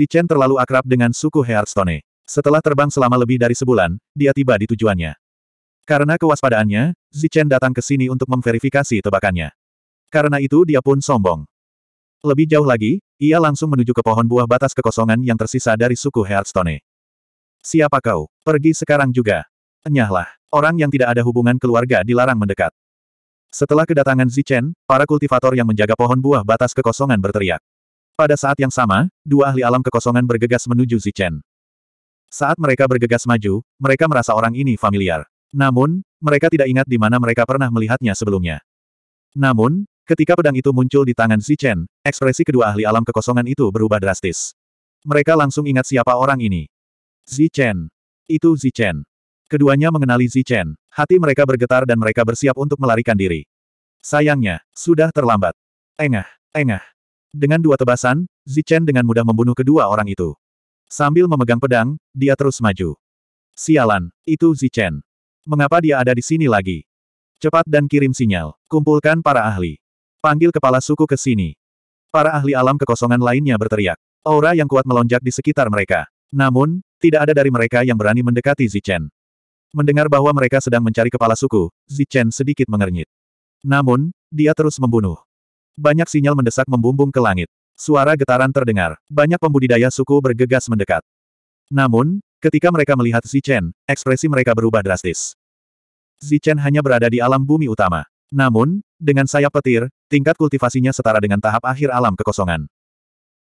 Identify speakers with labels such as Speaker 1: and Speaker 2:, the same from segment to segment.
Speaker 1: Zichen terlalu akrab dengan suku Hearthstone. Setelah terbang selama lebih dari sebulan, dia tiba di tujuannya. Karena kewaspadaannya, Zichen datang ke sini untuk memverifikasi tebakannya. Karena itu dia pun sombong. Lebih jauh lagi, ia langsung menuju ke pohon buah batas kekosongan yang tersisa dari suku Hearthstone. Siapa kau? Pergi sekarang juga. Enyahlah, orang yang tidak ada hubungan keluarga dilarang mendekat. Setelah kedatangan Zichen, para kultivator yang menjaga pohon buah batas kekosongan berteriak. Pada saat yang sama, dua ahli alam kekosongan bergegas menuju Zichen. Saat mereka bergegas maju, mereka merasa orang ini familiar. Namun, mereka tidak ingat di mana mereka pernah melihatnya sebelumnya. Namun, ketika pedang itu muncul di tangan Zichen, ekspresi kedua ahli alam kekosongan itu berubah drastis. Mereka langsung ingat siapa orang ini. Zichen. Itu Zichen. Keduanya mengenali Zichen. Hati mereka bergetar dan mereka bersiap untuk melarikan diri. Sayangnya, sudah terlambat. Engah, engah. Dengan dua tebasan, Zichen dengan mudah membunuh kedua orang itu. Sambil memegang pedang, dia terus maju. Sialan, itu Zichen. Mengapa dia ada di sini lagi? Cepat dan kirim sinyal. Kumpulkan para ahli. Panggil kepala suku ke sini. Para ahli alam kekosongan lainnya berteriak. Aura yang kuat melonjak di sekitar mereka. Namun, tidak ada dari mereka yang berani mendekati Zichen. Mendengar bahwa mereka sedang mencari kepala suku, Zichen sedikit mengernyit. Namun, dia terus membunuh. Banyak sinyal mendesak membumbung ke langit. Suara getaran terdengar. Banyak pembudidaya suku bergegas mendekat. Namun, ketika mereka melihat Zichen, ekspresi mereka berubah drastis. Zichen hanya berada di alam bumi utama. Namun, dengan sayap petir, tingkat kultivasinya setara dengan tahap akhir alam kekosongan.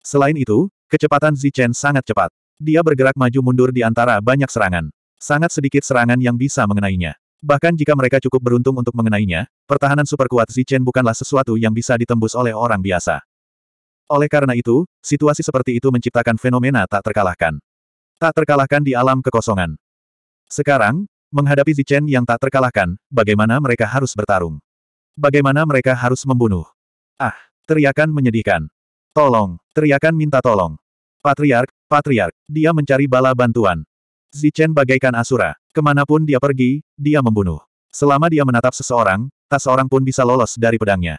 Speaker 1: Selain itu, kecepatan Zichen sangat cepat. Dia bergerak maju mundur di antara banyak serangan. Sangat sedikit serangan yang bisa mengenainya. Bahkan jika mereka cukup beruntung untuk mengenainya, pertahanan super kuat Zichen bukanlah sesuatu yang bisa ditembus oleh orang biasa. Oleh karena itu, situasi seperti itu menciptakan fenomena tak terkalahkan. Tak terkalahkan di alam kekosongan. Sekarang, menghadapi Zichen yang tak terkalahkan, bagaimana mereka harus bertarung? Bagaimana mereka harus membunuh? Ah, teriakan menyedihkan. Tolong, teriakan minta tolong. Patriark, patriark, dia mencari bala bantuan. Zichen bagaikan Asura. Kemanapun dia pergi, dia membunuh. Selama dia menatap seseorang, tak seorang pun bisa lolos dari pedangnya.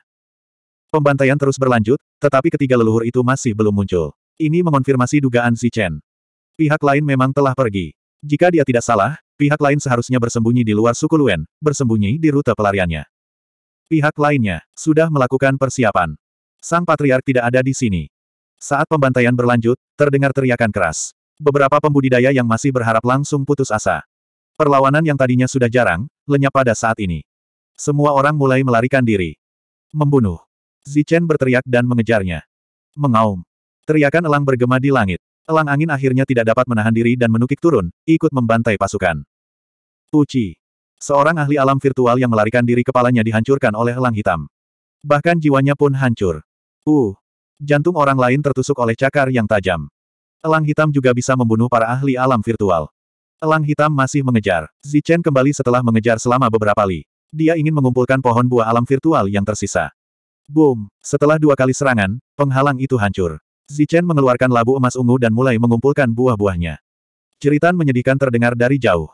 Speaker 1: Pembantaian terus berlanjut, tetapi ketiga leluhur itu masih belum muncul. Ini mengonfirmasi dugaan Zichen. Pihak lain memang telah pergi. Jika dia tidak salah, pihak lain seharusnya bersembunyi di luar suku Luen, bersembunyi di rute pelariannya. Pihak lainnya, sudah melakukan persiapan. Sang Patriark tidak ada di sini. Saat pembantaian berlanjut, terdengar teriakan keras. Beberapa pembudidaya yang masih berharap langsung putus asa. Perlawanan yang tadinya sudah jarang, lenyap pada saat ini. Semua orang mulai melarikan diri. Membunuh. Zichen berteriak dan mengejarnya. Mengaum. Teriakan elang bergema di langit. Elang angin akhirnya tidak dapat menahan diri dan menukik turun, ikut membantai pasukan. Puci. Seorang ahli alam virtual yang melarikan diri kepalanya dihancurkan oleh elang hitam. Bahkan jiwanya pun hancur. Uh. Jantung orang lain tertusuk oleh cakar yang tajam. Elang hitam juga bisa membunuh para ahli alam virtual. Elang hitam masih mengejar. Zichen kembali setelah mengejar selama beberapa li. Dia ingin mengumpulkan pohon buah alam virtual yang tersisa. Boom! Setelah dua kali serangan, penghalang itu hancur. Zichen mengeluarkan labu emas ungu dan mulai mengumpulkan buah-buahnya. Ceritan menyedihkan terdengar dari jauh.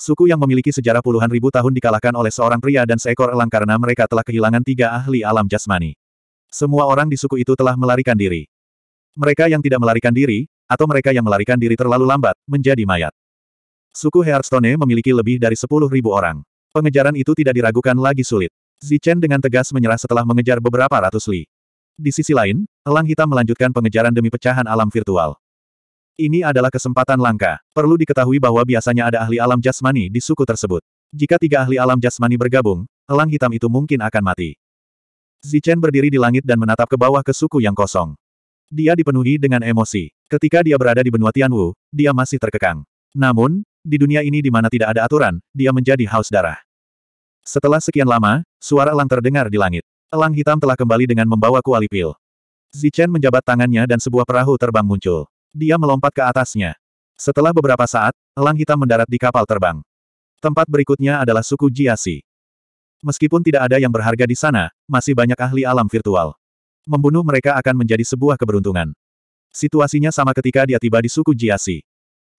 Speaker 1: Suku yang memiliki sejarah puluhan ribu tahun dikalahkan oleh seorang pria dan seekor elang karena mereka telah kehilangan tiga ahli alam jasmani. Semua orang di suku itu telah melarikan diri. Mereka yang tidak melarikan diri, atau mereka yang melarikan diri terlalu lambat, menjadi mayat. Suku Hearthstone memiliki lebih dari 10.000 orang. Pengejaran itu tidak diragukan lagi sulit. Zichen dengan tegas menyerah setelah mengejar beberapa ratus li. Di sisi lain, Elang Hitam melanjutkan pengejaran demi pecahan alam virtual. Ini adalah kesempatan langka. Perlu diketahui bahwa biasanya ada ahli alam jasmani di suku tersebut. Jika tiga ahli alam jasmani bergabung, elang hitam itu mungkin akan mati. Zichen berdiri di langit dan menatap ke bawah ke suku yang kosong. Dia dipenuhi dengan emosi. Ketika dia berada di benua Tianwu, dia masih terkekang. Namun, di dunia ini di mana tidak ada aturan, dia menjadi haus darah. Setelah sekian lama, suara elang terdengar di langit. Elang hitam telah kembali dengan membawa kuali pil. Zichen menjabat tangannya dan sebuah perahu terbang muncul. Dia melompat ke atasnya. Setelah beberapa saat, elang hitam mendarat di kapal terbang. Tempat berikutnya adalah suku Jiasi. Meskipun tidak ada yang berharga di sana, masih banyak ahli alam virtual. Membunuh mereka akan menjadi sebuah keberuntungan. Situasinya sama ketika dia tiba di suku Jiasi.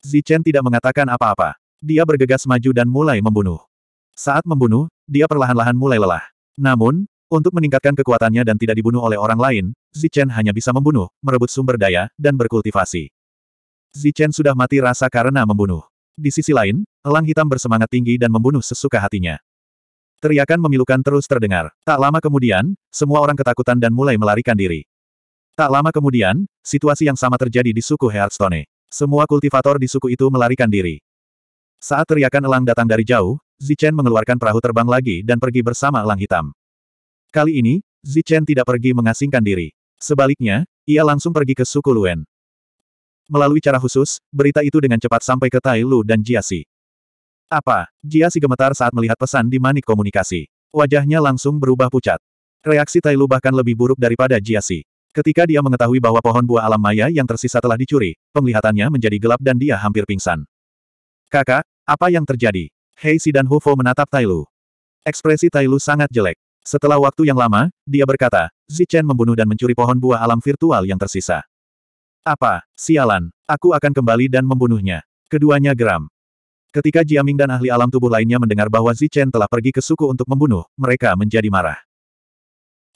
Speaker 1: Zichen tidak mengatakan apa-apa. Dia bergegas maju dan mulai membunuh. Saat membunuh, dia perlahan-lahan mulai lelah. Namun, untuk meningkatkan kekuatannya dan tidak dibunuh oleh orang lain, Zichen hanya bisa membunuh, merebut sumber daya, dan berkultivasi. Zichen sudah mati rasa karena membunuh. Di sisi lain, elang hitam bersemangat tinggi dan membunuh sesuka hatinya. Teriakan memilukan terus terdengar. Tak lama kemudian, semua orang ketakutan dan mulai melarikan diri. Tak lama kemudian, situasi yang sama terjadi di suku Hearthstone. Semua kultivator di suku itu melarikan diri. Saat teriakan elang datang dari jauh, Zichen mengeluarkan perahu terbang lagi dan pergi bersama elang hitam. Kali ini, Zichen tidak pergi mengasingkan diri. Sebaliknya, ia langsung pergi ke suku Luen. Melalui cara khusus, berita itu dengan cepat sampai ke Tai Lu dan Jiasi. Apa? Jia si gemetar saat melihat pesan di manik komunikasi. Wajahnya langsung berubah pucat. Reaksi Tai Lu bahkan lebih buruk daripada Jia si. Ketika dia mengetahui bahwa pohon buah alam maya yang tersisa telah dicuri, penglihatannya menjadi gelap dan dia hampir pingsan. Kakak, apa yang terjadi? Hei Si dan Hufo menatap Tai Lu. Ekspresi Tai Lu sangat jelek. Setelah waktu yang lama, dia berkata, Zichen membunuh dan mencuri pohon buah alam virtual yang tersisa. Apa, sialan, aku akan kembali dan membunuhnya. Keduanya geram. Ketika Jiaming dan ahli alam tubuh lainnya mendengar bahwa Zichen telah pergi ke suku untuk membunuh, mereka menjadi marah.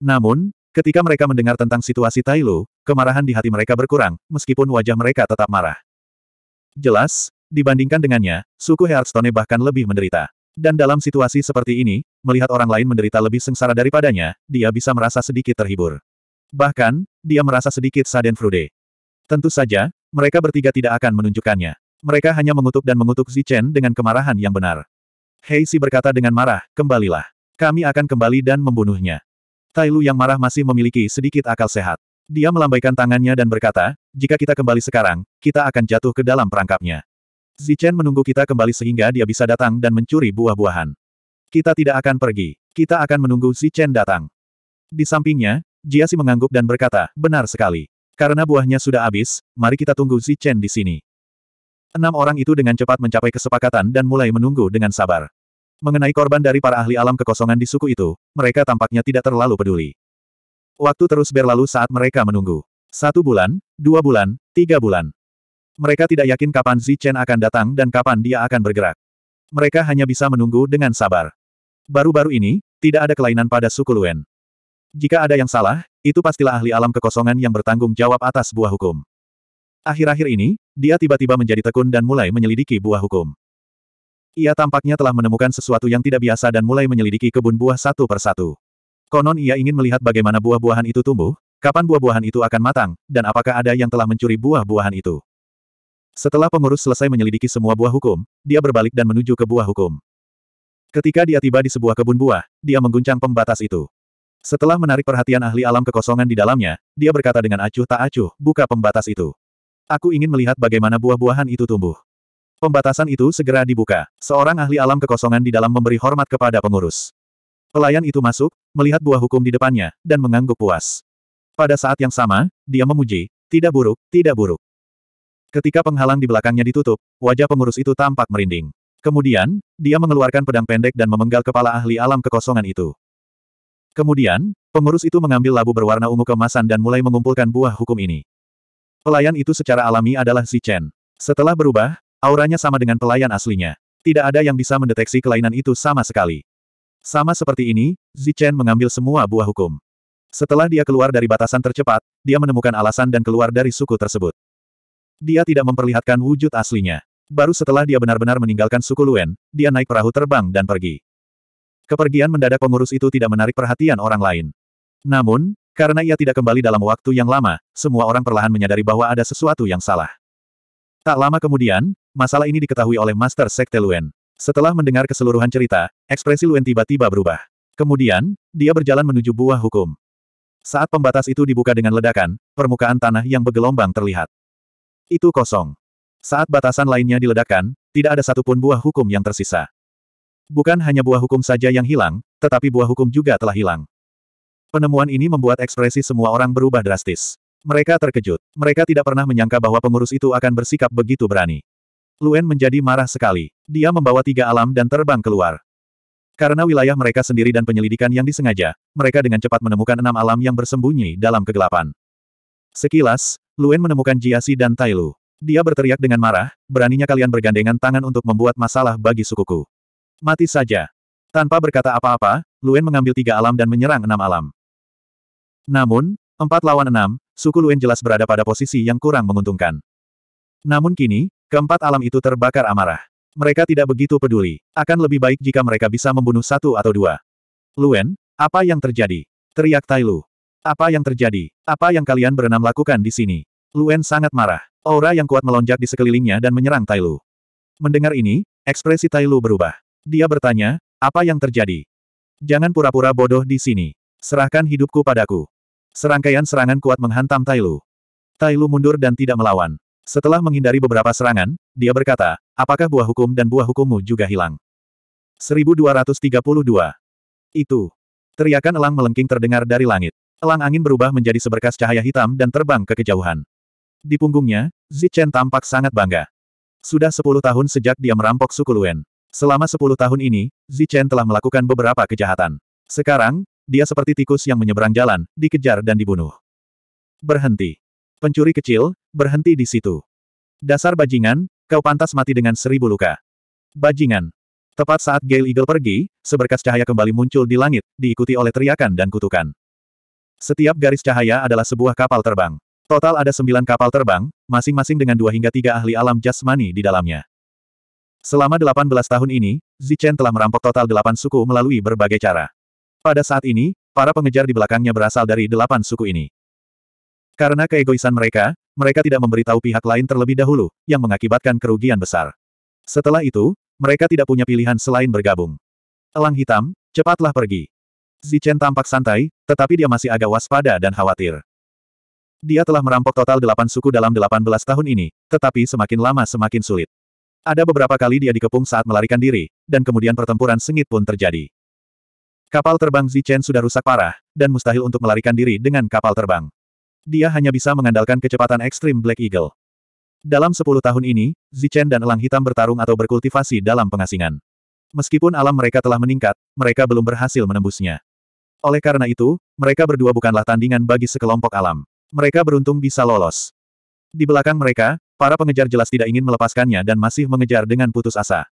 Speaker 1: Namun, ketika mereka mendengar tentang situasi Tai Lu, kemarahan di hati mereka berkurang, meskipun wajah mereka tetap marah. Jelas, dibandingkan dengannya, suku Hearthstone bahkan lebih menderita. Dan dalam situasi seperti ini, melihat orang lain menderita lebih sengsara daripadanya, dia bisa merasa sedikit terhibur. Bahkan, dia merasa sedikit sadenfrude. Tentu saja, mereka bertiga tidak akan menunjukkannya. Mereka hanya mengutuk dan mengutuk Zichen dengan kemarahan yang benar. Hei Si berkata dengan marah, kembalilah. Kami akan kembali dan membunuhnya. Tai Lu yang marah masih memiliki sedikit akal sehat. Dia melambaikan tangannya dan berkata, jika kita kembali sekarang, kita akan jatuh ke dalam perangkapnya. Zichen menunggu kita kembali sehingga dia bisa datang dan mencuri buah-buahan. Kita tidak akan pergi. Kita akan menunggu Zichen datang. Di sampingnya, Jiasi mengangguk dan berkata, benar sekali. Karena buahnya sudah habis, mari kita tunggu Zichen di sini. Enam orang itu dengan cepat mencapai kesepakatan dan mulai menunggu dengan sabar. Mengenai korban dari para ahli alam kekosongan di suku itu, mereka tampaknya tidak terlalu peduli. Waktu terus berlalu saat mereka menunggu. Satu bulan, dua bulan, tiga bulan. Mereka tidak yakin kapan Chen akan datang dan kapan dia akan bergerak. Mereka hanya bisa menunggu dengan sabar. Baru-baru ini, tidak ada kelainan pada suku Luen. Jika ada yang salah, itu pastilah ahli alam kekosongan yang bertanggung jawab atas buah hukum. Akhir-akhir ini, dia tiba-tiba menjadi tekun dan mulai menyelidiki buah hukum. Ia tampaknya telah menemukan sesuatu yang tidak biasa dan mulai menyelidiki kebun buah satu persatu. Konon ia ingin melihat bagaimana buah-buahan itu tumbuh, kapan buah-buahan itu akan matang, dan apakah ada yang telah mencuri buah-buahan itu. Setelah pengurus selesai menyelidiki semua buah hukum, dia berbalik dan menuju ke buah hukum. Ketika dia tiba di sebuah kebun buah, dia mengguncang pembatas itu. Setelah menarik perhatian ahli alam kekosongan di dalamnya, dia berkata dengan acuh tak acuh, buka pembatas itu. Aku ingin melihat bagaimana buah-buahan itu tumbuh. Pembatasan itu segera dibuka. Seorang ahli alam kekosongan di dalam memberi hormat kepada pengurus. Pelayan itu masuk, melihat buah hukum di depannya, dan mengangguk puas. Pada saat yang sama, dia memuji, tidak buruk, tidak buruk. Ketika penghalang di belakangnya ditutup, wajah pengurus itu tampak merinding. Kemudian, dia mengeluarkan pedang pendek dan memenggal kepala ahli alam kekosongan itu. Kemudian, pengurus itu mengambil labu berwarna ungu kemasan dan mulai mengumpulkan buah hukum ini. Pelayan itu secara alami adalah Si Chen. Setelah berubah, auranya sama dengan pelayan aslinya. Tidak ada yang bisa mendeteksi kelainan itu sama sekali. Sama seperti ini, Zichen Chen mengambil semua buah hukum. Setelah dia keluar dari batasan tercepat, dia menemukan alasan dan keluar dari suku tersebut. Dia tidak memperlihatkan wujud aslinya. Baru setelah dia benar-benar meninggalkan suku Luen, dia naik perahu terbang dan pergi. Kepergian mendadak pengurus itu tidak menarik perhatian orang lain. Namun, karena ia tidak kembali dalam waktu yang lama, semua orang perlahan menyadari bahwa ada sesuatu yang salah. Tak lama kemudian, masalah ini diketahui oleh Master Sekte Luen. Setelah mendengar keseluruhan cerita, ekspresi Luen tiba-tiba berubah. Kemudian, dia berjalan menuju buah hukum. Saat pembatas itu dibuka dengan ledakan, permukaan tanah yang bergelombang terlihat. Itu kosong. Saat batasan lainnya diledakkan, tidak ada satupun buah hukum yang tersisa. Bukan hanya buah hukum saja yang hilang, tetapi buah hukum juga telah hilang. Penemuan ini membuat ekspresi semua orang berubah drastis. Mereka terkejut. Mereka tidak pernah menyangka bahwa pengurus itu akan bersikap begitu berani. Luen menjadi marah sekali. Dia membawa tiga alam dan terbang keluar. Karena wilayah mereka sendiri dan penyelidikan yang disengaja, mereka dengan cepat menemukan enam alam yang bersembunyi dalam kegelapan. Sekilas, Luen menemukan Jiasi dan Tailu. Dia berteriak dengan marah, beraninya kalian bergandengan tangan untuk membuat masalah bagi sukuku. Mati saja. Tanpa berkata apa-apa, Luen mengambil tiga alam dan menyerang enam alam. Namun, empat lawan enam, suku Luen jelas berada pada posisi yang kurang menguntungkan. Namun kini, keempat alam itu terbakar amarah. Mereka tidak begitu peduli. Akan lebih baik jika mereka bisa membunuh satu atau dua. Luen, apa yang terjadi? Teriak Tai Lu. Apa yang terjadi? Apa yang kalian berenam lakukan di sini? Luen sangat marah. Aura yang kuat melonjak di sekelilingnya dan menyerang Tai Lu. Mendengar ini, ekspresi Tai Lu berubah. Dia bertanya, apa yang terjadi? Jangan pura-pura bodoh di sini. Serahkan hidupku padaku. Serangkaian serangan kuat menghantam Tai Lu. Tai Lu mundur dan tidak melawan. Setelah menghindari beberapa serangan, dia berkata, apakah buah hukum dan buah hukummu juga hilang? 1232. Itu. Teriakan elang melengking terdengar dari langit. Elang angin berubah menjadi seberkas cahaya hitam dan terbang ke kejauhan. Di punggungnya, Zichen tampak sangat bangga. Sudah sepuluh tahun sejak dia merampok suku Luen. Selama sepuluh tahun ini, Zichen telah melakukan beberapa kejahatan. Sekarang, dia seperti tikus yang menyeberang jalan, dikejar dan dibunuh. Berhenti. Pencuri kecil, berhenti di situ. Dasar bajingan, kau pantas mati dengan seribu luka. Bajingan. Tepat saat Gale Eagle pergi, seberkas cahaya kembali muncul di langit, diikuti oleh teriakan dan kutukan. Setiap garis cahaya adalah sebuah kapal terbang. Total ada sembilan kapal terbang, masing-masing dengan dua hingga tiga ahli alam jasmani di dalamnya. Selama delapan belas tahun ini, Zichen telah merampok total delapan suku melalui berbagai cara. Pada saat ini, para pengejar di belakangnya berasal dari delapan suku ini. Karena keegoisan mereka, mereka tidak memberitahu pihak lain terlebih dahulu, yang mengakibatkan kerugian besar. Setelah itu, mereka tidak punya pilihan selain bergabung. Elang hitam, cepatlah pergi. Zichen tampak santai, tetapi dia masih agak waspada dan khawatir. Dia telah merampok total delapan suku dalam delapan belas tahun ini, tetapi semakin lama semakin sulit. Ada beberapa kali dia dikepung saat melarikan diri, dan kemudian pertempuran sengit pun terjadi. Kapal terbang Zichen sudah rusak parah, dan mustahil untuk melarikan diri dengan kapal terbang. Dia hanya bisa mengandalkan kecepatan ekstrim Black Eagle. Dalam 10 tahun ini, Zichen dan Elang Hitam bertarung atau berkultivasi dalam pengasingan. Meskipun alam mereka telah meningkat, mereka belum berhasil menembusnya. Oleh karena itu, mereka berdua bukanlah tandingan bagi sekelompok alam. Mereka beruntung bisa lolos. Di belakang mereka, para pengejar jelas tidak ingin melepaskannya dan masih mengejar dengan putus asa.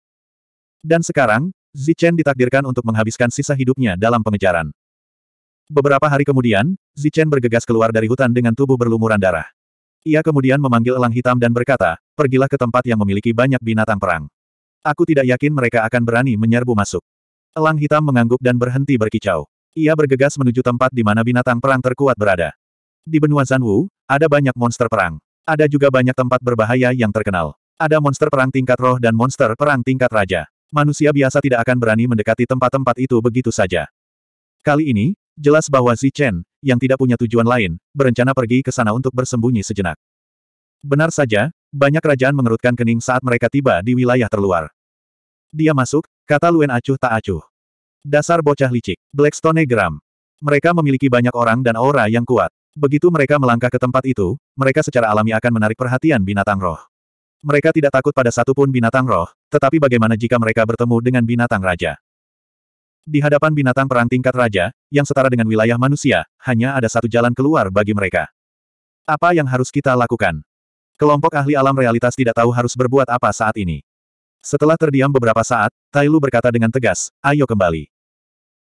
Speaker 1: Dan sekarang, Zichen ditakdirkan untuk menghabiskan sisa hidupnya dalam pengejaran. Beberapa hari kemudian, Zichen bergegas keluar dari hutan dengan tubuh berlumuran darah. Ia kemudian memanggil elang hitam dan berkata, pergilah ke tempat yang memiliki banyak binatang perang. Aku tidak yakin mereka akan berani menyerbu masuk. Elang hitam mengangguk dan berhenti berkicau. Ia bergegas menuju tempat di mana binatang perang terkuat berada. Di benua Zanwu, ada banyak monster perang. Ada juga banyak tempat berbahaya yang terkenal. Ada monster perang tingkat roh dan monster perang tingkat raja. Manusia biasa tidak akan berani mendekati tempat-tempat itu begitu saja. Kali ini, jelas bahwa Zi Chen, yang tidak punya tujuan lain, berencana pergi ke sana untuk bersembunyi sejenak. Benar saja, banyak kerajaan mengerutkan kening saat mereka tiba di wilayah terluar. Dia masuk, kata Luen acuh tak acuh. Dasar bocah licik, Blackstone geram. Mereka memiliki banyak orang dan aura yang kuat. Begitu mereka melangkah ke tempat itu, mereka secara alami akan menarik perhatian binatang roh. Mereka tidak takut pada satupun binatang roh, tetapi bagaimana jika mereka bertemu dengan binatang raja? Di hadapan binatang perang tingkat raja, yang setara dengan wilayah manusia, hanya ada satu jalan keluar bagi mereka. Apa yang harus kita lakukan? Kelompok ahli alam realitas tidak tahu harus berbuat apa saat ini. Setelah terdiam beberapa saat, Tai Lu berkata dengan tegas, ayo kembali.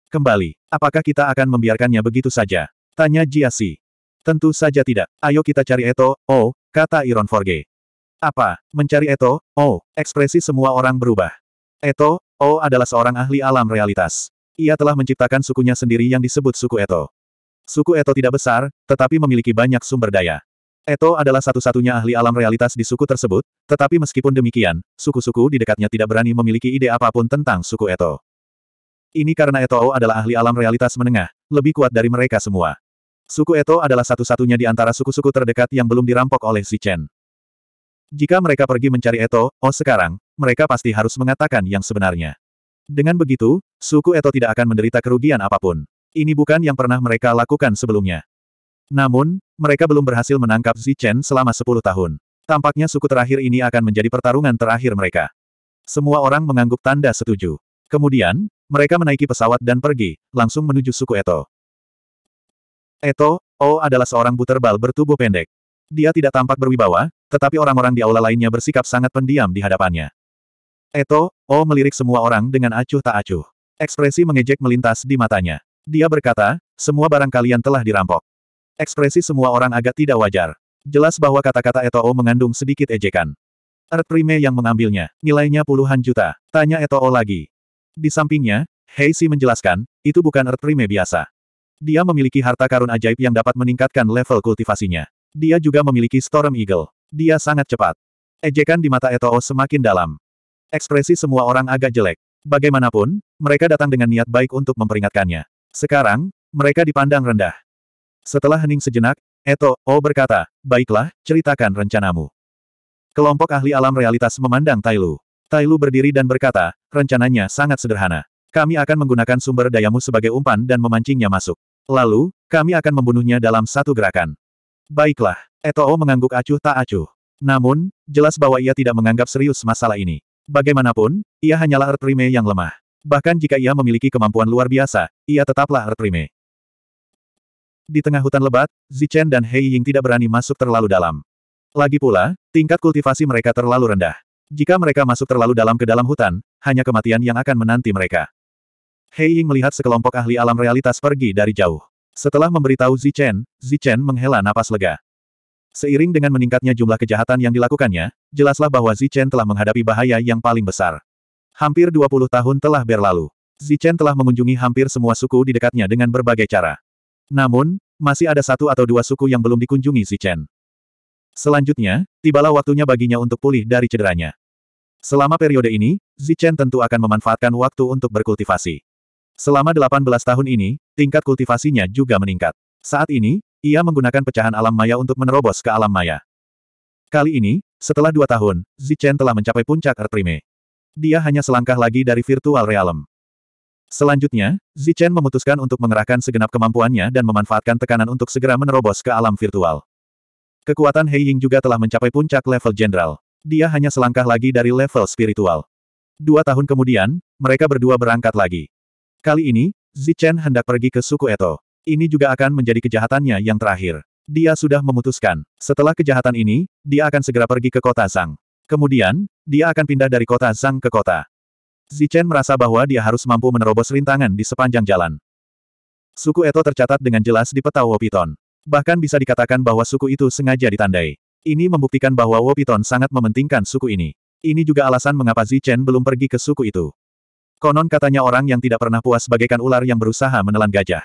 Speaker 1: Kembali, apakah kita akan membiarkannya begitu saja? Tanya Jiasi. Tentu saja tidak. Ayo kita cari Eto, oh, kata Iron Forge. Apa? Mencari Eto? Oh, ekspresi semua orang berubah. Eto, Oh adalah seorang ahli alam realitas. Ia telah menciptakan sukunya sendiri yang disebut suku Eto. Suku Eto tidak besar, tetapi memiliki banyak sumber daya. Eto adalah satu-satunya ahli alam realitas di suku tersebut, tetapi meskipun demikian, suku-suku di dekatnya tidak berani memiliki ide apapun tentang suku Eto. Ini karena Eto O oh adalah ahli alam realitas menengah, lebih kuat dari mereka semua. Suku Eto adalah satu-satunya di antara suku-suku terdekat yang belum dirampok oleh Zichen. Jika mereka pergi mencari Eto, oh sekarang, mereka pasti harus mengatakan yang sebenarnya. Dengan begitu, suku Eto tidak akan menderita kerugian apapun. Ini bukan yang pernah mereka lakukan sebelumnya. Namun, mereka belum berhasil menangkap Zichen selama 10 tahun. Tampaknya suku terakhir ini akan menjadi pertarungan terakhir mereka. Semua orang mengangguk tanda setuju. Kemudian, mereka menaiki pesawat dan pergi, langsung menuju suku Eto. Eto, oh adalah seorang buterbal bertubuh pendek. Dia tidak tampak berwibawa, tetapi orang-orang di aula lainnya bersikap sangat pendiam di hadapannya. Eto, O oh, melirik semua orang dengan acuh tak acuh. Ekspresi mengejek melintas di matanya. Dia berkata, semua barang kalian telah dirampok. Ekspresi semua orang agak tidak wajar. Jelas bahwa kata-kata Etoo oh mengandung sedikit ejekan. Art Prime yang mengambilnya, nilainya puluhan juta. Tanya Etoo oh lagi. Di sampingnya, Heisi menjelaskan, itu bukan Art Prime biasa. Dia memiliki harta karun ajaib yang dapat meningkatkan level kultivasinya. Dia juga memiliki Storm Eagle. Dia sangat cepat. Ejekan di mata Etoo semakin dalam. Ekspresi semua orang agak jelek. Bagaimanapun, mereka datang dengan niat baik untuk memperingatkannya. Sekarang, mereka dipandang rendah. Setelah hening sejenak, Eto, O berkata, baiklah, ceritakan rencanamu. Kelompok ahli alam realitas memandang Tailu. Tailu berdiri dan berkata, rencananya sangat sederhana. Kami akan menggunakan sumber dayamu sebagai umpan dan memancingnya masuk. Lalu, kami akan membunuhnya dalam satu gerakan. Baiklah, Etoo mengangguk acuh tak acuh. Namun, jelas bahwa ia tidak menganggap serius masalah ini. Bagaimanapun, ia hanyalah Ertrime yang lemah. Bahkan jika ia memiliki kemampuan luar biasa, ia tetaplah Ertrime. Di tengah hutan lebat, Zichen dan Hei Ying tidak berani masuk terlalu dalam. Lagi pula, tingkat kultivasi mereka terlalu rendah. Jika mereka masuk terlalu dalam ke dalam hutan, hanya kematian yang akan menanti mereka. Hei Ying melihat sekelompok ahli alam realitas pergi dari jauh. Setelah memberitahu Zichen, Zichen menghela napas lega. Seiring dengan meningkatnya jumlah kejahatan yang dilakukannya, jelaslah bahwa Zichen telah menghadapi bahaya yang paling besar. Hampir 20 tahun telah berlalu. Zichen telah mengunjungi hampir semua suku di dekatnya dengan berbagai cara. Namun, masih ada satu atau dua suku yang belum dikunjungi Zichen. Selanjutnya, tibalah waktunya baginya untuk pulih dari cederanya. Selama periode ini, Zichen tentu akan memanfaatkan waktu untuk berkultivasi. Selama 18 tahun ini, tingkat kultivasinya juga meningkat. Saat ini, ia menggunakan pecahan alam maya untuk menerobos ke alam maya. Kali ini, setelah dua tahun, Zichen telah mencapai puncak Erprime. Dia hanya selangkah lagi dari virtual realm. Selanjutnya, Zichen memutuskan untuk mengerahkan segenap kemampuannya dan memanfaatkan tekanan untuk segera menerobos ke alam virtual. Kekuatan Heying juga telah mencapai puncak level jenderal. Dia hanya selangkah lagi dari level spiritual. Dua tahun kemudian, mereka berdua berangkat lagi. Kali ini, Zichen hendak pergi ke suku Eto. Ini juga akan menjadi kejahatannya yang terakhir. Dia sudah memutuskan, setelah kejahatan ini, dia akan segera pergi ke kota Zhang. Kemudian, dia akan pindah dari kota Zhang ke kota. Zichen merasa bahwa dia harus mampu menerobos rintangan di sepanjang jalan. Suku Eto tercatat dengan jelas di peta Wopiton. Bahkan bisa dikatakan bahwa suku itu sengaja ditandai. Ini membuktikan bahwa Wopiton sangat mementingkan suku ini. Ini juga alasan mengapa Zichen belum pergi ke suku itu. Konon katanya orang yang tidak pernah puas bagaikan ular yang berusaha menelan gajah.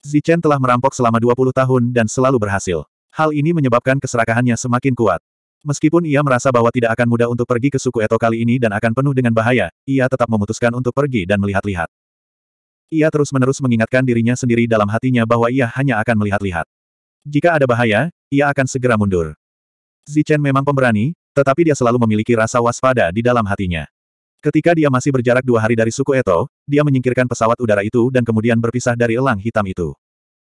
Speaker 1: Zichen telah merampok selama 20 tahun dan selalu berhasil. Hal ini menyebabkan keserakahannya semakin kuat. Meskipun ia merasa bahwa tidak akan mudah untuk pergi ke suku Eto kali ini dan akan penuh dengan bahaya, ia tetap memutuskan untuk pergi dan melihat-lihat. Ia terus-menerus mengingatkan dirinya sendiri dalam hatinya bahwa ia hanya akan melihat-lihat. Jika ada bahaya, ia akan segera mundur. Zichen memang pemberani, tetapi dia selalu memiliki rasa waspada di dalam hatinya. Ketika dia masih berjarak dua hari dari suku Eto, dia menyingkirkan pesawat udara itu dan kemudian berpisah dari elang hitam itu.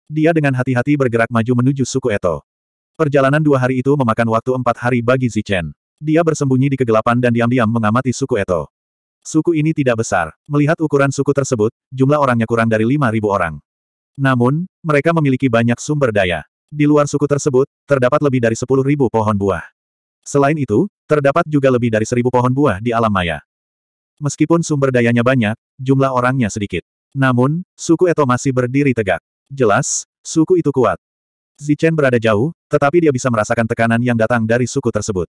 Speaker 1: Dia dengan hati-hati bergerak maju menuju suku Eto. Perjalanan dua hari itu memakan waktu empat hari bagi Zichen. Dia bersembunyi di kegelapan dan diam-diam mengamati suku Eto. Suku ini tidak besar. Melihat ukuran suku tersebut, jumlah orangnya kurang dari lima ribu orang. Namun, mereka memiliki banyak sumber daya. Di luar suku tersebut, terdapat lebih dari sepuluh ribu pohon buah. Selain itu, terdapat juga lebih dari seribu pohon buah di alam maya. Meskipun sumber dayanya banyak, jumlah orangnya sedikit. Namun, suku Eto masih berdiri tegak. Jelas, suku itu kuat. Zichen berada jauh, tetapi dia bisa merasakan tekanan yang datang dari suku tersebut.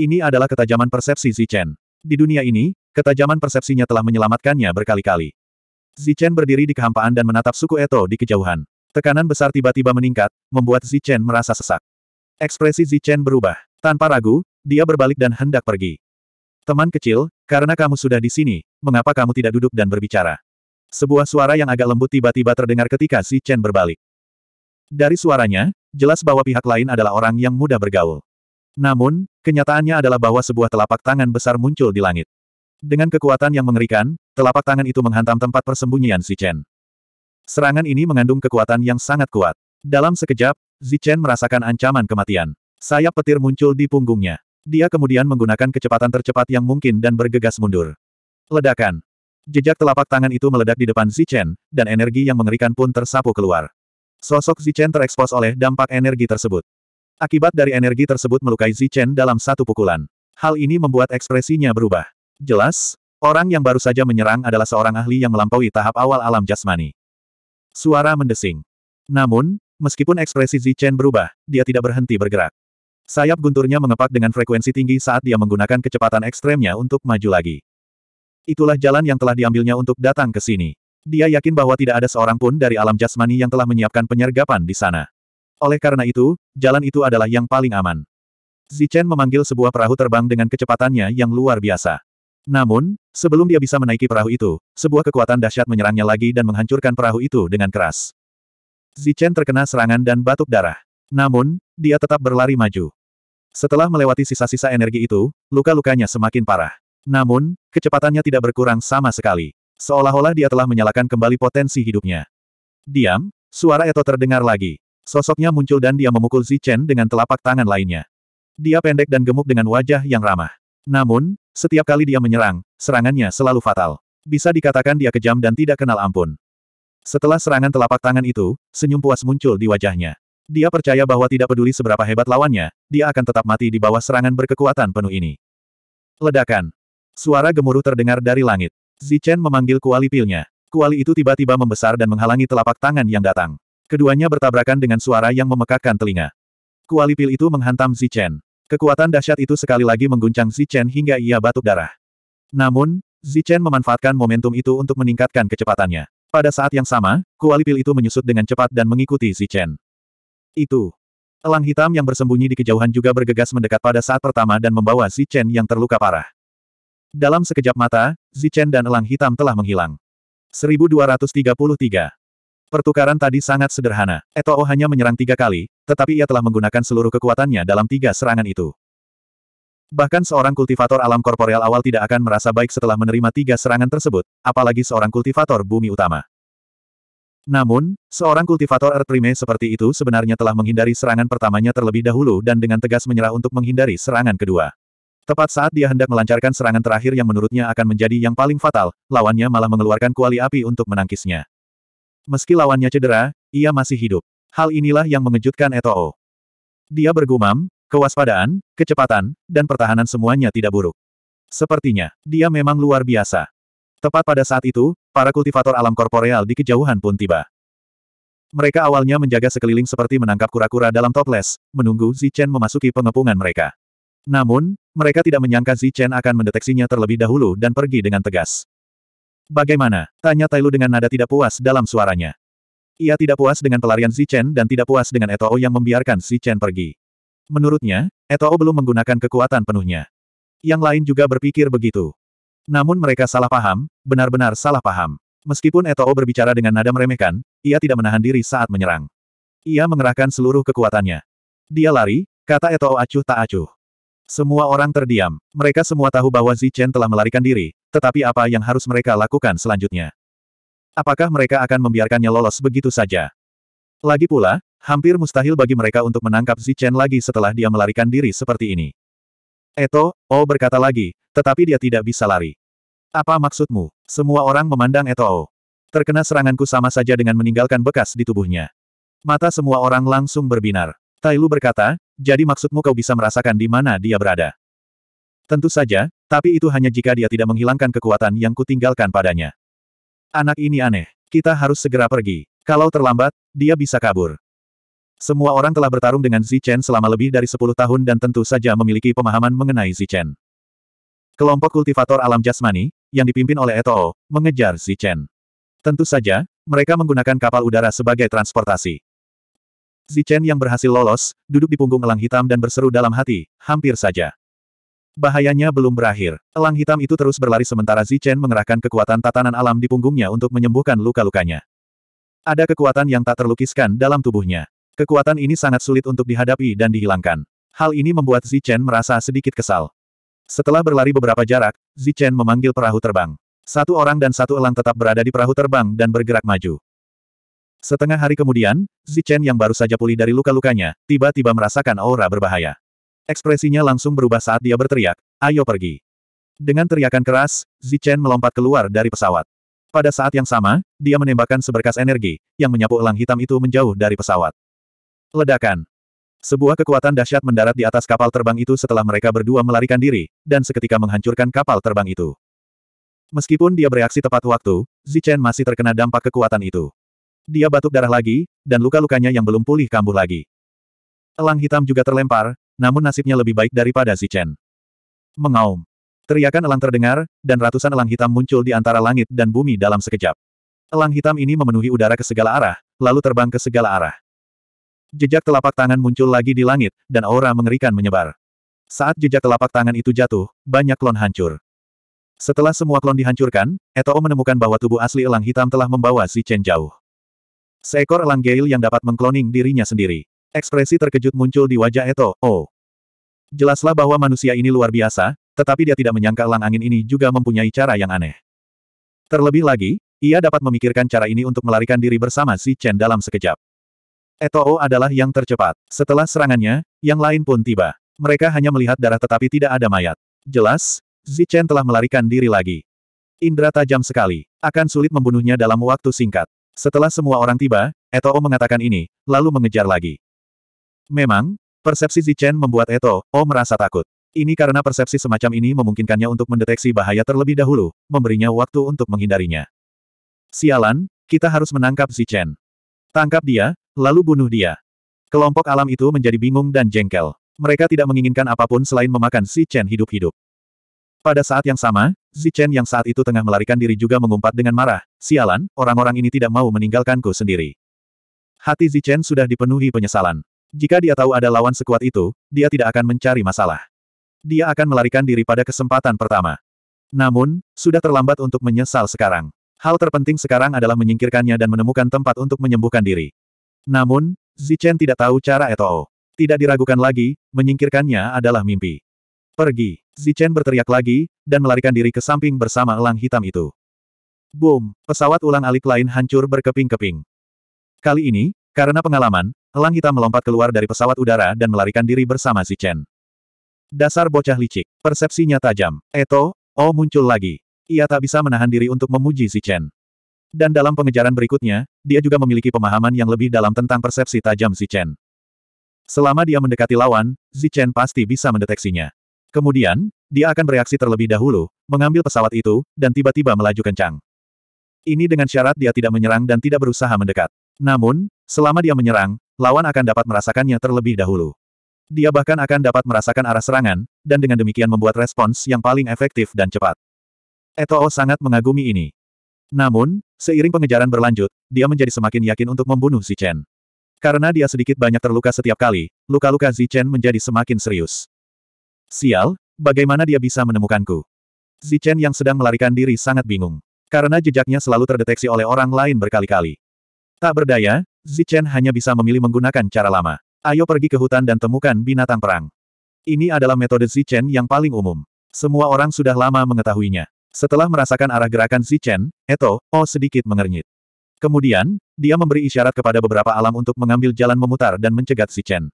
Speaker 1: Ini adalah ketajaman persepsi Zichen. Di dunia ini, ketajaman persepsinya telah menyelamatkannya berkali-kali. Zichen berdiri di kehampaan dan menatap suku Eto di kejauhan. Tekanan besar tiba-tiba meningkat, membuat Zichen merasa sesak. Ekspresi Zichen berubah. Tanpa ragu, dia berbalik dan hendak pergi. Teman kecil, karena kamu sudah di sini, mengapa kamu tidak duduk dan berbicara? Sebuah suara yang agak lembut tiba-tiba terdengar ketika Si Chen berbalik. Dari suaranya, jelas bahwa pihak lain adalah orang yang mudah bergaul. Namun, kenyataannya adalah bahwa sebuah telapak tangan besar muncul di langit. Dengan kekuatan yang mengerikan, telapak tangan itu menghantam tempat persembunyian Si Chen. Serangan ini mengandung kekuatan yang sangat kuat. Dalam sekejap, Zichen merasakan ancaman kematian. Sayap petir muncul di punggungnya. Dia kemudian menggunakan kecepatan tercepat yang mungkin dan bergegas mundur. Ledakan. Jejak telapak tangan itu meledak di depan Zichen, dan energi yang mengerikan pun tersapu keluar. Sosok Zichen terekspos oleh dampak energi tersebut. Akibat dari energi tersebut melukai Zichen dalam satu pukulan. Hal ini membuat ekspresinya berubah. Jelas, orang yang baru saja menyerang adalah seorang ahli yang melampaui tahap awal alam jasmani. Suara mendesing. Namun, meskipun ekspresi Zichen berubah, dia tidak berhenti bergerak. Sayap gunturnya mengepak dengan frekuensi tinggi saat dia menggunakan kecepatan ekstremnya untuk maju lagi. Itulah jalan yang telah diambilnya untuk datang ke sini. Dia yakin bahwa tidak ada seorang pun dari alam jasmani yang telah menyiapkan penyergapan di sana. Oleh karena itu, jalan itu adalah yang paling aman. Zichen memanggil sebuah perahu terbang dengan kecepatannya yang luar biasa. Namun, sebelum dia bisa menaiki perahu itu, sebuah kekuatan dahsyat menyerangnya lagi dan menghancurkan perahu itu dengan keras. Zichen terkena serangan dan batuk darah. Namun, dia tetap berlari maju. Setelah melewati sisa-sisa energi itu, luka-lukanya semakin parah. Namun, kecepatannya tidak berkurang sama sekali. Seolah-olah dia telah menyalakan kembali potensi hidupnya. Diam, suara Eto terdengar lagi. Sosoknya muncul dan dia memukul Zichen dengan telapak tangan lainnya. Dia pendek dan gemuk dengan wajah yang ramah. Namun, setiap kali dia menyerang, serangannya selalu fatal. Bisa dikatakan dia kejam dan tidak kenal ampun. Setelah serangan telapak tangan itu, senyum puas muncul di wajahnya. Dia percaya bahwa tidak peduli seberapa hebat lawannya, dia akan tetap mati di bawah serangan berkekuatan penuh ini. Ledakan. Suara gemuruh terdengar dari langit. Zichen memanggil kuali pilnya. Kuali itu tiba-tiba membesar dan menghalangi telapak tangan yang datang. Keduanya bertabrakan dengan suara yang memekakkan telinga. Kuali pil itu menghantam Zichen. Kekuatan dahsyat itu sekali lagi mengguncang Zichen hingga ia batuk darah. Namun, Zichen memanfaatkan momentum itu untuk meningkatkan kecepatannya. Pada saat yang sama, kuali pil itu menyusut dengan cepat dan mengikuti Zichen itu. Elang hitam yang bersembunyi di kejauhan juga bergegas mendekat pada saat pertama dan membawa Zichen yang terluka parah. Dalam sekejap mata, Zichen dan elang hitam telah menghilang. 1233 Pertukaran tadi sangat sederhana. Etoo hanya menyerang tiga kali, tetapi ia telah menggunakan seluruh kekuatannya dalam tiga serangan itu. Bahkan seorang kultivator alam korporeal awal tidak akan merasa baik setelah menerima tiga serangan tersebut, apalagi seorang kultivator bumi utama. Namun, seorang kultivator Prime seperti itu sebenarnya telah menghindari serangan pertamanya terlebih dahulu dan dengan tegas menyerah untuk menghindari serangan kedua. Tepat saat dia hendak melancarkan serangan terakhir yang menurutnya akan menjadi yang paling fatal, lawannya malah mengeluarkan kuali api untuk menangkisnya. Meski lawannya cedera, ia masih hidup. Hal inilah yang mengejutkan Eto'o. Dia bergumam, kewaspadaan, kecepatan, dan pertahanan semuanya tidak buruk. Sepertinya, dia memang luar biasa. Tepat pada saat itu, para kultivator alam korporeal di kejauhan pun tiba. Mereka awalnya menjaga sekeliling seperti menangkap kura-kura dalam toples, menunggu Zichen memasuki pengepungan mereka. Namun, mereka tidak menyangka Zichen akan mendeteksinya terlebih dahulu dan pergi dengan tegas. Bagaimana? Tanya Tai Lu dengan nada tidak puas dalam suaranya. Ia tidak puas dengan pelarian Zichen dan tidak puas dengan Etoo yang membiarkan Zichen pergi. Menurutnya, Etoo belum menggunakan kekuatan penuhnya. Yang lain juga berpikir begitu. Namun mereka salah paham, benar-benar salah paham. Meskipun Etoo berbicara dengan nada meremehkan, ia tidak menahan diri saat menyerang. Ia mengerahkan seluruh kekuatannya. Dia lari, kata Etoo acuh tak acuh. Semua orang terdiam. Mereka semua tahu bahwa Zichen telah melarikan diri, tetapi apa yang harus mereka lakukan selanjutnya? Apakah mereka akan membiarkannya lolos begitu saja? Lagi pula, hampir mustahil bagi mereka untuk menangkap Zichen lagi setelah dia melarikan diri seperti ini. Eto, O berkata lagi, tetapi dia tidak bisa lari. Apa maksudmu? Semua orang memandang Etoo. Terkena seranganku sama saja dengan meninggalkan bekas di tubuhnya. Mata semua orang langsung berbinar. Tailu berkata, jadi maksudmu kau bisa merasakan di mana dia berada. Tentu saja, tapi itu hanya jika dia tidak menghilangkan kekuatan yang kutinggalkan padanya. Anak ini aneh. Kita harus segera pergi. Kalau terlambat, dia bisa kabur. Semua orang telah bertarung dengan Zichen selama lebih dari 10 tahun dan tentu saja memiliki pemahaman mengenai Zichen. Kelompok kultivator alam jasmani, yang dipimpin oleh Etoo, mengejar Chen. Tentu saja, mereka menggunakan kapal udara sebagai transportasi. Chen yang berhasil lolos, duduk di punggung elang hitam dan berseru dalam hati, hampir saja. Bahayanya belum berakhir. Elang hitam itu terus berlari sementara Chen mengerahkan kekuatan tatanan alam di punggungnya untuk menyembuhkan luka-lukanya. Ada kekuatan yang tak terlukiskan dalam tubuhnya. Kekuatan ini sangat sulit untuk dihadapi dan dihilangkan. Hal ini membuat Zichen merasa sedikit kesal. Setelah berlari beberapa jarak, Zichen memanggil perahu terbang. Satu orang dan satu elang tetap berada di perahu terbang dan bergerak maju. Setengah hari kemudian, Zichen yang baru saja pulih dari luka-lukanya, tiba-tiba merasakan aura berbahaya. Ekspresinya langsung berubah saat dia berteriak, ayo pergi. Dengan teriakan keras, Zichen melompat keluar dari pesawat. Pada saat yang sama, dia menembakkan seberkas energi, yang menyapu elang hitam itu menjauh dari pesawat. Ledakan. Sebuah kekuatan dahsyat mendarat di atas kapal terbang itu setelah mereka berdua melarikan diri, dan seketika menghancurkan kapal terbang itu. Meskipun dia bereaksi tepat waktu, Zichen masih terkena dampak kekuatan itu. Dia batuk darah lagi, dan luka-lukanya yang belum pulih kambuh lagi. Elang hitam juga terlempar, namun nasibnya lebih baik daripada Zichen. Mengaum. Teriakan elang terdengar, dan ratusan elang hitam muncul di antara langit dan bumi dalam sekejap. Elang hitam ini memenuhi udara ke segala arah, lalu terbang ke segala arah. Jejak telapak tangan muncul lagi di langit, dan aura mengerikan menyebar. Saat jejak telapak tangan itu jatuh, banyak klon hancur. Setelah semua klon dihancurkan, Etoo menemukan bahwa tubuh asli elang hitam telah membawa si Chen jauh. Seekor elang geil yang dapat mengkloning dirinya sendiri. Ekspresi terkejut muncul di wajah Eto, oh. Jelaslah bahwa manusia ini luar biasa, tetapi dia tidak menyangka elang angin ini juga mempunyai cara yang aneh. Terlebih lagi, ia dapat memikirkan cara ini untuk melarikan diri bersama si Chen dalam sekejap. Etoo adalah yang tercepat. Setelah serangannya, yang lain pun tiba. Mereka hanya melihat darah tetapi tidak ada mayat. Jelas, Zichen telah melarikan diri lagi. Indra tajam sekali. Akan sulit membunuhnya dalam waktu singkat. Setelah semua orang tiba, Etoo mengatakan ini, lalu mengejar lagi. Memang, persepsi Zichen membuat Etoo merasa takut. Ini karena persepsi semacam ini memungkinkannya untuk mendeteksi bahaya terlebih dahulu, memberinya waktu untuk menghindarinya. Sialan, kita harus menangkap Zichen. Tangkap dia, Lalu bunuh dia. Kelompok alam itu menjadi bingung dan jengkel. Mereka tidak menginginkan apapun selain memakan si Chen hidup-hidup. Pada saat yang sama, Zi Chen yang saat itu tengah melarikan diri juga mengumpat dengan marah, sialan, orang-orang ini tidak mau meninggalkanku sendiri. Hati Zi Chen sudah dipenuhi penyesalan. Jika dia tahu ada lawan sekuat itu, dia tidak akan mencari masalah. Dia akan melarikan diri pada kesempatan pertama. Namun, sudah terlambat untuk menyesal sekarang. Hal terpenting sekarang adalah menyingkirkannya dan menemukan tempat untuk menyembuhkan diri. Namun, Zichen tidak tahu cara Etoo. Tidak diragukan lagi, menyingkirkannya adalah mimpi. Pergi. Zichen berteriak lagi, dan melarikan diri ke samping bersama elang hitam itu. Boom! Pesawat ulang alik lain hancur berkeping-keping. Kali ini, karena pengalaman, elang hitam melompat keluar dari pesawat udara dan melarikan diri bersama Zichen. Dasar bocah licik. Persepsinya tajam. Eto, Oh muncul lagi. Ia tak bisa menahan diri untuk memuji Zichen. Dan dalam pengejaran berikutnya, dia juga memiliki pemahaman yang lebih dalam tentang persepsi tajam Zichen. Selama dia mendekati lawan, Zichen pasti bisa mendeteksinya. Kemudian, dia akan bereaksi terlebih dahulu, mengambil pesawat itu, dan tiba-tiba melaju kencang. Ini dengan syarat dia tidak menyerang dan tidak berusaha mendekat. Namun, selama dia menyerang, lawan akan dapat merasakannya terlebih dahulu. Dia bahkan akan dapat merasakan arah serangan, dan dengan demikian membuat respons yang paling efektif dan cepat. Etoo sangat mengagumi ini. Namun, seiring pengejaran berlanjut, dia menjadi semakin yakin untuk membunuh Zichen. Karena dia sedikit banyak terluka setiap kali, luka-luka Zichen menjadi semakin serius. Sial, bagaimana dia bisa menemukanku? Zichen yang sedang melarikan diri sangat bingung. Karena jejaknya selalu terdeteksi oleh orang lain berkali-kali. Tak berdaya, Zichen hanya bisa memilih menggunakan cara lama. Ayo pergi ke hutan dan temukan binatang perang. Ini adalah metode Zichen yang paling umum. Semua orang sudah lama mengetahuinya. Setelah merasakan arah gerakan Si Chen, Eto, Oh sedikit mengernyit. Kemudian, dia memberi isyarat kepada beberapa alam untuk mengambil jalan memutar dan mencegat Si Chen.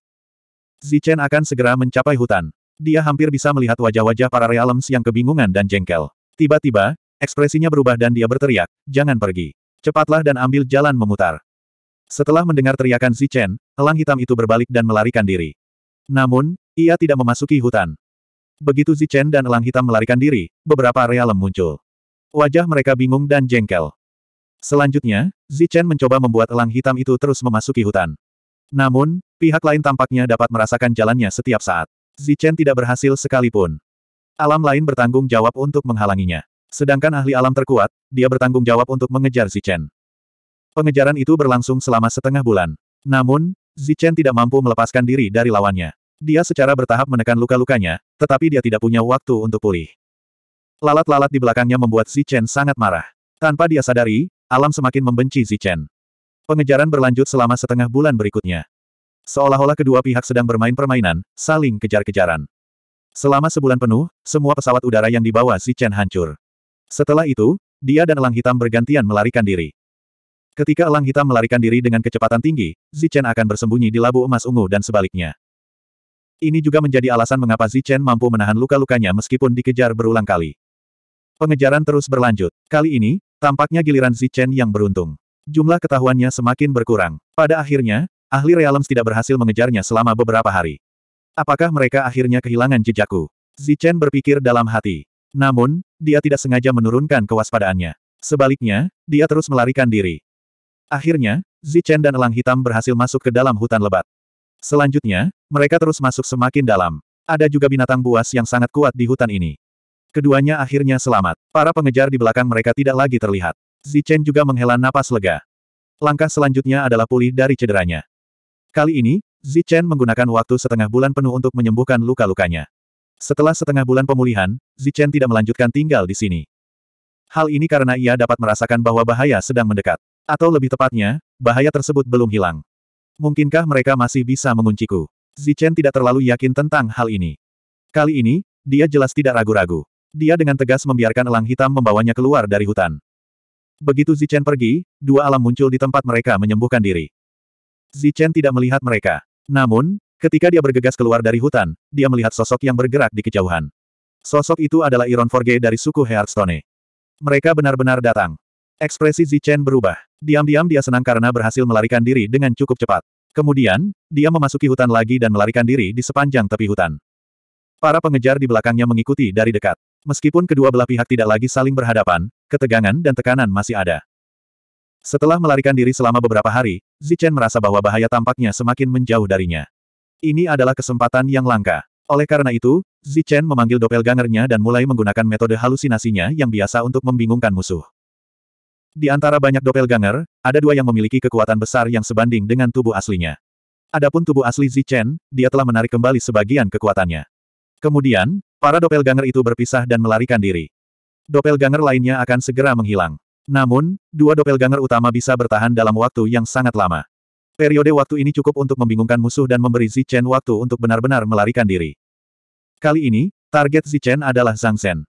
Speaker 1: Si Chen akan segera mencapai hutan. Dia hampir bisa melihat wajah-wajah para realms yang kebingungan dan jengkel. Tiba-tiba, ekspresinya berubah dan dia berteriak, jangan pergi. Cepatlah dan ambil jalan memutar. Setelah mendengar teriakan Si Chen, elang hitam itu berbalik dan melarikan diri. Namun, ia tidak memasuki hutan. Begitu Zichen dan Elang Hitam melarikan diri, beberapa area lem muncul. Wajah mereka bingung dan jengkel. Selanjutnya, Zichen mencoba membuat Elang Hitam itu terus memasuki hutan. Namun, pihak lain tampaknya dapat merasakan jalannya setiap saat. Zichen tidak berhasil sekalipun. Alam lain bertanggung jawab untuk menghalanginya. Sedangkan ahli alam terkuat, dia bertanggung jawab untuk mengejar Zichen. Pengejaran itu berlangsung selama setengah bulan. Namun, Zichen tidak mampu melepaskan diri dari lawannya. Dia secara bertahap menekan luka-lukanya, tetapi dia tidak punya waktu untuk pulih. Lalat-lalat di belakangnya membuat Chen sangat marah. Tanpa dia sadari, alam semakin membenci Chen. Pengejaran berlanjut selama setengah bulan berikutnya. Seolah-olah kedua pihak sedang bermain permainan, saling kejar-kejaran. Selama sebulan penuh, semua pesawat udara yang dibawa Chen hancur. Setelah itu, dia dan Elang Hitam bergantian melarikan diri. Ketika Elang Hitam melarikan diri dengan kecepatan tinggi, Chen akan bersembunyi di labu emas ungu dan sebaliknya. Ini juga menjadi alasan mengapa Zichen mampu menahan luka-lukanya meskipun dikejar berulang kali. Pengejaran terus berlanjut. Kali ini, tampaknya giliran Zichen yang beruntung. Jumlah ketahuannya semakin berkurang. Pada akhirnya, ahli realms tidak berhasil mengejarnya selama beberapa hari. Apakah mereka akhirnya kehilangan jejakku? Zichen berpikir dalam hati. Namun, dia tidak sengaja menurunkan kewaspadaannya. Sebaliknya, dia terus melarikan diri. Akhirnya, Zichen dan Elang Hitam berhasil masuk ke dalam hutan lebat. Selanjutnya, mereka terus masuk semakin dalam. Ada juga binatang buas yang sangat kuat di hutan ini. Keduanya akhirnya selamat. Para pengejar di belakang mereka tidak lagi terlihat. Zichen juga menghela napas lega. Langkah selanjutnya adalah pulih dari cederanya. Kali ini, Zichen menggunakan waktu setengah bulan penuh untuk menyembuhkan luka-lukanya. Setelah setengah bulan pemulihan, Zichen tidak melanjutkan tinggal di sini. Hal ini karena ia dapat merasakan bahwa bahaya sedang mendekat. Atau lebih tepatnya, bahaya tersebut belum hilang. Mungkinkah mereka masih bisa mengunciku? Zichen tidak terlalu yakin tentang hal ini. Kali ini, dia jelas tidak ragu-ragu. Dia dengan tegas membiarkan elang hitam membawanya keluar dari hutan. Begitu Zichen pergi, dua alam muncul di tempat mereka menyembuhkan diri. Zichen tidak melihat mereka. Namun, ketika dia bergegas keluar dari hutan, dia melihat sosok yang bergerak di kejauhan. Sosok itu adalah Iron Forge dari suku Hearthstone. Mereka benar-benar datang. Ekspresi Zichen berubah. Diam-diam dia senang karena berhasil melarikan diri dengan cukup cepat. Kemudian, dia memasuki hutan lagi dan melarikan diri di sepanjang tepi hutan. Para pengejar di belakangnya mengikuti dari dekat. Meskipun kedua belah pihak tidak lagi saling berhadapan, ketegangan dan tekanan masih ada. Setelah melarikan diri selama beberapa hari, Zichen merasa bahwa bahaya tampaknya semakin menjauh darinya. Ini adalah kesempatan yang langka. Oleh karena itu, Zichen memanggil gangernya dan mulai menggunakan metode halusinasinya yang biasa untuk membingungkan musuh. Di antara banyak doppelganger, ada dua yang memiliki kekuatan besar yang sebanding dengan tubuh aslinya. Adapun tubuh asli Zichen, dia telah menarik kembali sebagian kekuatannya. Kemudian, para doppelganger itu berpisah dan melarikan diri. Doppelganger lainnya akan segera menghilang. Namun, dua doppelganger utama bisa bertahan dalam waktu yang sangat lama. Periode waktu ini cukup untuk membingungkan musuh dan memberi Zichen waktu untuk benar-benar melarikan diri. Kali ini, target Zichen adalah Zhang Zhen.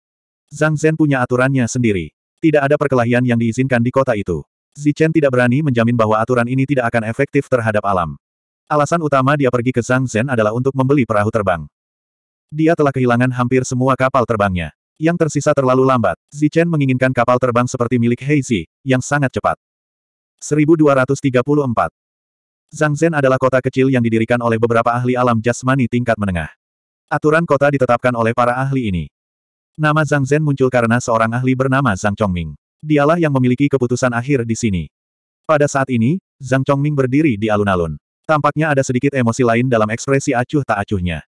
Speaker 1: Zhang Zhen punya aturannya sendiri. Tidak ada perkelahian yang diizinkan di kota itu. Zichen tidak berani menjamin bahwa aturan ini tidak akan efektif terhadap alam. Alasan utama dia pergi ke Zhang Zhen adalah untuk membeli perahu terbang. Dia telah kehilangan hampir semua kapal terbangnya. Yang tersisa terlalu lambat, Zichen menginginkan kapal terbang seperti milik Heizi, yang sangat cepat. 1234 Zhen adalah kota kecil yang didirikan oleh beberapa ahli alam jasmani tingkat menengah. Aturan kota ditetapkan oleh para ahli ini. Nama Zhang Zhen muncul karena seorang ahli bernama Zhang Chongming. Dialah yang memiliki keputusan akhir di sini. Pada saat ini, Zhang Chongming berdiri di alun-alun. Tampaknya ada sedikit emosi lain dalam ekspresi acuh tak acuhnya.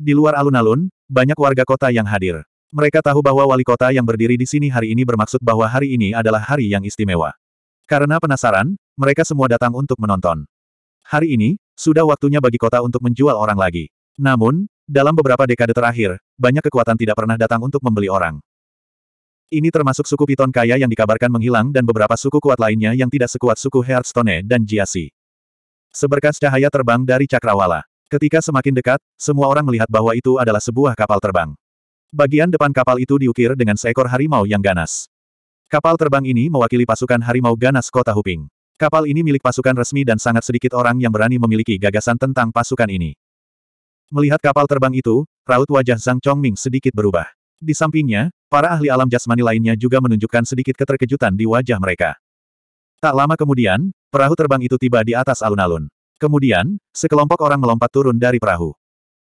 Speaker 1: Di luar alun-alun, banyak warga kota yang hadir. Mereka tahu bahwa wali kota yang berdiri di sini hari ini bermaksud bahwa hari ini adalah hari yang istimewa. Karena penasaran, mereka semua datang untuk menonton. Hari ini, sudah waktunya bagi kota untuk menjual orang lagi. Namun, dalam beberapa dekade terakhir, banyak kekuatan tidak pernah datang untuk membeli orang. Ini termasuk suku Piton kaya yang dikabarkan menghilang dan beberapa suku kuat lainnya yang tidak sekuat suku Hearthstone dan Jiasi. Seberkas cahaya terbang dari Cakrawala. Ketika semakin dekat, semua orang melihat bahwa itu adalah sebuah kapal terbang. Bagian depan kapal itu diukir dengan seekor harimau yang ganas. Kapal terbang ini mewakili pasukan harimau ganas kota Huping. Kapal ini milik pasukan resmi dan sangat sedikit orang yang berani memiliki gagasan tentang pasukan ini. Melihat kapal terbang itu, raut wajah Zhang Chongming sedikit berubah. Di sampingnya, para ahli alam jasmani lainnya juga menunjukkan sedikit keterkejutan di wajah mereka. Tak lama kemudian, perahu terbang itu tiba di atas alun-alun. Kemudian, sekelompok orang melompat turun dari perahu.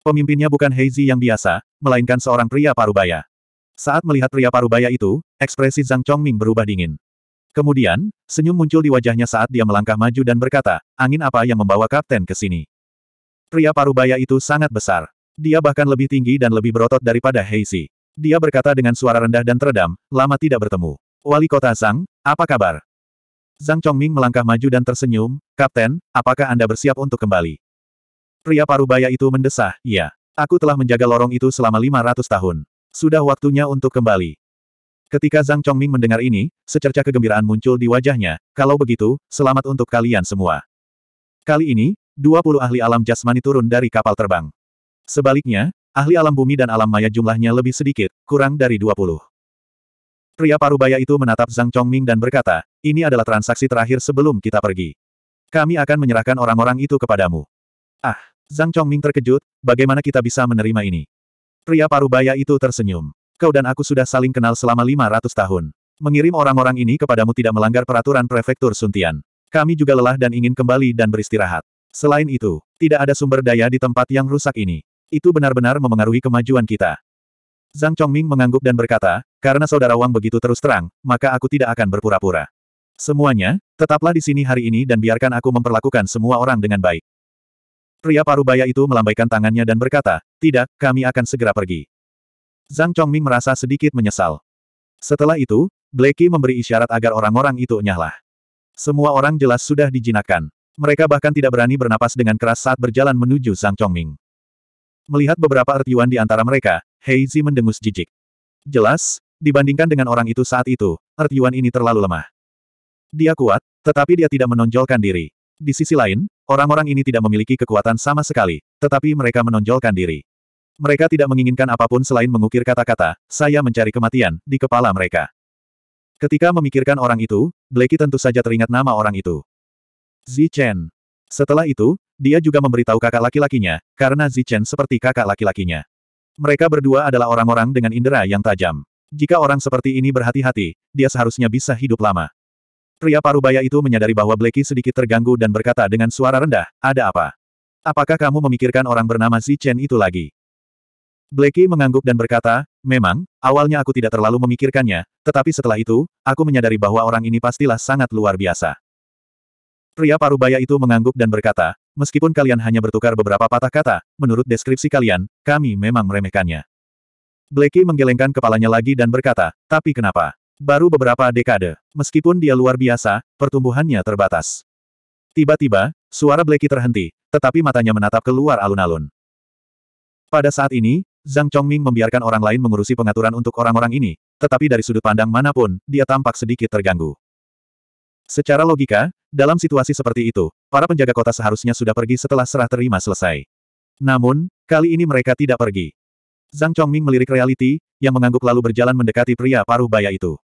Speaker 1: Pemimpinnya bukan Heizi yang biasa, melainkan seorang pria parubaya. Saat melihat pria parubaya itu, ekspresi Zhang Chongming berubah dingin. Kemudian, senyum muncul di wajahnya saat dia melangkah maju dan berkata, angin apa yang membawa kapten ke sini? Pria parubaya itu sangat besar. Dia bahkan lebih tinggi dan lebih berotot daripada Heisi. Dia berkata dengan suara rendah dan teredam, lama tidak bertemu. Wali kota Zhang, apa kabar? Zhang Chongming melangkah maju dan tersenyum, Kapten, apakah Anda bersiap untuk kembali? Pria parubaya itu mendesah, ya. Aku telah menjaga lorong itu selama 500 tahun. Sudah waktunya untuk kembali. Ketika Zhang Chongming mendengar ini, secerca kegembiraan muncul di wajahnya, kalau begitu, selamat untuk kalian semua. Kali ini, 20 ahli alam jasmani turun dari kapal terbang. Sebaliknya, ahli alam bumi dan alam maya jumlahnya lebih sedikit, kurang dari 20. Pria parubaya itu menatap Zhang Chongming dan berkata, ini adalah transaksi terakhir sebelum kita pergi. Kami akan menyerahkan orang-orang itu kepadamu. Ah, Zhang Chongming terkejut, bagaimana kita bisa menerima ini? Pria parubaya itu tersenyum. Kau dan aku sudah saling kenal selama 500 tahun. Mengirim orang-orang ini kepadamu tidak melanggar peraturan prefektur Suntian. Kami juga lelah dan ingin kembali dan beristirahat. Selain itu, tidak ada sumber daya di tempat yang rusak ini. Itu benar-benar memengaruhi kemajuan kita. Zhang Chongming mengangguk dan berkata, karena saudara Wang begitu terus terang, maka aku tidak akan berpura-pura. Semuanya, tetaplah di sini hari ini dan biarkan aku memperlakukan semua orang dengan baik. Pria parubaya itu melambaikan tangannya dan berkata, tidak, kami akan segera pergi. Zhang Chongming merasa sedikit menyesal. Setelah itu, Blackie memberi isyarat agar orang-orang itu nyahlah. Semua orang jelas sudah dijinakkan. Mereka bahkan tidak berani bernapas dengan keras saat berjalan menuju Sang Chongming. Melihat beberapa ertiwan di antara mereka, Hei Zi mendengus jijik. Jelas, dibandingkan dengan orang itu saat itu, ertiwan ini terlalu lemah. Dia kuat, tetapi dia tidak menonjolkan diri. Di sisi lain, orang-orang ini tidak memiliki kekuatan sama sekali, tetapi mereka menonjolkan diri. Mereka tidak menginginkan apapun selain mengukir kata-kata, saya mencari kematian, di kepala mereka. Ketika memikirkan orang itu, Blakey tentu saja teringat nama orang itu. Zichen. Setelah itu, dia juga memberitahu kakak laki-lakinya, karena Zichen seperti kakak laki-lakinya. Mereka berdua adalah orang-orang dengan indera yang tajam. Jika orang seperti ini berhati-hati, dia seharusnya bisa hidup lama. Pria parubaya itu menyadari bahwa Blakey sedikit terganggu dan berkata dengan suara rendah, ada apa? Apakah kamu memikirkan orang bernama Zichen itu lagi? Blakey mengangguk dan berkata, memang, awalnya aku tidak terlalu memikirkannya, tetapi setelah itu, aku menyadari bahwa orang ini pastilah sangat luar biasa. Pria parubaya itu mengangguk dan berkata, meskipun kalian hanya bertukar beberapa patah kata, menurut deskripsi kalian, kami memang meremehkannya. Blacky menggelengkan kepalanya lagi dan berkata, tapi kenapa? Baru beberapa dekade, meskipun dia luar biasa, pertumbuhannya terbatas. Tiba-tiba, suara Blacky terhenti, tetapi matanya menatap keluar alun-alun. Pada saat ini, Zhang Chongming membiarkan orang lain mengurusi pengaturan untuk orang-orang ini, tetapi dari sudut pandang manapun, dia tampak sedikit terganggu. Secara logika, dalam situasi seperti itu, para penjaga kota seharusnya sudah pergi setelah serah terima selesai. Namun, kali ini mereka tidak pergi. Zhang Chongming melirik reality, yang mengangguk lalu berjalan mendekati pria paruh baya itu.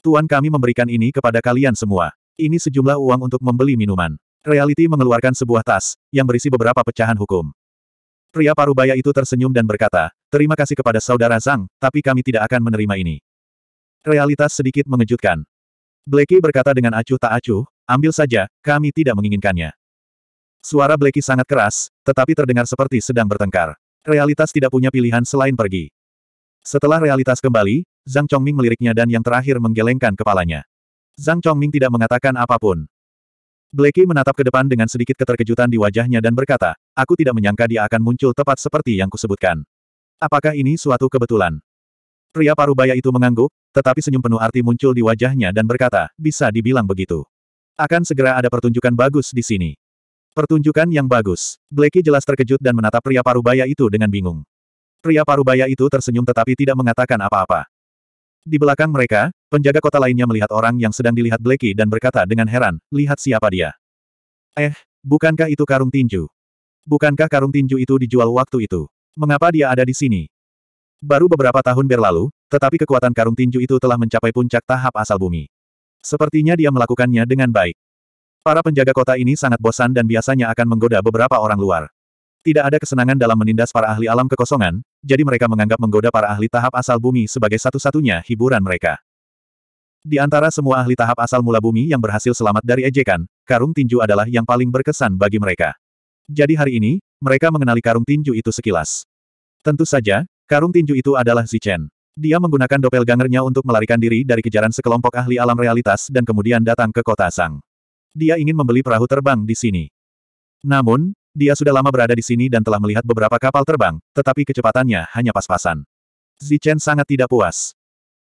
Speaker 1: Tuan kami memberikan ini kepada kalian semua. Ini sejumlah uang untuk membeli minuman. Reality mengeluarkan sebuah tas, yang berisi beberapa pecahan hukum. Pria paruh baya itu tersenyum dan berkata, terima kasih kepada saudara Zhang, tapi kami tidak akan menerima ini. Realitas sedikit mengejutkan. Blacky berkata dengan acuh tak acuh, ambil saja, kami tidak menginginkannya. Suara Blacky sangat keras, tetapi terdengar seperti sedang bertengkar. Realitas tidak punya pilihan selain pergi. Setelah realitas kembali, Zhang Chongming meliriknya dan yang terakhir menggelengkan kepalanya. Zhang Chongming tidak mengatakan apapun. Blacky menatap ke depan dengan sedikit keterkejutan di wajahnya dan berkata, aku tidak menyangka dia akan muncul tepat seperti yang kusebutkan. Apakah ini suatu kebetulan? Pria parubaya itu mengangguk, tetapi senyum penuh arti muncul di wajahnya dan berkata, bisa dibilang begitu. Akan segera ada pertunjukan bagus di sini. Pertunjukan yang bagus. Blakey jelas terkejut dan menatap pria parubaya itu dengan bingung. Pria parubaya itu tersenyum tetapi tidak mengatakan apa-apa. Di belakang mereka, penjaga kota lainnya melihat orang yang sedang dilihat Blakey dan berkata dengan heran, lihat siapa dia. Eh, bukankah itu karung tinju? Bukankah karung tinju itu dijual waktu itu? Mengapa dia ada di sini? Baru beberapa tahun berlalu, tetapi kekuatan karung tinju itu telah mencapai puncak tahap asal bumi. Sepertinya dia melakukannya dengan baik. Para penjaga kota ini sangat bosan dan biasanya akan menggoda beberapa orang luar. Tidak ada kesenangan dalam menindas para ahli alam kekosongan, jadi mereka menganggap menggoda para ahli tahap asal bumi sebagai satu-satunya hiburan mereka. Di antara semua ahli tahap asal mula bumi yang berhasil selamat dari ejekan, karung tinju adalah yang paling berkesan bagi mereka. Jadi hari ini, mereka mengenali karung tinju itu sekilas. Tentu saja, Karung tinju itu adalah Zichen. Dia menggunakan dopel doppelgangernya untuk melarikan diri dari kejaran sekelompok ahli alam realitas dan kemudian datang ke kota Sang. Dia ingin membeli perahu terbang di sini. Namun, dia sudah lama berada di sini dan telah melihat beberapa kapal terbang, tetapi kecepatannya hanya pas-pasan. Zichen sangat tidak puas.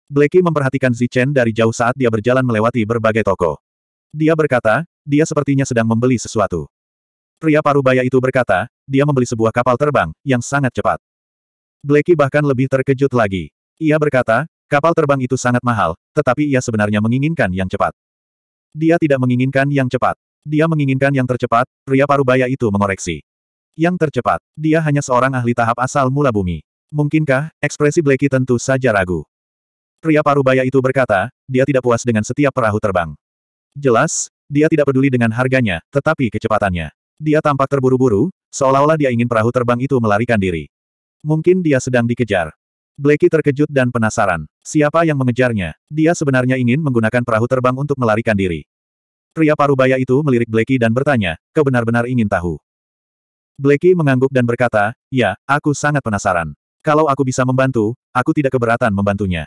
Speaker 1: Blakey memperhatikan Zichen dari jauh saat dia berjalan melewati berbagai toko. Dia berkata, dia sepertinya sedang membeli sesuatu. Pria parubaya itu berkata, dia membeli sebuah kapal terbang, yang sangat cepat. Blacky bahkan lebih terkejut lagi. Ia berkata, kapal terbang itu sangat mahal, tetapi ia sebenarnya menginginkan yang cepat. Dia tidak menginginkan yang cepat. Dia menginginkan yang tercepat, pria parubaya itu mengoreksi. Yang tercepat, dia hanya seorang ahli tahap asal mula bumi. Mungkinkah, ekspresi Blacky tentu saja ragu. Pria parubaya itu berkata, dia tidak puas dengan setiap perahu terbang. Jelas, dia tidak peduli dengan harganya, tetapi kecepatannya. Dia tampak terburu-buru, seolah-olah dia ingin perahu terbang itu melarikan diri. Mungkin dia sedang dikejar. Blacky terkejut dan penasaran. Siapa yang mengejarnya? Dia sebenarnya ingin menggunakan perahu terbang untuk melarikan diri. Pria parubaya itu melirik Blacky dan bertanya, kau benar-benar ingin tahu. Blacky mengangguk dan berkata, ya, aku sangat penasaran. Kalau aku bisa membantu, aku tidak keberatan membantunya.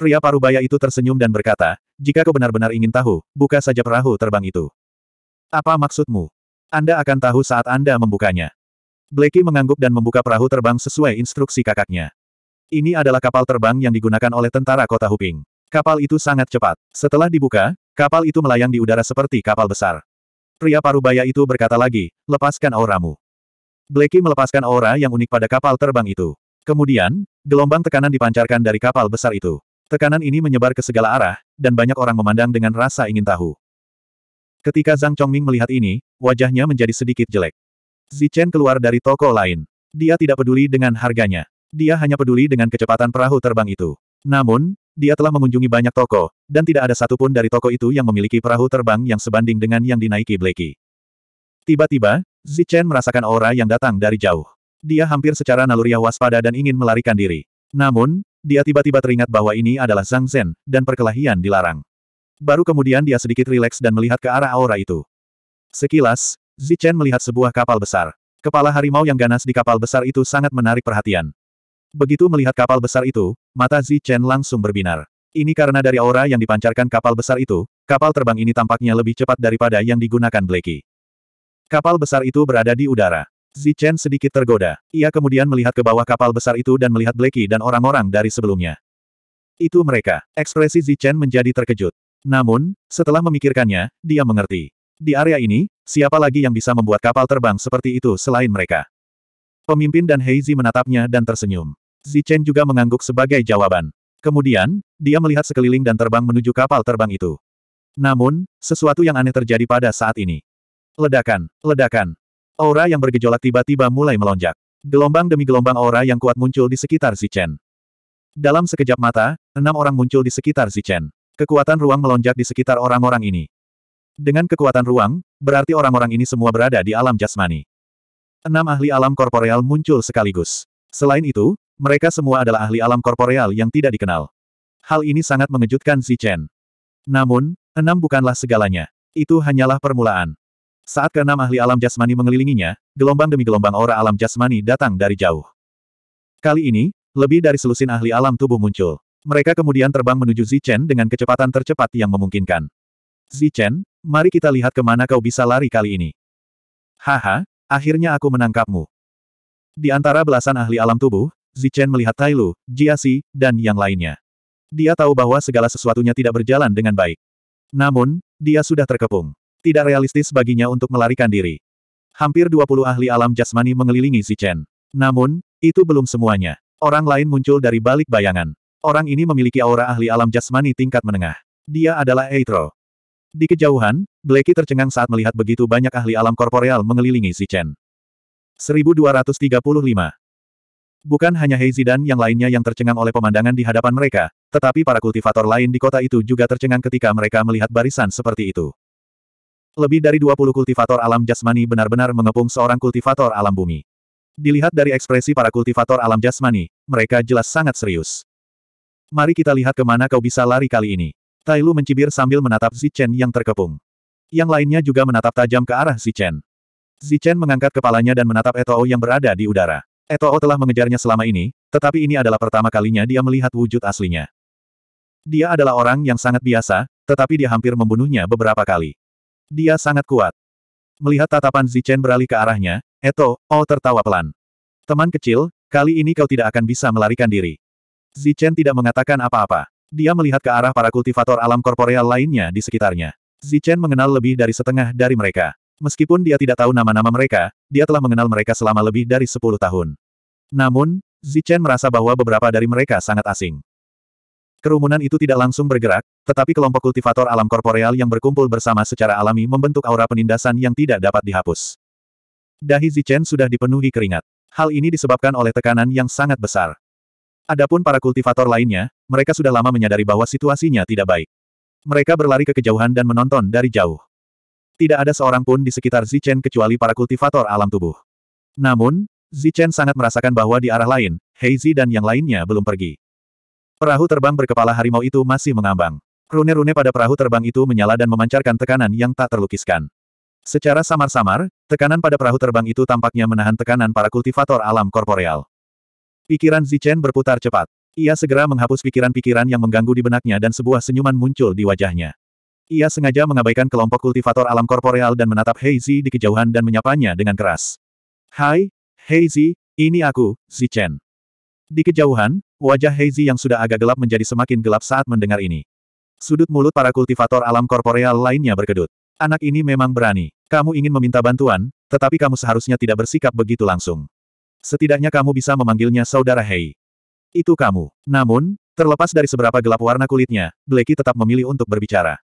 Speaker 1: Pria parubaya itu tersenyum dan berkata, jika kau benar-benar ingin tahu, buka saja perahu terbang itu. Apa maksudmu? Anda akan tahu saat Anda membukanya. Blacky mengangguk dan membuka perahu terbang sesuai instruksi kakaknya. Ini adalah kapal terbang yang digunakan oleh tentara kota Huping. Kapal itu sangat cepat. Setelah dibuka, kapal itu melayang di udara seperti kapal besar. Pria parubaya itu berkata lagi, lepaskan auramu. Blacky melepaskan aura yang unik pada kapal terbang itu. Kemudian, gelombang tekanan dipancarkan dari kapal besar itu. Tekanan ini menyebar ke segala arah, dan banyak orang memandang dengan rasa ingin tahu. Ketika Zhang Chongming melihat ini, wajahnya menjadi sedikit jelek. Zichen keluar dari toko lain. Dia tidak peduli dengan harganya. Dia hanya peduli dengan kecepatan perahu terbang itu. Namun, dia telah mengunjungi banyak toko, dan tidak ada satupun dari toko itu yang memiliki perahu terbang yang sebanding dengan yang dinaiki Blakey. Tiba-tiba, Zichen merasakan aura yang datang dari jauh. Dia hampir secara naluriah waspada dan ingin melarikan diri. Namun, dia tiba-tiba teringat bahwa ini adalah Zhang Zhen, dan perkelahian dilarang. Baru kemudian dia sedikit rileks dan melihat ke arah aura itu. Sekilas, Zichen melihat sebuah kapal besar. Kepala harimau yang ganas di kapal besar itu sangat menarik perhatian. Begitu melihat kapal besar itu, mata Zichen langsung berbinar. Ini karena dari aura yang dipancarkan kapal besar itu, kapal terbang ini tampaknya lebih cepat daripada yang digunakan Blakey. Kapal besar itu berada di udara. Zichen sedikit tergoda. Ia kemudian melihat ke bawah kapal besar itu dan melihat Blakey dan orang-orang dari sebelumnya. Itu mereka. Ekspresi Zichen menjadi terkejut. Namun, setelah memikirkannya, dia mengerti. Di area ini, siapa lagi yang bisa membuat kapal terbang seperti itu selain mereka? Pemimpin dan Heizi menatapnya dan tersenyum. Zichen juga mengangguk sebagai jawaban. Kemudian, dia melihat sekeliling dan terbang menuju kapal terbang itu. Namun, sesuatu yang aneh terjadi pada saat ini. Ledakan, ledakan. Aura yang bergejolak tiba-tiba mulai melonjak. Gelombang demi gelombang aura yang kuat muncul di sekitar Zichen. Dalam sekejap mata, enam orang muncul di sekitar Zichen. Kekuatan ruang melonjak di sekitar orang-orang ini. Dengan kekuatan ruang, berarti orang-orang ini semua berada di alam jasmani. Enam ahli alam korporeal muncul sekaligus. Selain itu, mereka semua adalah ahli alam korporeal yang tidak dikenal. Hal ini sangat mengejutkan Xi Chen. Namun, enam bukanlah segalanya. Itu hanyalah permulaan. Saat keenam ahli alam jasmani mengelilinginya, gelombang demi gelombang aura alam jasmani datang dari jauh. Kali ini, lebih dari selusin ahli alam tubuh muncul. Mereka kemudian terbang menuju Zichen dengan kecepatan tercepat yang memungkinkan. Zichen, Mari kita lihat kemana kau bisa lari kali ini. Haha, akhirnya aku menangkapmu. Di antara belasan ahli alam tubuh, Zichen melihat Tai Lu, Jiasi, dan yang lainnya. Dia tahu bahwa segala sesuatunya tidak berjalan dengan baik. Namun, dia sudah terkepung. Tidak realistis baginya untuk melarikan diri. Hampir 20 ahli alam jasmani mengelilingi Zichen. Namun, itu belum semuanya. Orang lain muncul dari balik bayangan. Orang ini memiliki aura ahli alam jasmani tingkat menengah. Dia adalah Eitro. Di kejauhan, Blakey tercengang saat melihat begitu banyak ahli alam korporeal mengelilingi si Chen. 1235 Bukan hanya Heizi dan yang lainnya yang tercengang oleh pemandangan di hadapan mereka, tetapi para kultivator lain di kota itu juga tercengang ketika mereka melihat barisan seperti itu. Lebih dari 20 kultivator alam jasmani benar-benar mengepung seorang kultivator alam bumi. Dilihat dari ekspresi para kultivator alam jasmani, mereka jelas sangat serius. Mari kita lihat kemana kau bisa lari kali ini. Tai Lu mencibir sambil menatap Zichen yang terkepung. Yang lainnya juga menatap tajam ke arah Zichen. Zichen mengangkat kepalanya dan menatap Etoo yang berada di udara. Etoo telah mengejarnya selama ini, tetapi ini adalah pertama kalinya dia melihat wujud aslinya. Dia adalah orang yang sangat biasa, tetapi dia hampir membunuhnya beberapa kali. Dia sangat kuat. Melihat tatapan Zichen beralih ke arahnya, Etoo oh tertawa pelan. Teman kecil, kali ini kau tidak akan bisa melarikan diri. Zichen tidak mengatakan apa-apa. Dia melihat ke arah para kultivator alam korporeal lainnya di sekitarnya. Zichen mengenal lebih dari setengah dari mereka. Meskipun dia tidak tahu nama-nama mereka, dia telah mengenal mereka selama lebih dari sepuluh tahun. Namun, Zichen merasa bahwa beberapa dari mereka sangat asing. Kerumunan itu tidak langsung bergerak, tetapi kelompok kultivator alam korporeal yang berkumpul bersama secara alami membentuk aura penindasan yang tidak dapat dihapus. Dahi Zichen sudah dipenuhi keringat. Hal ini disebabkan oleh tekanan yang sangat besar. Adapun para kultivator lainnya, mereka sudah lama menyadari bahwa situasinya tidak baik. Mereka berlari ke kejauhan dan menonton dari jauh. Tidak ada seorang pun di sekitar Zichen kecuali para kultivator alam tubuh. Namun, Zichen sangat merasakan bahwa di arah lain, Heizi dan yang lainnya belum pergi. Perahu terbang berkepala harimau itu masih mengambang. Rune-rune pada perahu terbang itu menyala dan memancarkan tekanan yang tak terlukiskan. Secara samar-samar, tekanan pada perahu terbang itu tampaknya menahan tekanan para kultivator alam korporeal. Pikiran Zichen berputar cepat. Ia segera menghapus pikiran-pikiran yang mengganggu di benaknya dan sebuah senyuman muncul di wajahnya. Ia sengaja mengabaikan kelompok kultivator alam korporeal dan menatap Heizi di kejauhan dan menyapanya dengan keras. Hai, Heizi, ini aku, Zichen. Di kejauhan, wajah Heizi yang sudah agak gelap menjadi semakin gelap saat mendengar ini. Sudut mulut para kultivator alam korporeal lainnya berkedut. Anak ini memang berani. Kamu ingin meminta bantuan, tetapi kamu seharusnya tidak bersikap begitu langsung. Setidaknya kamu bisa memanggilnya saudara Hei. Itu kamu. Namun, terlepas dari seberapa gelap warna kulitnya, Blakey tetap memilih untuk berbicara.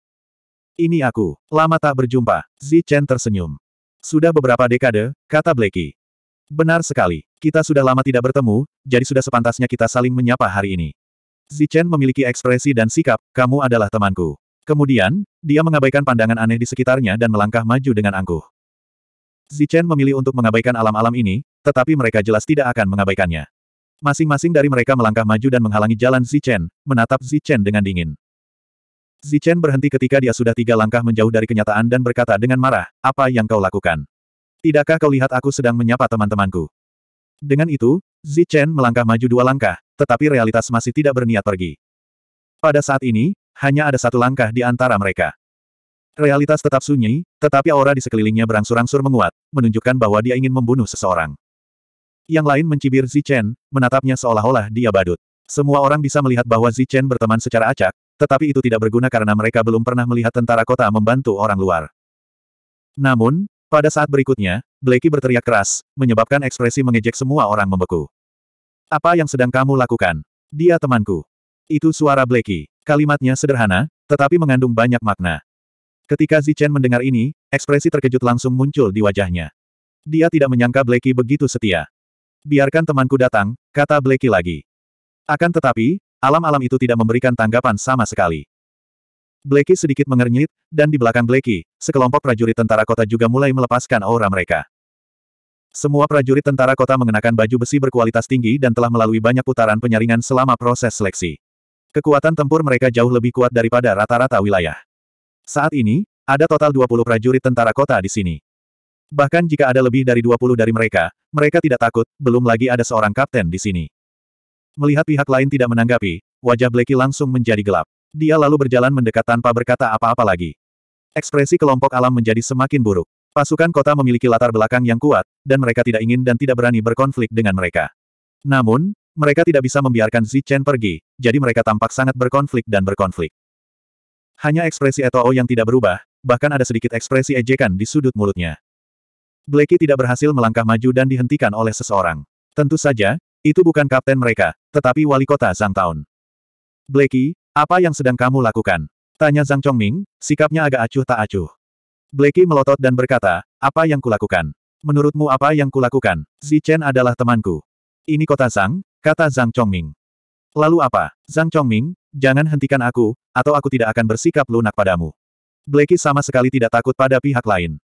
Speaker 1: Ini aku. Lama tak berjumpa. Zi Chen tersenyum. Sudah beberapa dekade, kata Blakey. Benar sekali. Kita sudah lama tidak bertemu, jadi sudah sepantasnya kita saling menyapa hari ini. Zi Chen memiliki ekspresi dan sikap, kamu adalah temanku. Kemudian, dia mengabaikan pandangan aneh di sekitarnya dan melangkah maju dengan angkuh. Zichen memilih untuk mengabaikan alam-alam ini, tetapi mereka jelas tidak akan mengabaikannya. Masing-masing dari mereka melangkah maju dan menghalangi jalan Zichen, menatap Zichen dengan dingin. Zichen berhenti ketika dia sudah tiga langkah menjauh dari kenyataan dan berkata dengan marah, apa yang kau lakukan? Tidakkah kau lihat aku sedang menyapa teman-temanku? Dengan itu, Zichen melangkah maju dua langkah, tetapi realitas masih tidak berniat pergi. Pada saat ini, hanya ada satu langkah di antara mereka. Realitas tetap sunyi, tetapi aura di sekelilingnya berangsur-angsur menguat, menunjukkan bahwa dia ingin membunuh seseorang. Yang lain mencibir Zichen, menatapnya seolah-olah dia badut. Semua orang bisa melihat bahwa Zichen berteman secara acak, tetapi itu tidak berguna karena mereka belum pernah melihat tentara kota membantu orang luar. Namun, pada saat berikutnya, Blakey berteriak keras, menyebabkan ekspresi mengejek semua orang membeku. Apa yang sedang kamu lakukan? Dia temanku. Itu suara Blakey. Kalimatnya sederhana, tetapi mengandung banyak makna. Ketika Zichen mendengar ini, ekspresi terkejut langsung muncul di wajahnya. Dia tidak menyangka Blakey begitu setia. Biarkan temanku datang, kata Blakey lagi. Akan tetapi, alam-alam itu tidak memberikan tanggapan sama sekali. Blakey sedikit mengernyit, dan di belakang Blakey, sekelompok prajurit tentara kota juga mulai melepaskan aura mereka. Semua prajurit tentara kota mengenakan baju besi berkualitas tinggi dan telah melalui banyak putaran penyaringan selama proses seleksi. Kekuatan tempur mereka jauh lebih kuat daripada rata-rata wilayah. Saat ini, ada total 20 prajurit tentara kota di sini. Bahkan jika ada lebih dari 20 dari mereka, mereka tidak takut, belum lagi ada seorang kapten di sini. Melihat pihak lain tidak menanggapi, wajah Blacky langsung menjadi gelap. Dia lalu berjalan mendekat tanpa berkata apa-apa lagi. Ekspresi kelompok alam menjadi semakin buruk. Pasukan kota memiliki latar belakang yang kuat, dan mereka tidak ingin dan tidak berani berkonflik dengan mereka. Namun, mereka tidak bisa membiarkan Zi Chen pergi, jadi mereka tampak sangat berkonflik dan berkonflik. Hanya ekspresi Etoo yang tidak berubah, bahkan ada sedikit ekspresi ejekan di sudut mulutnya. Blakey tidak berhasil melangkah maju dan dihentikan oleh seseorang. Tentu saja, itu bukan kapten mereka, tetapi wali kota Zhang Taun. Blakey, apa yang sedang kamu lakukan? Tanya Zhang Chongming, sikapnya agak acuh tak acuh. Blakey melotot dan berkata, apa yang kulakukan? Menurutmu apa yang kulakukan? Zichen adalah temanku. Ini kota Zhang, kata Zhang Chongming. Lalu apa? Zhang Chongming, jangan hentikan aku, atau aku tidak akan bersikap lunak padamu. Blakey sama sekali tidak takut pada pihak lain.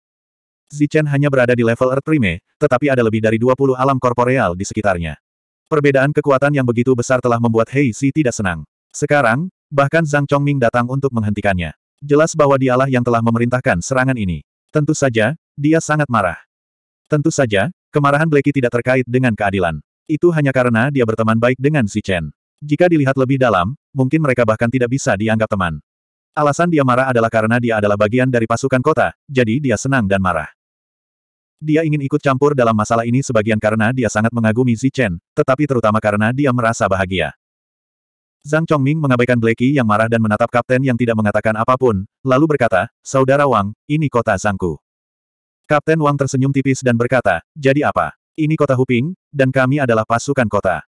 Speaker 1: Zichen hanya berada di level Earth Prime, tetapi ada lebih dari 20 alam korporeal di sekitarnya. Perbedaan kekuatan yang begitu besar telah membuat Hei Si tidak senang. Sekarang, bahkan Zhang Chongming datang untuk menghentikannya. Jelas bahwa dialah yang telah memerintahkan serangan ini. Tentu saja, dia sangat marah. Tentu saja, kemarahan Blakey tidak terkait dengan keadilan. Itu hanya karena dia berteman baik dengan Zichen. Jika dilihat lebih dalam, mungkin mereka bahkan tidak bisa dianggap teman. Alasan dia marah adalah karena dia adalah bagian dari pasukan kota, jadi dia senang dan marah. Dia ingin ikut campur dalam masalah ini sebagian karena dia sangat mengagumi Zichen, tetapi terutama karena dia merasa bahagia. Zhang Chongming mengabaikan Blackie yang marah dan menatap kapten yang tidak mengatakan apapun, lalu berkata, Saudara Wang, ini kota Zhangku. Kapten Wang tersenyum tipis dan berkata, jadi apa? Ini kota Huping, dan kami adalah pasukan kota.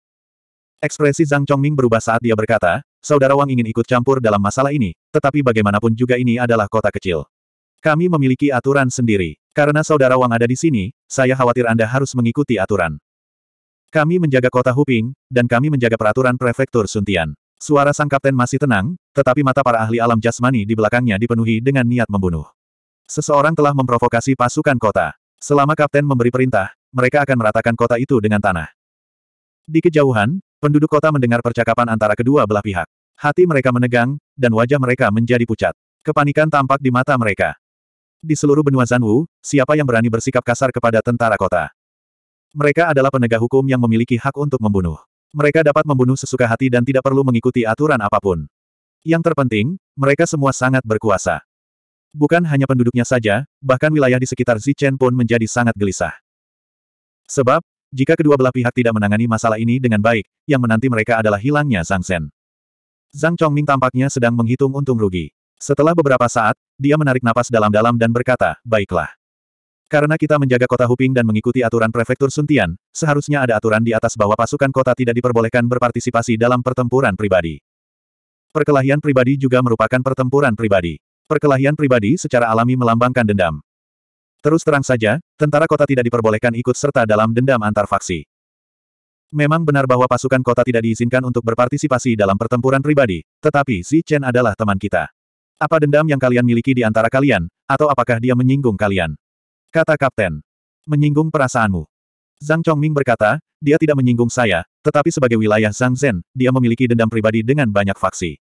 Speaker 1: Ekspresi Zhang Chongming berubah saat dia berkata, Saudara Wang ingin ikut campur dalam masalah ini, tetapi bagaimanapun juga ini adalah kota kecil. Kami memiliki aturan sendiri. Karena Saudara Wang ada di sini, saya khawatir Anda harus mengikuti aturan. Kami menjaga kota Huping, dan kami menjaga peraturan prefektur Suntian. Suara sang kapten masih tenang, tetapi mata para ahli alam jasmani di belakangnya dipenuhi dengan niat membunuh. Seseorang telah memprovokasi pasukan kota. Selama kapten memberi perintah, mereka akan meratakan kota itu dengan tanah. Di kejauhan, Penduduk kota mendengar percakapan antara kedua belah pihak. Hati mereka menegang, dan wajah mereka menjadi pucat. Kepanikan tampak di mata mereka. Di seluruh benua Zanwu, siapa yang berani bersikap kasar kepada tentara kota? Mereka adalah penegak hukum yang memiliki hak untuk membunuh. Mereka dapat membunuh sesuka hati dan tidak perlu mengikuti aturan apapun. Yang terpenting, mereka semua sangat berkuasa. Bukan hanya penduduknya saja, bahkan wilayah di sekitar Zichen pun menjadi sangat gelisah. Sebab, jika kedua belah pihak tidak menangani masalah ini dengan baik, yang menanti mereka adalah hilangnya Zhang Shen. Zhang Chongming tampaknya sedang menghitung untung rugi. Setelah beberapa saat, dia menarik napas dalam-dalam dan berkata, baiklah. Karena kita menjaga kota Huping dan mengikuti aturan prefektur Suntian, seharusnya ada aturan di atas bahwa pasukan kota tidak diperbolehkan berpartisipasi dalam pertempuran pribadi. Perkelahian pribadi juga merupakan pertempuran pribadi. Perkelahian pribadi secara alami melambangkan dendam. Terus terang saja, tentara kota tidak diperbolehkan ikut serta dalam dendam antar faksi. Memang benar bahwa pasukan kota tidak diizinkan untuk berpartisipasi dalam pertempuran pribadi, tetapi Xi Chen adalah teman kita. Apa dendam yang kalian miliki di antara kalian, atau apakah dia menyinggung kalian? Kata Kapten. Menyinggung perasaanmu. Zhang Chongming berkata, dia tidak menyinggung saya, tetapi sebagai wilayah Zhang Zhen, dia memiliki dendam pribadi dengan banyak faksi.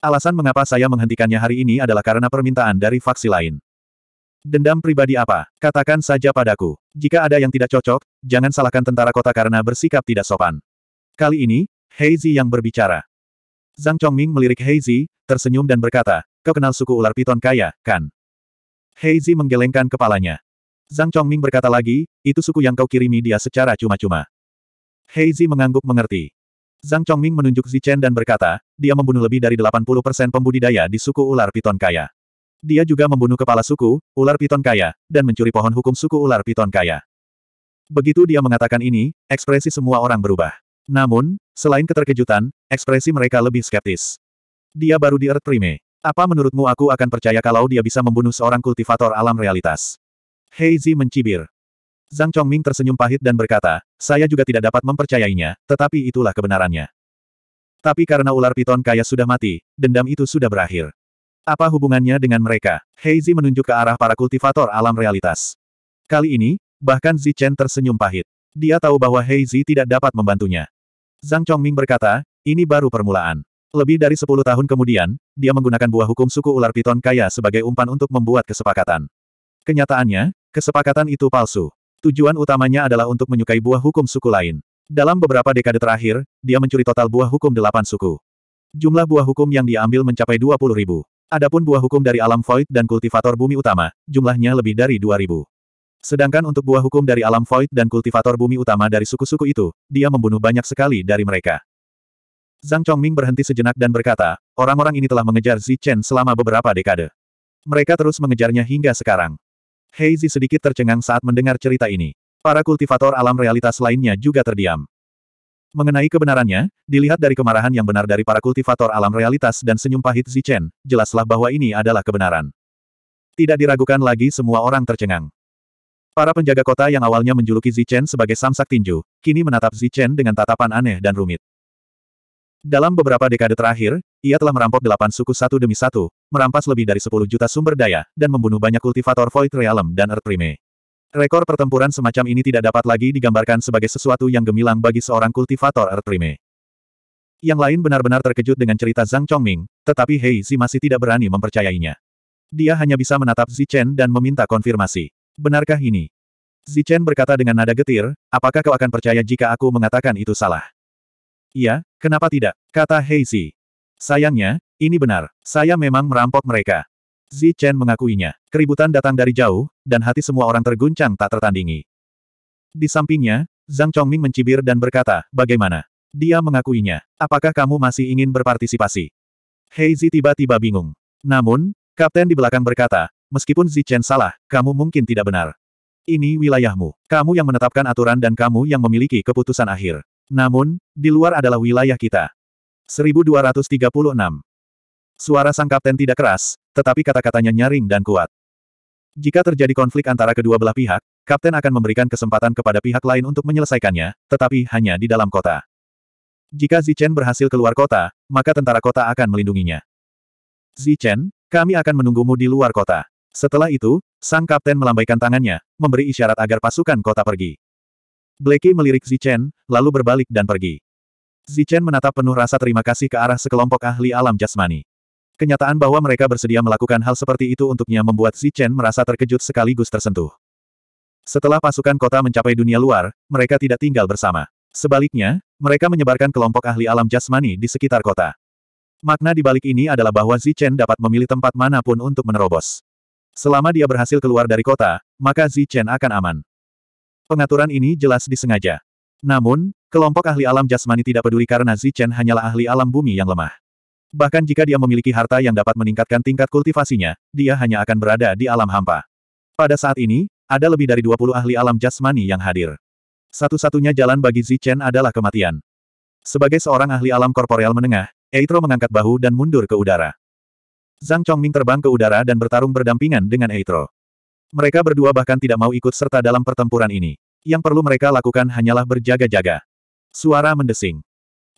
Speaker 1: Alasan mengapa saya menghentikannya hari ini adalah karena permintaan dari faksi lain. Dendam pribadi apa? Katakan saja padaku. Jika ada yang tidak cocok, jangan salahkan tentara kota karena bersikap tidak sopan. Kali ini, Heizi yang berbicara. Zhang Chongming melirik Heizi, tersenyum dan berkata, kau kenal suku ular piton kaya, kan? Heizi menggelengkan kepalanya. Zhang Chongming berkata lagi, itu suku yang kau kirimi dia secara cuma-cuma. Heizi mengangguk mengerti. Zhang Chongming menunjuk Zichen dan berkata, dia membunuh lebih dari 80% pembudidaya di suku ular piton kaya. Dia juga membunuh kepala suku, ular piton kaya, dan mencuri pohon hukum suku ular piton kaya. Begitu dia mengatakan ini, ekspresi semua orang berubah. Namun, selain keterkejutan, ekspresi mereka lebih skeptis. Dia baru di Earth Prime. Apa menurutmu aku akan percaya kalau dia bisa membunuh seorang kultivator alam realitas? Heizi mencibir. Zhang Chongming tersenyum pahit dan berkata, saya juga tidak dapat mempercayainya, tetapi itulah kebenarannya. Tapi karena ular piton kaya sudah mati, dendam itu sudah berakhir. Apa hubungannya dengan mereka? Heizi menunjuk ke arah para kultivator alam realitas. Kali ini, bahkan Zichen tersenyum pahit. Dia tahu bahwa Heizi tidak dapat membantunya. Zhang Chongming berkata, ini baru permulaan. Lebih dari sepuluh tahun kemudian, dia menggunakan buah hukum suku ular piton kaya sebagai umpan untuk membuat kesepakatan. Kenyataannya, kesepakatan itu palsu. Tujuan utamanya adalah untuk menyukai buah hukum suku lain. Dalam beberapa dekade terakhir, dia mencuri total buah hukum delapan suku. Jumlah buah hukum yang diambil mencapai dua puluh ribu. Adapun buah hukum dari alam void dan kultivator bumi utama, jumlahnya lebih dari 2000. Sedangkan untuk buah hukum dari alam void dan kultivator bumi utama dari suku-suku itu, dia membunuh banyak sekali dari mereka. Zhang Chongming berhenti sejenak dan berkata, orang-orang ini telah mengejar Zi Chen selama beberapa dekade. Mereka terus mengejarnya hingga sekarang. Hei Zi sedikit tercengang saat mendengar cerita ini. Para kultivator alam realitas lainnya juga terdiam. Mengenai kebenarannya, dilihat dari kemarahan yang benar dari para kultivator alam realitas dan senyum pahit Zichen, jelaslah bahwa ini adalah kebenaran. Tidak diragukan lagi semua orang tercengang. Para penjaga kota yang awalnya menjuluki Zichen sebagai samsak tinju, kini menatap Zichen dengan tatapan aneh dan rumit. Dalam beberapa dekade terakhir, ia telah merampok delapan suku satu demi satu, merampas lebih dari sepuluh juta sumber daya, dan membunuh banyak kultivator Void Realm dan Earth Prime. Rekor pertempuran semacam ini tidak dapat lagi digambarkan sebagai sesuatu yang gemilang bagi seorang kultivator Earth Prime. Yang lain benar-benar terkejut dengan cerita Zhang Chongming, tetapi Hei Zi masih tidak berani mempercayainya. Dia hanya bisa menatap Zi Chen dan meminta konfirmasi. Benarkah ini? Zi Chen berkata dengan nada getir, apakah kau akan percaya jika aku mengatakan itu salah? Iya, kenapa tidak? Kata Hei Zi. Sayangnya, ini benar. Saya memang merampok mereka. Zi Chen mengakuinya. Keributan datang dari jauh, dan hati semua orang terguncang tak tertandingi. Di sampingnya, Zhang Chongming mencibir dan berkata, bagaimana? Dia mengakuinya. Apakah kamu masih ingin berpartisipasi? Hei Zi tiba-tiba bingung. Namun, kapten di belakang berkata, meskipun Zi Chen salah, kamu mungkin tidak benar. Ini wilayahmu. Kamu yang menetapkan aturan dan kamu yang memiliki keputusan akhir. Namun, di luar adalah wilayah kita. 1236. Suara sang kapten tidak keras, tetapi kata-katanya nyaring dan kuat. Jika terjadi konflik antara kedua belah pihak, kapten akan memberikan kesempatan kepada pihak lain untuk menyelesaikannya, tetapi hanya di dalam kota. Jika Zichen berhasil keluar kota, maka tentara kota akan melindunginya. Zichen, kami akan menunggumu di luar kota. Setelah itu, sang kapten melambaikan tangannya, memberi isyarat agar pasukan kota pergi. Blacky melirik Zichen, lalu berbalik dan pergi. Zichen menatap penuh rasa terima kasih ke arah sekelompok ahli alam jasmani. Kenyataan bahwa mereka bersedia melakukan hal seperti itu untuknya membuat Chen merasa terkejut sekaligus tersentuh. Setelah pasukan kota mencapai dunia luar, mereka tidak tinggal bersama. Sebaliknya, mereka menyebarkan kelompok ahli alam jasmani di sekitar kota. Makna di balik ini adalah bahwa Chen dapat memilih tempat manapun untuk menerobos. Selama dia berhasil keluar dari kota, maka Chen akan aman. Pengaturan ini jelas disengaja. Namun, kelompok ahli alam jasmani tidak peduli karena Chen hanyalah ahli alam bumi yang lemah. Bahkan jika dia memiliki harta yang dapat meningkatkan tingkat kultivasinya, dia hanya akan berada di alam hampa. Pada saat ini, ada lebih dari 20 ahli alam jasmani yang hadir. Satu-satunya jalan bagi Zichen adalah kematian. Sebagai seorang ahli alam korporeal menengah, Eitro mengangkat bahu dan mundur ke udara. Zhang Chongming terbang ke udara dan bertarung berdampingan dengan Eitro. Mereka berdua bahkan tidak mau ikut serta dalam pertempuran ini. Yang perlu mereka lakukan hanyalah berjaga-jaga. Suara mendesing.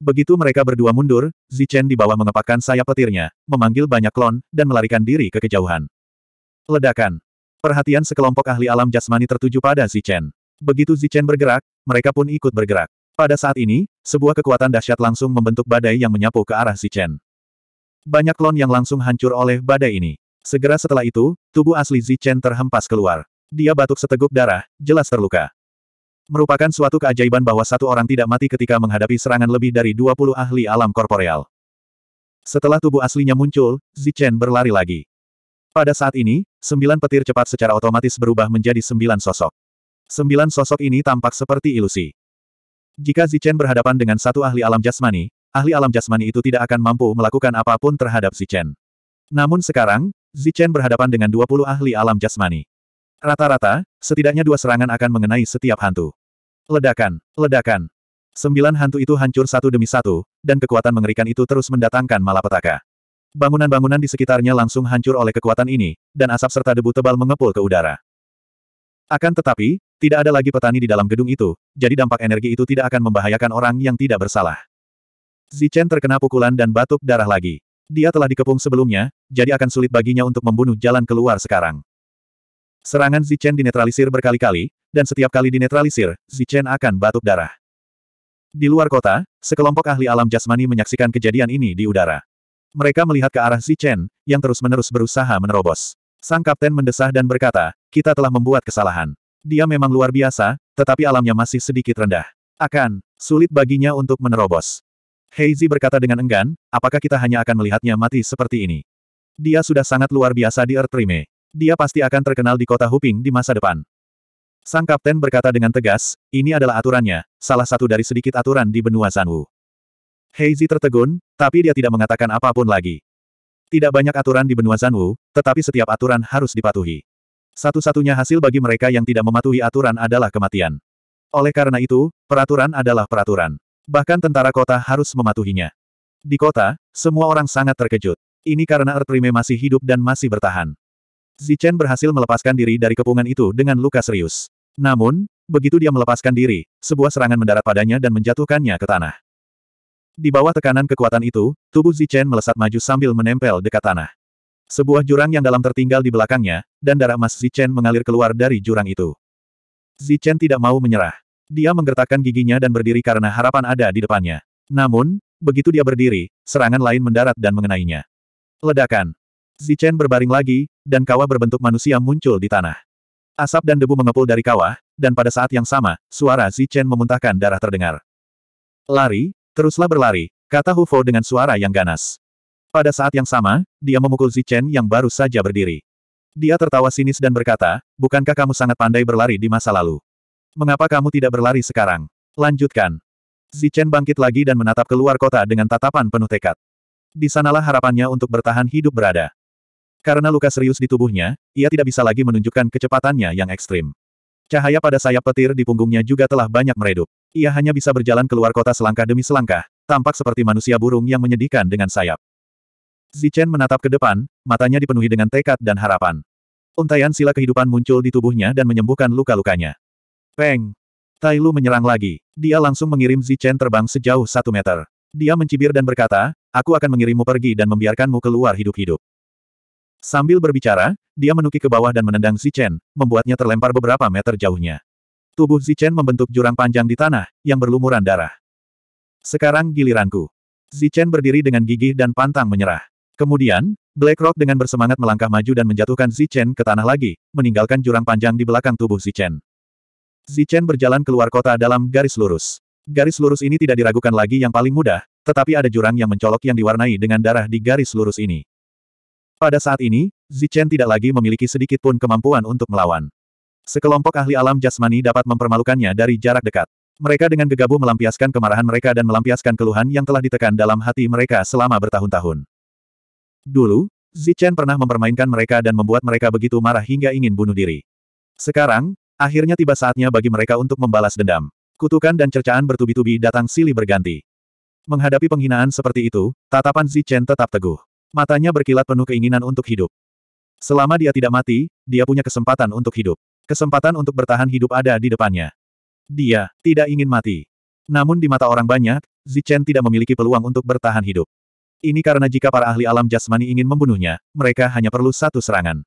Speaker 1: Begitu mereka berdua mundur, Zichen di bawah mengepakkan sayap petirnya, memanggil banyak klon, dan melarikan diri ke kejauhan. Ledakan. Perhatian sekelompok ahli alam jasmani tertuju pada Zichen. Begitu Zichen bergerak, mereka pun ikut bergerak. Pada saat ini, sebuah kekuatan dahsyat langsung membentuk badai yang menyapu ke arah Zichen. Banyak klon yang langsung hancur oleh badai ini. Segera setelah itu, tubuh asli Zichen terhempas keluar. Dia batuk seteguk darah, jelas terluka. Merupakan suatu keajaiban bahwa satu orang tidak mati ketika menghadapi serangan lebih dari 20 ahli alam korporeal. Setelah tubuh aslinya muncul, Zichen berlari lagi. Pada saat ini, sembilan petir cepat secara otomatis berubah menjadi sembilan sosok. Sembilan sosok ini tampak seperti ilusi. Jika Zichen berhadapan dengan satu ahli alam jasmani, ahli alam jasmani itu tidak akan mampu melakukan apapun terhadap Zichen. Namun sekarang, Zichen berhadapan dengan 20 ahli alam jasmani. Rata-rata, setidaknya dua serangan akan mengenai setiap hantu. Ledakan, ledakan. Sembilan hantu itu hancur satu demi satu, dan kekuatan mengerikan itu terus mendatangkan malapetaka. Bangunan-bangunan di sekitarnya langsung hancur oleh kekuatan ini, dan asap serta debu tebal mengepul ke udara. Akan tetapi, tidak ada lagi petani di dalam gedung itu, jadi dampak energi itu tidak akan membahayakan orang yang tidak bersalah. Zichen terkena pukulan dan batuk darah lagi. Dia telah dikepung sebelumnya, jadi akan sulit baginya untuk membunuh jalan keluar sekarang. Serangan Zichen dinetralisir berkali-kali, dan setiap kali dinetralisir, Zichen akan batuk darah. Di luar kota, sekelompok ahli alam jasmani menyaksikan kejadian ini di udara. Mereka melihat ke arah Zichen, yang terus-menerus berusaha menerobos. Sang kapten mendesah dan berkata, kita telah membuat kesalahan. Dia memang luar biasa, tetapi alamnya masih sedikit rendah. Akan sulit baginya untuk menerobos. Heizi berkata dengan enggan, apakah kita hanya akan melihatnya mati seperti ini? Dia sudah sangat luar biasa di Earth Prime. Dia pasti akan terkenal di kota Huping di masa depan. Sang kapten berkata dengan tegas, ini adalah aturannya, salah satu dari sedikit aturan di benua Sanwu. Heizi tertegun, tapi dia tidak mengatakan apapun lagi. Tidak banyak aturan di benua Sanwu, tetapi setiap aturan harus dipatuhi. Satu-satunya hasil bagi mereka yang tidak mematuhi aturan adalah kematian. Oleh karena itu, peraturan adalah peraturan. Bahkan tentara kota harus mematuhinya. Di kota, semua orang sangat terkejut. Ini karena Earth masih hidup dan masih bertahan. Zichen berhasil melepaskan diri dari kepungan itu dengan luka serius. Namun, begitu dia melepaskan diri, sebuah serangan mendarat padanya dan menjatuhkannya ke tanah. Di bawah tekanan kekuatan itu, tubuh Zichen melesat maju sambil menempel dekat tanah. Sebuah jurang yang dalam tertinggal di belakangnya, dan darah emas Zichen mengalir keluar dari jurang itu. Zichen tidak mau menyerah. Dia menggertakkan giginya dan berdiri karena harapan ada di depannya. Namun, begitu dia berdiri, serangan lain mendarat dan mengenainya. Ledakan. Zichen berbaring lagi, dan kawah berbentuk manusia muncul di tanah. Asap dan debu mengepul dari kawah, dan pada saat yang sama, suara Zichen memuntahkan darah terdengar. Lari, teruslah berlari, kata Hufo dengan suara yang ganas. Pada saat yang sama, dia memukul Zichen yang baru saja berdiri. Dia tertawa sinis dan berkata, bukankah kamu sangat pandai berlari di masa lalu? Mengapa kamu tidak berlari sekarang? Lanjutkan. Zichen bangkit lagi dan menatap keluar kota dengan tatapan penuh tekad. Di sanalah harapannya untuk bertahan hidup berada. Karena luka serius di tubuhnya, ia tidak bisa lagi menunjukkan kecepatannya yang ekstrim. Cahaya pada sayap petir di punggungnya juga telah banyak meredup. Ia hanya bisa berjalan keluar kota selangkah demi selangkah, tampak seperti manusia burung yang menyedihkan dengan sayap. Zichen menatap ke depan, matanya dipenuhi dengan tekad dan harapan. Untaian sila kehidupan muncul di tubuhnya dan menyembuhkan luka-lukanya. Peng! Tai Lu menyerang lagi. Dia langsung mengirim Zichen terbang sejauh satu meter. Dia mencibir dan berkata, aku akan mengirimmu pergi dan membiarkanmu keluar hidup-hidup. Sambil berbicara, dia menukik ke bawah dan menendang Zichen, membuatnya terlempar beberapa meter jauhnya. Tubuh Zichen membentuk jurang panjang di tanah, yang berlumuran darah. Sekarang giliranku. Zichen berdiri dengan gigih dan pantang menyerah. Kemudian, Blackrock dengan bersemangat melangkah maju dan menjatuhkan Zichen ke tanah lagi, meninggalkan jurang panjang di belakang tubuh Zichen. Zichen berjalan keluar kota dalam garis lurus. Garis lurus ini tidak diragukan lagi yang paling mudah, tetapi ada jurang yang mencolok yang diwarnai dengan darah di garis lurus ini. Pada saat ini, Zichen tidak lagi memiliki sedikit pun kemampuan untuk melawan. Sekelompok ahli alam jasmani dapat mempermalukannya dari jarak dekat. Mereka dengan gegabah melampiaskan kemarahan mereka dan melampiaskan keluhan yang telah ditekan dalam hati mereka selama bertahun-tahun. Dulu, Zichen pernah mempermainkan mereka dan membuat mereka begitu marah hingga ingin bunuh diri. Sekarang, akhirnya tiba saatnya bagi mereka untuk membalas dendam. Kutukan dan cercaan bertubi-tubi datang silih berganti. Menghadapi penghinaan seperti itu, tatapan Zichen tetap teguh. Matanya berkilat penuh keinginan untuk hidup. Selama dia tidak mati, dia punya kesempatan untuk hidup. Kesempatan untuk bertahan hidup ada di depannya. Dia tidak ingin mati. Namun di mata orang banyak, Zichen tidak memiliki peluang untuk bertahan hidup. Ini karena jika para ahli alam jasmani ingin membunuhnya, mereka hanya perlu satu serangan.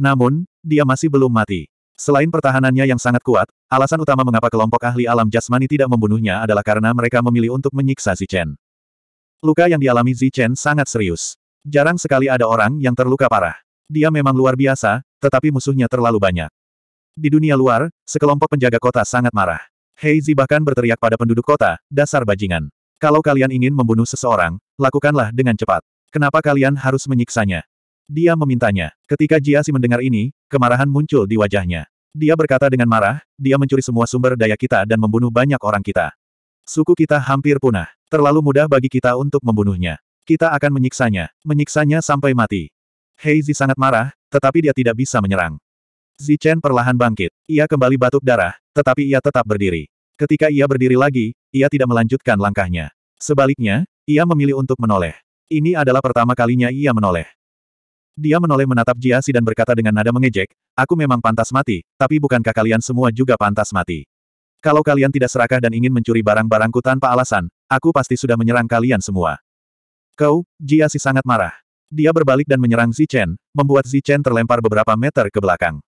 Speaker 1: Namun, dia masih belum mati. Selain pertahanannya yang sangat kuat, alasan utama mengapa kelompok ahli alam jasmani tidak membunuhnya adalah karena mereka memilih untuk menyiksa Zichen. Luka yang dialami Zichen sangat serius. Jarang sekali ada orang yang terluka parah. Dia memang luar biasa, tetapi musuhnya terlalu banyak. Di dunia luar, sekelompok penjaga kota sangat marah. Hei Heizi bahkan berteriak pada penduduk kota, dasar bajingan. Kalau kalian ingin membunuh seseorang, lakukanlah dengan cepat. Kenapa kalian harus menyiksanya? Dia memintanya. Ketika Jia Jiasi mendengar ini, kemarahan muncul di wajahnya. Dia berkata dengan marah, dia mencuri semua sumber daya kita dan membunuh banyak orang kita. Suku kita hampir punah. Terlalu mudah bagi kita untuk membunuhnya. Kita akan menyiksanya, menyiksanya sampai mati. Heizi sangat marah, tetapi dia tidak bisa menyerang. Zichen perlahan bangkit. Ia kembali batuk darah, tetapi ia tetap berdiri. Ketika ia berdiri lagi, ia tidak melanjutkan langkahnya. Sebaliknya, ia memilih untuk menoleh. Ini adalah pertama kalinya ia menoleh. Dia menoleh menatap Jiasi dan berkata dengan nada mengejek, Aku memang pantas mati, tapi bukankah kalian semua juga pantas mati? Kalau kalian tidak serakah dan ingin mencuri barang-barangku tanpa alasan, aku pasti sudah menyerang kalian semua. Kau, Jia Si sangat marah. Dia berbalik dan menyerang Zichen, membuat Zichen terlempar beberapa meter ke belakang.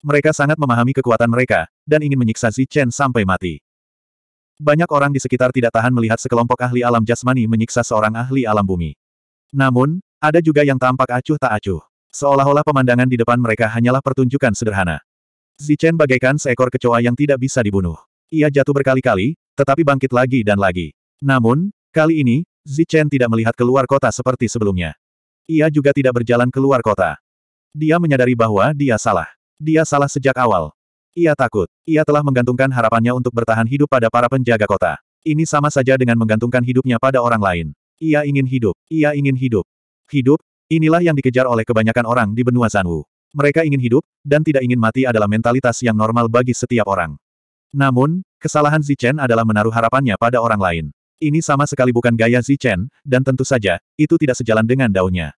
Speaker 1: Mereka sangat memahami kekuatan mereka, dan ingin menyiksa Zichen sampai mati. Banyak orang di sekitar tidak tahan melihat sekelompok ahli alam jasmani menyiksa seorang ahli alam bumi. Namun, ada juga yang tampak acuh tak acuh. Seolah-olah pemandangan di depan mereka hanyalah pertunjukan sederhana. Zichen bagaikan seekor kecoa yang tidak bisa dibunuh. Ia jatuh berkali-kali, tetapi bangkit lagi dan lagi. Namun, kali ini, Zichen tidak melihat keluar kota seperti sebelumnya. Ia juga tidak berjalan keluar kota. Dia menyadari bahwa dia salah. Dia salah sejak awal. Ia takut. Ia telah menggantungkan harapannya untuk bertahan hidup pada para penjaga kota. Ini sama saja dengan menggantungkan hidupnya pada orang lain. Ia ingin hidup. Ia ingin hidup. Hidup, inilah yang dikejar oleh kebanyakan orang di benua Zanwu. Mereka ingin hidup, dan tidak ingin mati adalah mentalitas yang normal bagi setiap orang. Namun, kesalahan Zichen adalah menaruh harapannya pada orang lain. Ini sama sekali bukan gaya Zichen, dan tentu saja, itu tidak sejalan dengan daunnya.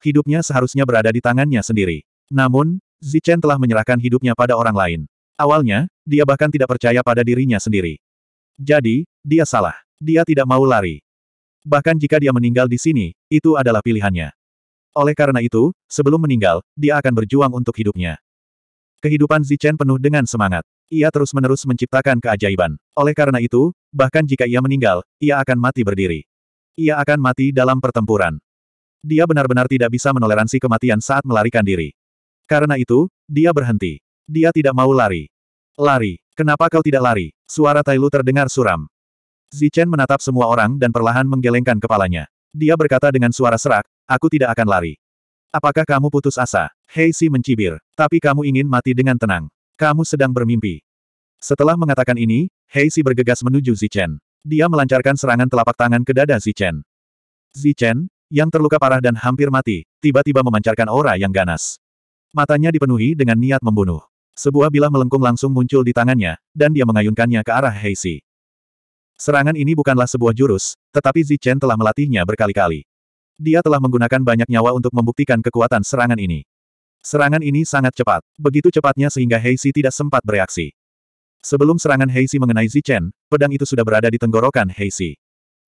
Speaker 1: Hidupnya seharusnya berada di tangannya sendiri. Namun, Zichen telah menyerahkan hidupnya pada orang lain. Awalnya, dia bahkan tidak percaya pada dirinya sendiri. Jadi, dia salah. Dia tidak mau lari. Bahkan jika dia meninggal di sini, itu adalah pilihannya. Oleh karena itu, sebelum meninggal, dia akan berjuang untuk hidupnya. Kehidupan Zichen penuh dengan semangat. Ia terus-menerus menciptakan keajaiban. Oleh karena itu, bahkan jika ia meninggal, ia akan mati berdiri. Ia akan mati dalam pertempuran. Dia benar-benar tidak bisa menoleransi kematian saat melarikan diri. Karena itu, dia berhenti. Dia tidak mau lari. Lari. Kenapa kau tidak lari? Suara Tai Lu terdengar suram. Zichen menatap semua orang dan perlahan menggelengkan kepalanya. Dia berkata dengan suara serak, aku tidak akan lari. Apakah kamu putus asa? Heisi mencibir. Tapi kamu ingin mati dengan tenang. Kamu sedang bermimpi. Setelah mengatakan ini, Heisi bergegas menuju Zichen. Dia melancarkan serangan telapak tangan ke dada Zichen. Zichen, yang terluka parah dan hampir mati, tiba-tiba memancarkan aura yang ganas. Matanya dipenuhi dengan niat membunuh. Sebuah bilah melengkung langsung muncul di tangannya, dan dia mengayunkannya ke arah Heisi. Serangan ini bukanlah sebuah jurus, tetapi Zichen telah melatihnya berkali-kali. Dia telah menggunakan banyak nyawa untuk membuktikan kekuatan serangan ini. Serangan ini sangat cepat, begitu cepatnya sehingga Heisi tidak sempat bereaksi. Sebelum serangan Heisi mengenai Zichen, pedang itu sudah berada di tenggorokan Heisi.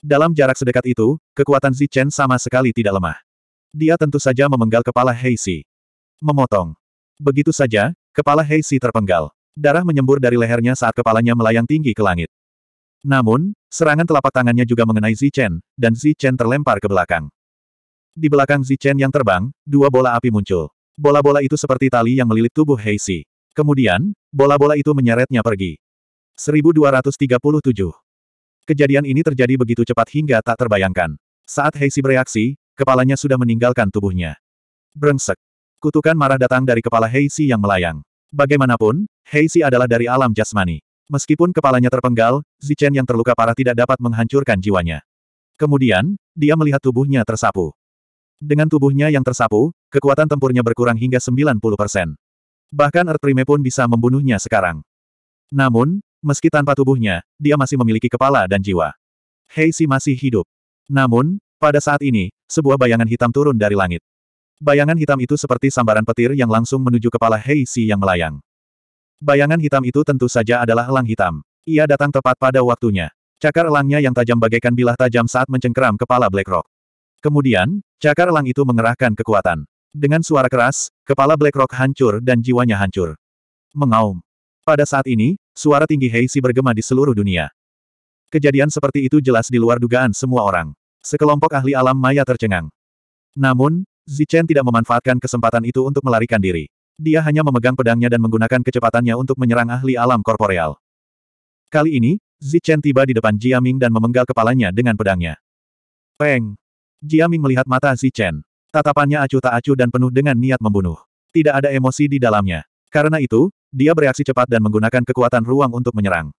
Speaker 1: Dalam jarak sedekat itu, kekuatan Zichen sama sekali tidak lemah. Dia tentu saja memenggal kepala Heisi. Memotong. Begitu saja, kepala Heisi terpenggal. Darah menyembur dari lehernya saat kepalanya melayang tinggi ke langit. Namun, serangan telapak tangannya juga mengenai Zichen, dan Zichen terlempar ke belakang. Di belakang Zichen yang terbang, dua bola api muncul. Bola-bola itu seperti tali yang melilit tubuh Heisi. Kemudian, bola-bola itu menyeretnya pergi. 1237. Kejadian ini terjadi begitu cepat hingga tak terbayangkan. Saat Heisi bereaksi, kepalanya sudah meninggalkan tubuhnya. Brengsek. Kutukan marah datang dari kepala Heisi yang melayang. Bagaimanapun, Heisi adalah dari alam jasmani. Meskipun kepalanya terpenggal, Zichen yang terluka parah tidak dapat menghancurkan jiwanya. Kemudian, dia melihat tubuhnya tersapu. Dengan tubuhnya yang tersapu, kekuatan tempurnya berkurang hingga 90 persen. Bahkan Prime pun bisa membunuhnya sekarang. Namun, meski tanpa tubuhnya, dia masih memiliki kepala dan jiwa. Heisi masih hidup. Namun, pada saat ini, sebuah bayangan hitam turun dari langit. Bayangan hitam itu seperti sambaran petir yang langsung menuju kepala Heisi yang melayang. Bayangan hitam itu tentu saja adalah elang hitam. Ia datang tepat pada waktunya. Cakar elangnya yang tajam bagaikan bilah tajam saat mencengkeram kepala Blackrock. Kemudian, cakar elang itu mengerahkan kekuatan. Dengan suara keras, kepala Blackrock hancur dan jiwanya hancur. Mengaum. Pada saat ini, suara tinggi Heisi bergema di seluruh dunia. Kejadian seperti itu jelas di luar dugaan semua orang. Sekelompok ahli alam maya tercengang. Namun, Zichen tidak memanfaatkan kesempatan itu untuk melarikan diri. Dia hanya memegang pedangnya dan menggunakan kecepatannya untuk menyerang ahli alam korporeal. Kali ini, Zichen tiba di depan Jiaming dan memenggal kepalanya dengan pedangnya. Peng! Jiaming melihat mata Zichen. Tatapannya acuh tak acuh dan penuh dengan niat membunuh. Tidak ada emosi di dalamnya. Karena itu, dia bereaksi cepat dan menggunakan kekuatan ruang untuk menyerang.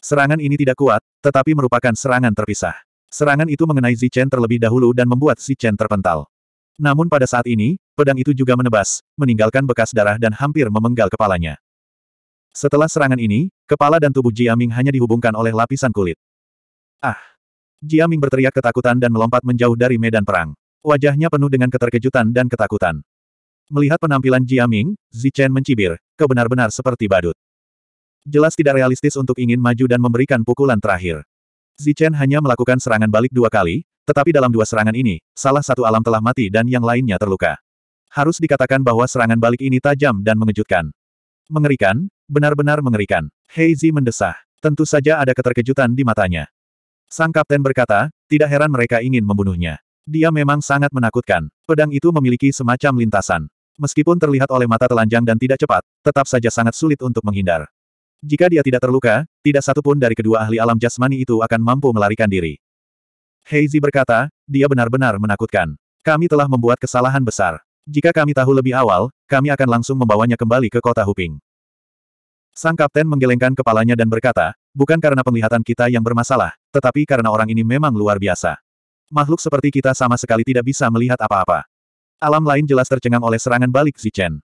Speaker 1: Serangan ini tidak kuat, tetapi merupakan serangan terpisah. Serangan itu mengenai Zichen terlebih dahulu dan membuat Zichen terpental. Namun pada saat ini, pedang itu juga menebas, meninggalkan bekas darah dan hampir memenggal kepalanya. Setelah serangan ini, kepala dan tubuh Jiaming hanya dihubungkan oleh lapisan kulit. Ah! Jiaming berteriak ketakutan dan melompat menjauh dari medan perang. Wajahnya penuh dengan keterkejutan dan ketakutan. Melihat penampilan Jiaming, Zichen mencibir, kebenar-benar seperti badut. Jelas tidak realistis untuk ingin maju dan memberikan pukulan terakhir. Zichen hanya melakukan serangan balik dua kali, tetapi dalam dua serangan ini, salah satu alam telah mati dan yang lainnya terluka. Harus dikatakan bahwa serangan balik ini tajam dan mengejutkan. Mengerikan, benar-benar mengerikan. Heizi mendesah. Tentu saja ada keterkejutan di matanya. Sang kapten berkata, tidak heran mereka ingin membunuhnya. Dia memang sangat menakutkan. Pedang itu memiliki semacam lintasan. Meskipun terlihat oleh mata telanjang dan tidak cepat, tetap saja sangat sulit untuk menghindar. Jika dia tidak terluka, tidak satu pun dari kedua ahli alam jasmani itu akan mampu melarikan diri. Heizi berkata, dia benar-benar menakutkan. Kami telah membuat kesalahan besar. Jika kami tahu lebih awal, kami akan langsung membawanya kembali ke kota Huping. Sang kapten menggelengkan kepalanya dan berkata, bukan karena penglihatan kita yang bermasalah, tetapi karena orang ini memang luar biasa. Makhluk seperti kita sama sekali tidak bisa melihat apa-apa. Alam lain jelas tercengang oleh serangan balik Zichen.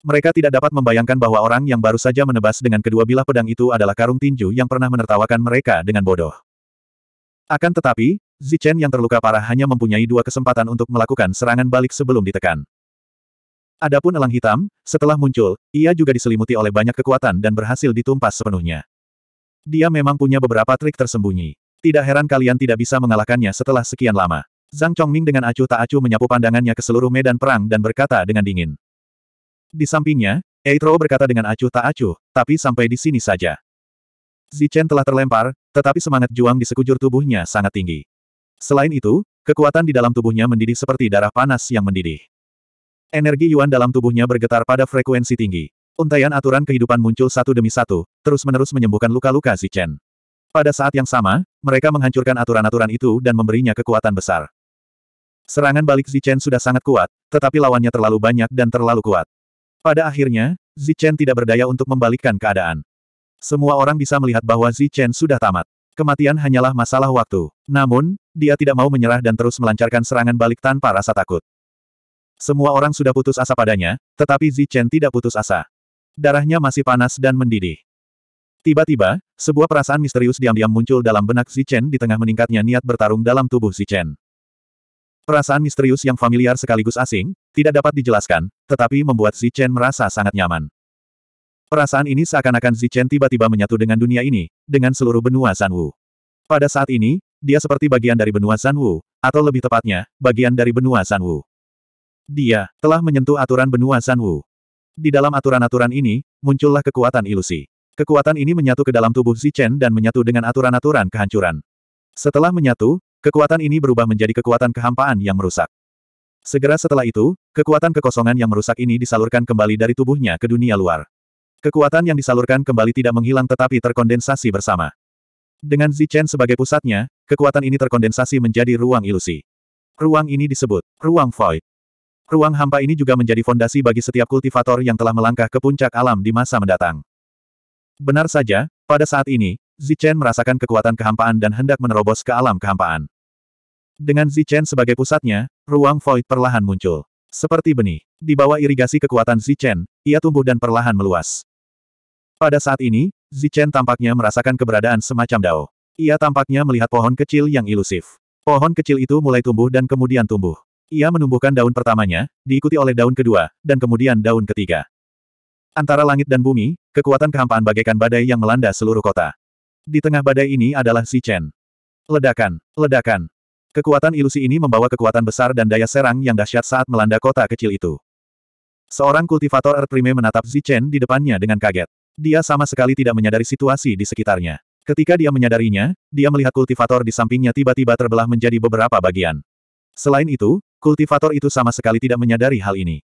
Speaker 1: Mereka tidak dapat membayangkan bahwa orang yang baru saja menebas dengan kedua bilah pedang itu adalah karung tinju yang pernah menertawakan mereka dengan bodoh. Akan tetapi, Zichen yang terluka parah hanya mempunyai dua kesempatan untuk melakukan serangan balik sebelum ditekan. Adapun elang hitam, setelah muncul, ia juga diselimuti oleh banyak kekuatan dan berhasil ditumpas sepenuhnya. Dia memang punya beberapa trik tersembunyi. Tidak heran kalian tidak bisa mengalahkannya setelah sekian lama. Zhang Chongming dengan acuh tak acuh menyapu pandangannya ke seluruh medan perang dan berkata dengan dingin. Di sampingnya, Eitro berkata dengan acuh tak acuh, tapi sampai di sini saja. Zichen telah terlempar, tetapi semangat juang di sekujur tubuhnya sangat tinggi. Selain itu, kekuatan di dalam tubuhnya mendidih seperti darah panas yang mendidih. Energi Yuan dalam tubuhnya bergetar pada frekuensi tinggi. Untaian aturan kehidupan muncul satu demi satu, terus-menerus menyembuhkan luka-luka Zichen. Pada saat yang sama, mereka menghancurkan aturan-aturan itu dan memberinya kekuatan besar. Serangan balik Zichen sudah sangat kuat, tetapi lawannya terlalu banyak dan terlalu kuat. Pada akhirnya, Zichen tidak berdaya untuk membalikkan keadaan. Semua orang bisa melihat bahwa Zichen sudah tamat. Kematian hanyalah masalah waktu. Namun, dia tidak mau menyerah dan terus melancarkan serangan balik tanpa rasa takut. Semua orang sudah putus asa padanya, tetapi Zichen tidak putus asa. Darahnya masih panas dan mendidih. Tiba-tiba, sebuah perasaan misterius diam-diam muncul dalam benak Zichen di tengah meningkatnya niat bertarung dalam tubuh Zichen. Perasaan misterius yang familiar sekaligus asing, tidak dapat dijelaskan, tetapi membuat Zichen merasa sangat nyaman. Perasaan ini seakan-akan Zichen tiba-tiba menyatu dengan dunia ini, dengan seluruh benua Sanwu. Pada saat ini, dia seperti bagian dari benua Sanwu, atau lebih tepatnya, bagian dari benua Sanwu. Dia telah menyentuh aturan benua Sanwu. Di dalam aturan-aturan ini, muncullah kekuatan ilusi. Kekuatan ini menyatu ke dalam tubuh Zichen dan menyatu dengan aturan-aturan kehancuran. Setelah menyatu, kekuatan ini berubah menjadi kekuatan kehampaan yang merusak. Segera setelah itu, kekuatan kekosongan yang merusak ini disalurkan kembali dari tubuhnya ke dunia luar. Kekuatan yang disalurkan kembali tidak menghilang tetapi terkondensasi bersama. Dengan Zichen sebagai pusatnya, kekuatan ini terkondensasi menjadi ruang ilusi. Ruang ini disebut ruang void. Ruang hampa ini juga menjadi fondasi bagi setiap kultivator yang telah melangkah ke puncak alam di masa mendatang. Benar saja, pada saat ini, Zichen merasakan kekuatan kehampaan dan hendak menerobos ke alam kehampaan. Dengan Zichen sebagai pusatnya, ruang void perlahan muncul. Seperti benih, di bawah irigasi kekuatan Zichen, ia tumbuh dan perlahan meluas. Pada saat ini, Zichen tampaknya merasakan keberadaan semacam dao. Ia tampaknya melihat pohon kecil yang ilusif. Pohon kecil itu mulai tumbuh dan kemudian tumbuh. Ia menumbuhkan daun pertamanya, diikuti oleh daun kedua, dan kemudian daun ketiga. Antara langit dan bumi, kekuatan kehampaan bagaikan badai yang melanda seluruh kota. Di tengah badai ini adalah Zichen. Ledakan, ledakan. Kekuatan ilusi ini membawa kekuatan besar dan daya serang yang dahsyat saat melanda kota kecil itu. Seorang kultivator Earth Prime menatap Zichen di depannya dengan kaget. Dia sama sekali tidak menyadari situasi di sekitarnya. Ketika dia menyadarinya, dia melihat kultivator di sampingnya tiba-tiba terbelah menjadi beberapa bagian. Selain itu, kultivator itu sama sekali tidak menyadari hal ini.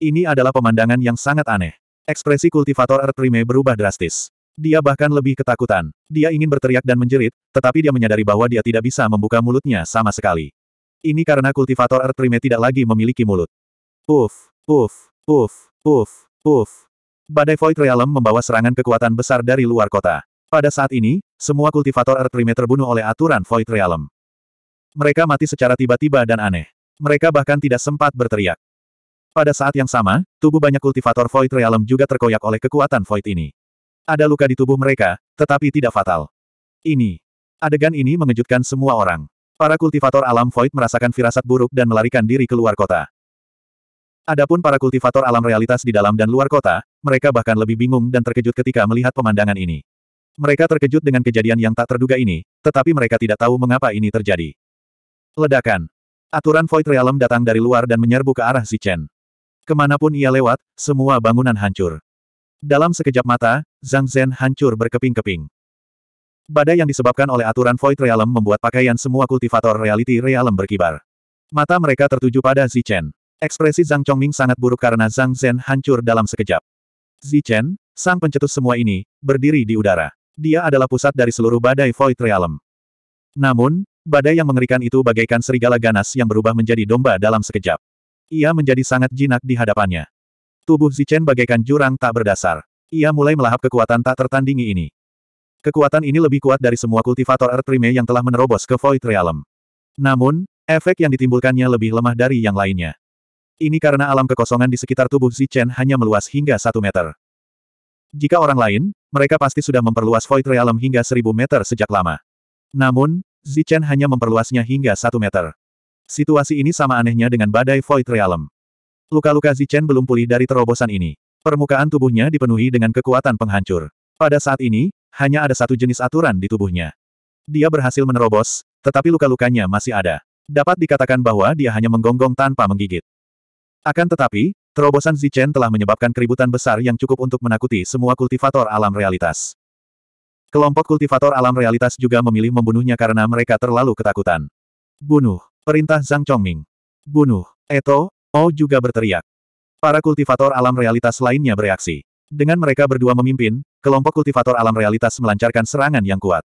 Speaker 1: Ini adalah pemandangan yang sangat aneh. Ekspresi kultivator Prime berubah drastis. Dia bahkan lebih ketakutan. Dia ingin berteriak dan menjerit, tetapi dia menyadari bahwa dia tidak bisa membuka mulutnya sama sekali. Ini karena kultivator Prime tidak lagi memiliki mulut. Uf, uf, uf, uf, uf. Badai Void Realm membawa serangan kekuatan besar dari luar kota. Pada saat ini, semua kultivator Prime terbunuh oleh aturan Void Realm. Mereka mati secara tiba-tiba dan aneh. Mereka bahkan tidak sempat berteriak. Pada saat yang sama, tubuh banyak kultivator Void Realm juga terkoyak oleh kekuatan Void ini. Ada luka di tubuh mereka, tetapi tidak fatal. Ini. Adegan ini mengejutkan semua orang. Para kultivator alam Void merasakan firasat buruk dan melarikan diri keluar kota. Adapun para kultivator alam realitas di dalam dan luar kota, mereka bahkan lebih bingung dan terkejut ketika melihat pemandangan ini. Mereka terkejut dengan kejadian yang tak terduga ini, tetapi mereka tidak tahu mengapa ini terjadi. Ledakan. Aturan Void Realm datang dari luar dan menyerbu ke arah Zichen. Kemanapun ia lewat, semua bangunan hancur. Dalam sekejap mata, Zhang Zhen hancur berkeping-keping. Badai yang disebabkan oleh aturan Void Realm membuat pakaian semua kultivator reality realm berkibar. Mata mereka tertuju pada Zichen. Ekspresi Zhang Chongming sangat buruk karena Zhang Zhen hancur dalam sekejap. Zichen, sang pencetus semua ini, berdiri di udara. Dia adalah pusat dari seluruh badai Void Realm. Namun, badai yang mengerikan itu bagaikan serigala ganas yang berubah menjadi domba dalam sekejap. Ia menjadi sangat jinak di hadapannya. Tubuh Zichen bagaikan jurang tak berdasar. Ia mulai melahap kekuatan tak tertandingi ini. Kekuatan ini lebih kuat dari semua kultivator Earth Prime yang telah menerobos ke Void Realm. Namun, efek yang ditimbulkannya lebih lemah dari yang lainnya. Ini karena alam kekosongan di sekitar tubuh Zichen hanya meluas hingga satu meter. Jika orang lain, mereka pasti sudah memperluas Void Realm hingga seribu meter sejak lama. Namun, Zichen hanya memperluasnya hingga satu meter. Situasi ini sama anehnya dengan badai Void Realm. Luka-luka Zichen belum pulih dari terobosan ini. Permukaan tubuhnya dipenuhi dengan kekuatan penghancur. Pada saat ini, hanya ada satu jenis aturan di tubuhnya. Dia berhasil menerobos, tetapi luka-lukanya masih ada. Dapat dikatakan bahwa dia hanya menggonggong tanpa menggigit. Akan tetapi, terobosan Zichen telah menyebabkan keributan besar yang cukup untuk menakuti semua kultivator alam realitas. Kelompok kultivator alam realitas juga memilih membunuhnya karena mereka terlalu ketakutan. Bunuh, perintah Zhang Chongming. Bunuh, Eto, O juga berteriak. Para kultivator alam realitas lainnya bereaksi. Dengan mereka berdua memimpin, kelompok kultivator alam realitas melancarkan serangan yang kuat.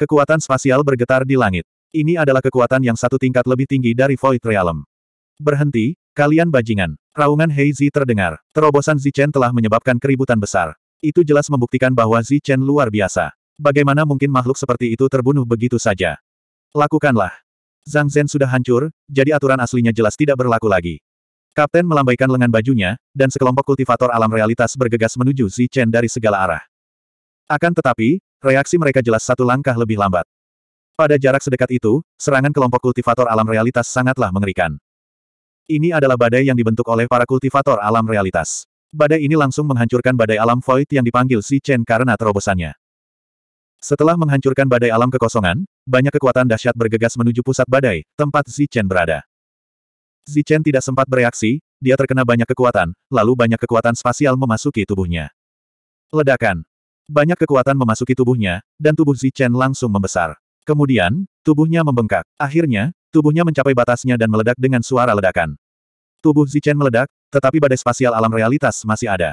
Speaker 1: Kekuatan spasial bergetar di langit. Ini adalah kekuatan yang satu tingkat lebih tinggi dari Void Realm. Berhenti, Kalian bajingan. Raungan Hei Zi terdengar. Terobosan Zichen telah menyebabkan keributan besar. Itu jelas membuktikan bahwa Zichen luar biasa. Bagaimana mungkin makhluk seperti itu terbunuh begitu saja? Lakukanlah. Zhang Zhen sudah hancur, jadi aturan aslinya jelas tidak berlaku lagi. Kapten melambaikan lengan bajunya, dan sekelompok kultivator alam realitas bergegas menuju Zi Chen dari segala arah. Akan tetapi, reaksi mereka jelas satu langkah lebih lambat. Pada jarak sedekat itu, serangan kelompok kultivator alam realitas sangatlah mengerikan. Ini adalah badai yang dibentuk oleh para kultivator alam realitas. Badai ini langsung menghancurkan badai alam void yang dipanggil Si Chen karena terobosannya. Setelah menghancurkan badai alam kekosongan, banyak kekuatan dahsyat bergegas menuju pusat badai, tempat Si Chen berada. Si Chen tidak sempat bereaksi, dia terkena banyak kekuatan, lalu banyak kekuatan spasial memasuki tubuhnya. Ledakan. Banyak kekuatan memasuki tubuhnya, dan tubuh Zichen langsung membesar. Kemudian, tubuhnya membengkak. Akhirnya, Tubuhnya mencapai batasnya dan meledak dengan suara ledakan. Tubuh Zichen meledak, tetapi badai spasial alam realitas masih ada.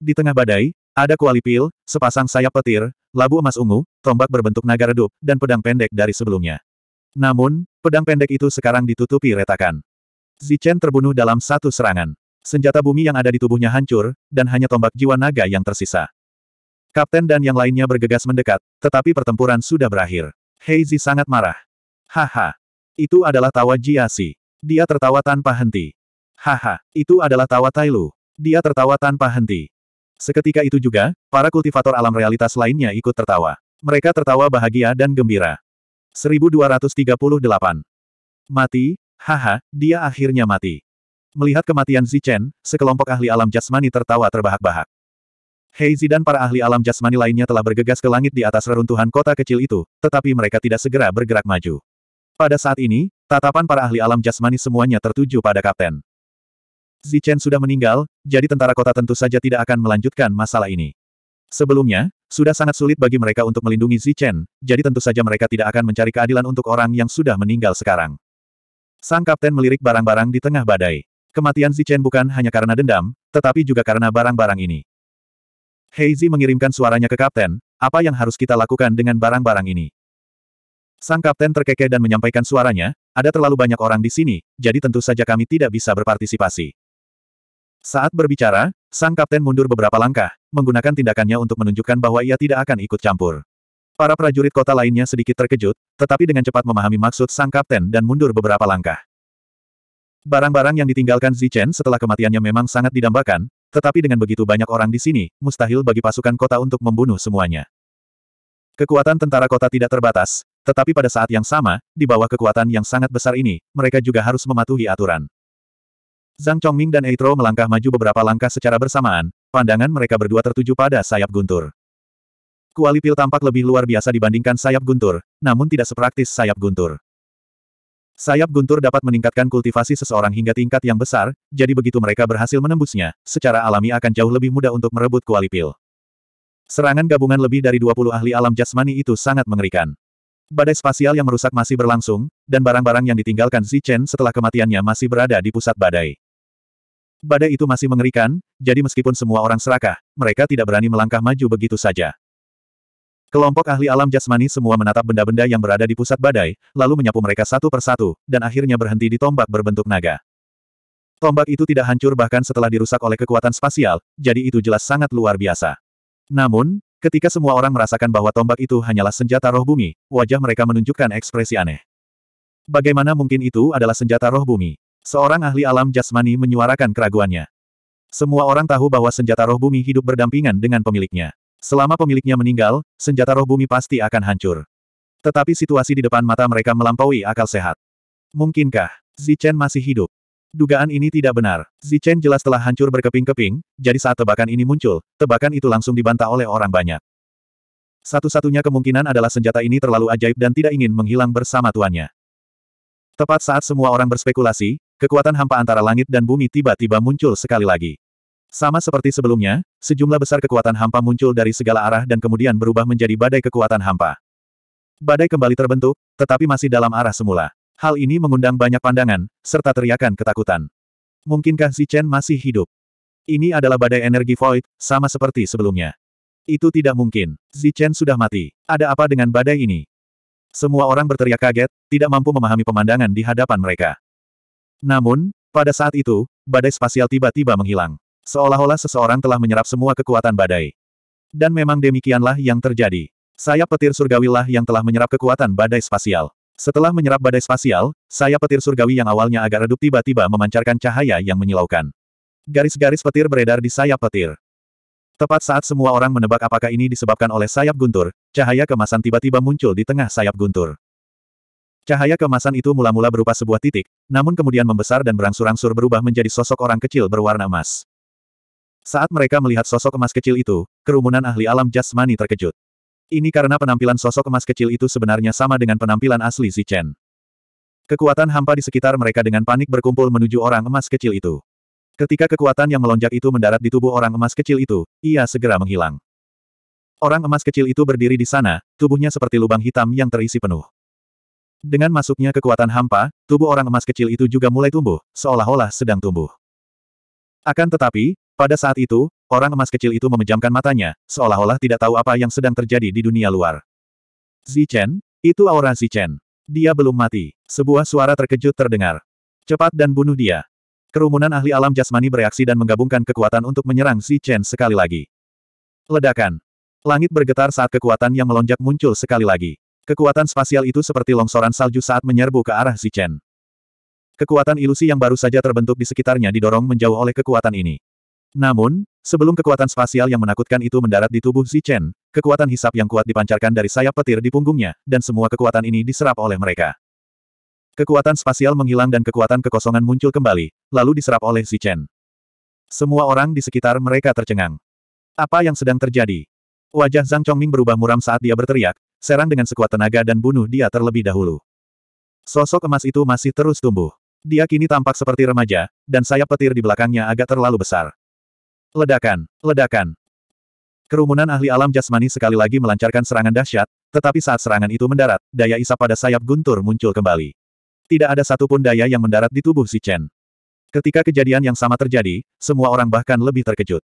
Speaker 1: Di tengah badai, ada kuali pil, sepasang sayap petir, labu emas ungu, tombak berbentuk naga redup, dan pedang pendek dari sebelumnya. Namun, pedang pendek itu sekarang ditutupi retakan. Zichen terbunuh dalam satu serangan. Senjata bumi yang ada di tubuhnya hancur, dan hanya tombak jiwa naga yang tersisa. Kapten dan yang lainnya bergegas mendekat, tetapi pertempuran sudah berakhir. Heizi sangat marah. Haha, itu adalah tawa Jiasi. Dia tertawa tanpa henti. Haha, itu adalah tawa Tailu. Dia tertawa tanpa henti. Seketika itu juga, para kultivator alam realitas lainnya ikut tertawa. Mereka tertawa bahagia dan gembira. 1238. Mati, haha, dia akhirnya mati. Melihat kematian Zichen, sekelompok ahli alam jasmani tertawa terbahak-bahak. Heizi dan para ahli alam jasmani lainnya telah bergegas ke langit di atas reruntuhan kota kecil itu, tetapi mereka tidak segera bergerak maju. Pada saat ini, tatapan para ahli alam jasmani semuanya tertuju pada Kapten. Zichen sudah meninggal, jadi tentara kota tentu saja tidak akan melanjutkan masalah ini. Sebelumnya, sudah sangat sulit bagi mereka untuk melindungi Zichen, jadi tentu saja mereka tidak akan mencari keadilan untuk orang yang sudah meninggal sekarang. Sang Kapten melirik barang-barang di tengah badai. Kematian Zichen bukan hanya karena dendam, tetapi juga karena barang-barang ini. Heizi mengirimkan suaranya ke Kapten, apa yang harus kita lakukan dengan barang-barang ini? Sang kapten terkekeh dan menyampaikan suaranya, ada terlalu banyak orang di sini, jadi tentu saja kami tidak bisa berpartisipasi. Saat berbicara, sang kapten mundur beberapa langkah, menggunakan tindakannya untuk menunjukkan bahwa ia tidak akan ikut campur. Para prajurit kota lainnya sedikit terkejut, tetapi dengan cepat memahami maksud sang kapten dan mundur beberapa langkah. Barang-barang yang ditinggalkan Zichen setelah kematiannya memang sangat didambakan, tetapi dengan begitu banyak orang di sini, mustahil bagi pasukan kota untuk membunuh semuanya. Kekuatan tentara kota tidak terbatas, tetapi pada saat yang sama, di bawah kekuatan yang sangat besar ini, mereka juga harus mematuhi aturan. Zhang Chongming dan Eitro melangkah maju beberapa langkah secara bersamaan, pandangan mereka berdua tertuju pada sayap guntur. Kuali pil tampak lebih luar biasa dibandingkan sayap guntur, namun tidak sepraktis sayap guntur. Sayap guntur dapat meningkatkan kultivasi seseorang hingga tingkat yang besar, jadi begitu mereka berhasil menembusnya, secara alami akan jauh lebih mudah untuk merebut kuali pil. Serangan gabungan lebih dari 20 ahli alam jasmani itu sangat mengerikan. Badai spasial yang merusak masih berlangsung, dan barang-barang yang ditinggalkan Zichen setelah kematiannya masih berada di pusat badai. Badai itu masih mengerikan, jadi meskipun semua orang serakah, mereka tidak berani melangkah maju begitu saja. Kelompok ahli alam jasmani semua menatap benda-benda yang berada di pusat badai, lalu menyapu mereka satu persatu, dan akhirnya berhenti di tombak berbentuk naga. Tombak itu tidak hancur bahkan setelah dirusak oleh kekuatan spasial, jadi itu jelas sangat luar biasa. Namun, ketika semua orang merasakan bahwa tombak itu hanyalah senjata roh bumi, wajah mereka menunjukkan ekspresi aneh. Bagaimana mungkin itu adalah senjata roh bumi? Seorang ahli alam jasmani menyuarakan keraguannya. Semua orang tahu bahwa senjata roh bumi hidup berdampingan dengan pemiliknya. Selama pemiliknya meninggal, senjata roh bumi pasti akan hancur. Tetapi situasi di depan mata mereka melampaui akal sehat. Mungkinkah Zichen masih hidup? Dugaan ini tidak benar. Zichen jelas telah hancur berkeping-keping, jadi saat tebakan ini muncul, tebakan itu langsung dibantah oleh orang banyak. Satu-satunya kemungkinan adalah senjata ini terlalu ajaib dan tidak ingin menghilang bersama tuannya. Tepat saat semua orang berspekulasi, kekuatan hampa antara langit dan bumi tiba-tiba muncul sekali lagi. Sama seperti sebelumnya, sejumlah besar kekuatan hampa muncul dari segala arah dan kemudian berubah menjadi badai kekuatan hampa. Badai kembali terbentuk, tetapi masih dalam arah semula. Hal ini mengundang banyak pandangan, serta teriakan ketakutan. Mungkinkah Zi Chen masih hidup? Ini adalah badai energi void, sama seperti sebelumnya. Itu tidak mungkin. Chen sudah mati. Ada apa dengan badai ini? Semua orang berteriak kaget, tidak mampu memahami pemandangan di hadapan mereka. Namun, pada saat itu, badai spasial tiba-tiba menghilang. Seolah-olah seseorang telah menyerap semua kekuatan badai. Dan memang demikianlah yang terjadi. Sayap petir surgawilah yang telah menyerap kekuatan badai spasial. Setelah menyerap badai spasial, saya petir surgawi yang awalnya agak redup tiba-tiba memancarkan cahaya yang menyilaukan. Garis-garis petir beredar di sayap petir. Tepat saat semua orang menebak apakah ini disebabkan oleh sayap guntur, cahaya kemasan tiba-tiba muncul di tengah sayap guntur. Cahaya kemasan itu mula-mula berupa sebuah titik, namun kemudian membesar dan berangsur-angsur berubah menjadi sosok orang kecil berwarna emas. Saat mereka melihat sosok emas kecil itu, kerumunan ahli alam jasmani terkejut. Ini karena penampilan sosok emas kecil itu sebenarnya sama dengan penampilan asli Si Chen. Kekuatan hampa di sekitar mereka dengan panik berkumpul menuju orang emas kecil itu. Ketika kekuatan yang melonjak itu mendarat di tubuh orang emas kecil itu, ia segera menghilang. Orang emas kecil itu berdiri di sana, tubuhnya seperti lubang hitam yang terisi penuh. Dengan masuknya kekuatan hampa, tubuh orang emas kecil itu juga mulai tumbuh, seolah-olah sedang tumbuh. Akan tetapi, pada saat itu, orang emas kecil itu memejamkan matanya, seolah-olah tidak tahu apa yang sedang terjadi di dunia luar. Zichen, itu aura Zichen. Dia belum mati. Sebuah suara terkejut terdengar. Cepat dan bunuh dia. Kerumunan ahli alam jasmani bereaksi dan menggabungkan kekuatan untuk menyerang Zichen sekali lagi. Ledakan. Langit bergetar saat kekuatan yang melonjak muncul sekali lagi. Kekuatan spasial itu seperti longsoran salju saat menyerbu ke arah Zichen. Kekuatan ilusi yang baru saja terbentuk di sekitarnya didorong menjauh oleh kekuatan ini. Namun, sebelum kekuatan spasial yang menakutkan itu mendarat di tubuh Zichen, kekuatan hisap yang kuat dipancarkan dari sayap petir di punggungnya, dan semua kekuatan ini diserap oleh mereka. Kekuatan spasial menghilang dan kekuatan kekosongan muncul kembali, lalu diserap oleh Zichen. Semua orang di sekitar mereka tercengang. Apa yang sedang terjadi? Wajah Zhang Chongming berubah muram saat dia berteriak, serang dengan sekuat tenaga dan bunuh dia terlebih dahulu. Sosok emas itu masih terus tumbuh. Dia kini tampak seperti remaja, dan sayap petir di belakangnya agak terlalu besar. Ledakan, ledakan. Kerumunan ahli alam jasmani sekali lagi melancarkan serangan dahsyat, tetapi saat serangan itu mendarat, daya isap pada sayap guntur muncul kembali. Tidak ada satupun daya yang mendarat di tubuh si Chen. Ketika kejadian yang sama terjadi, semua orang bahkan lebih terkejut.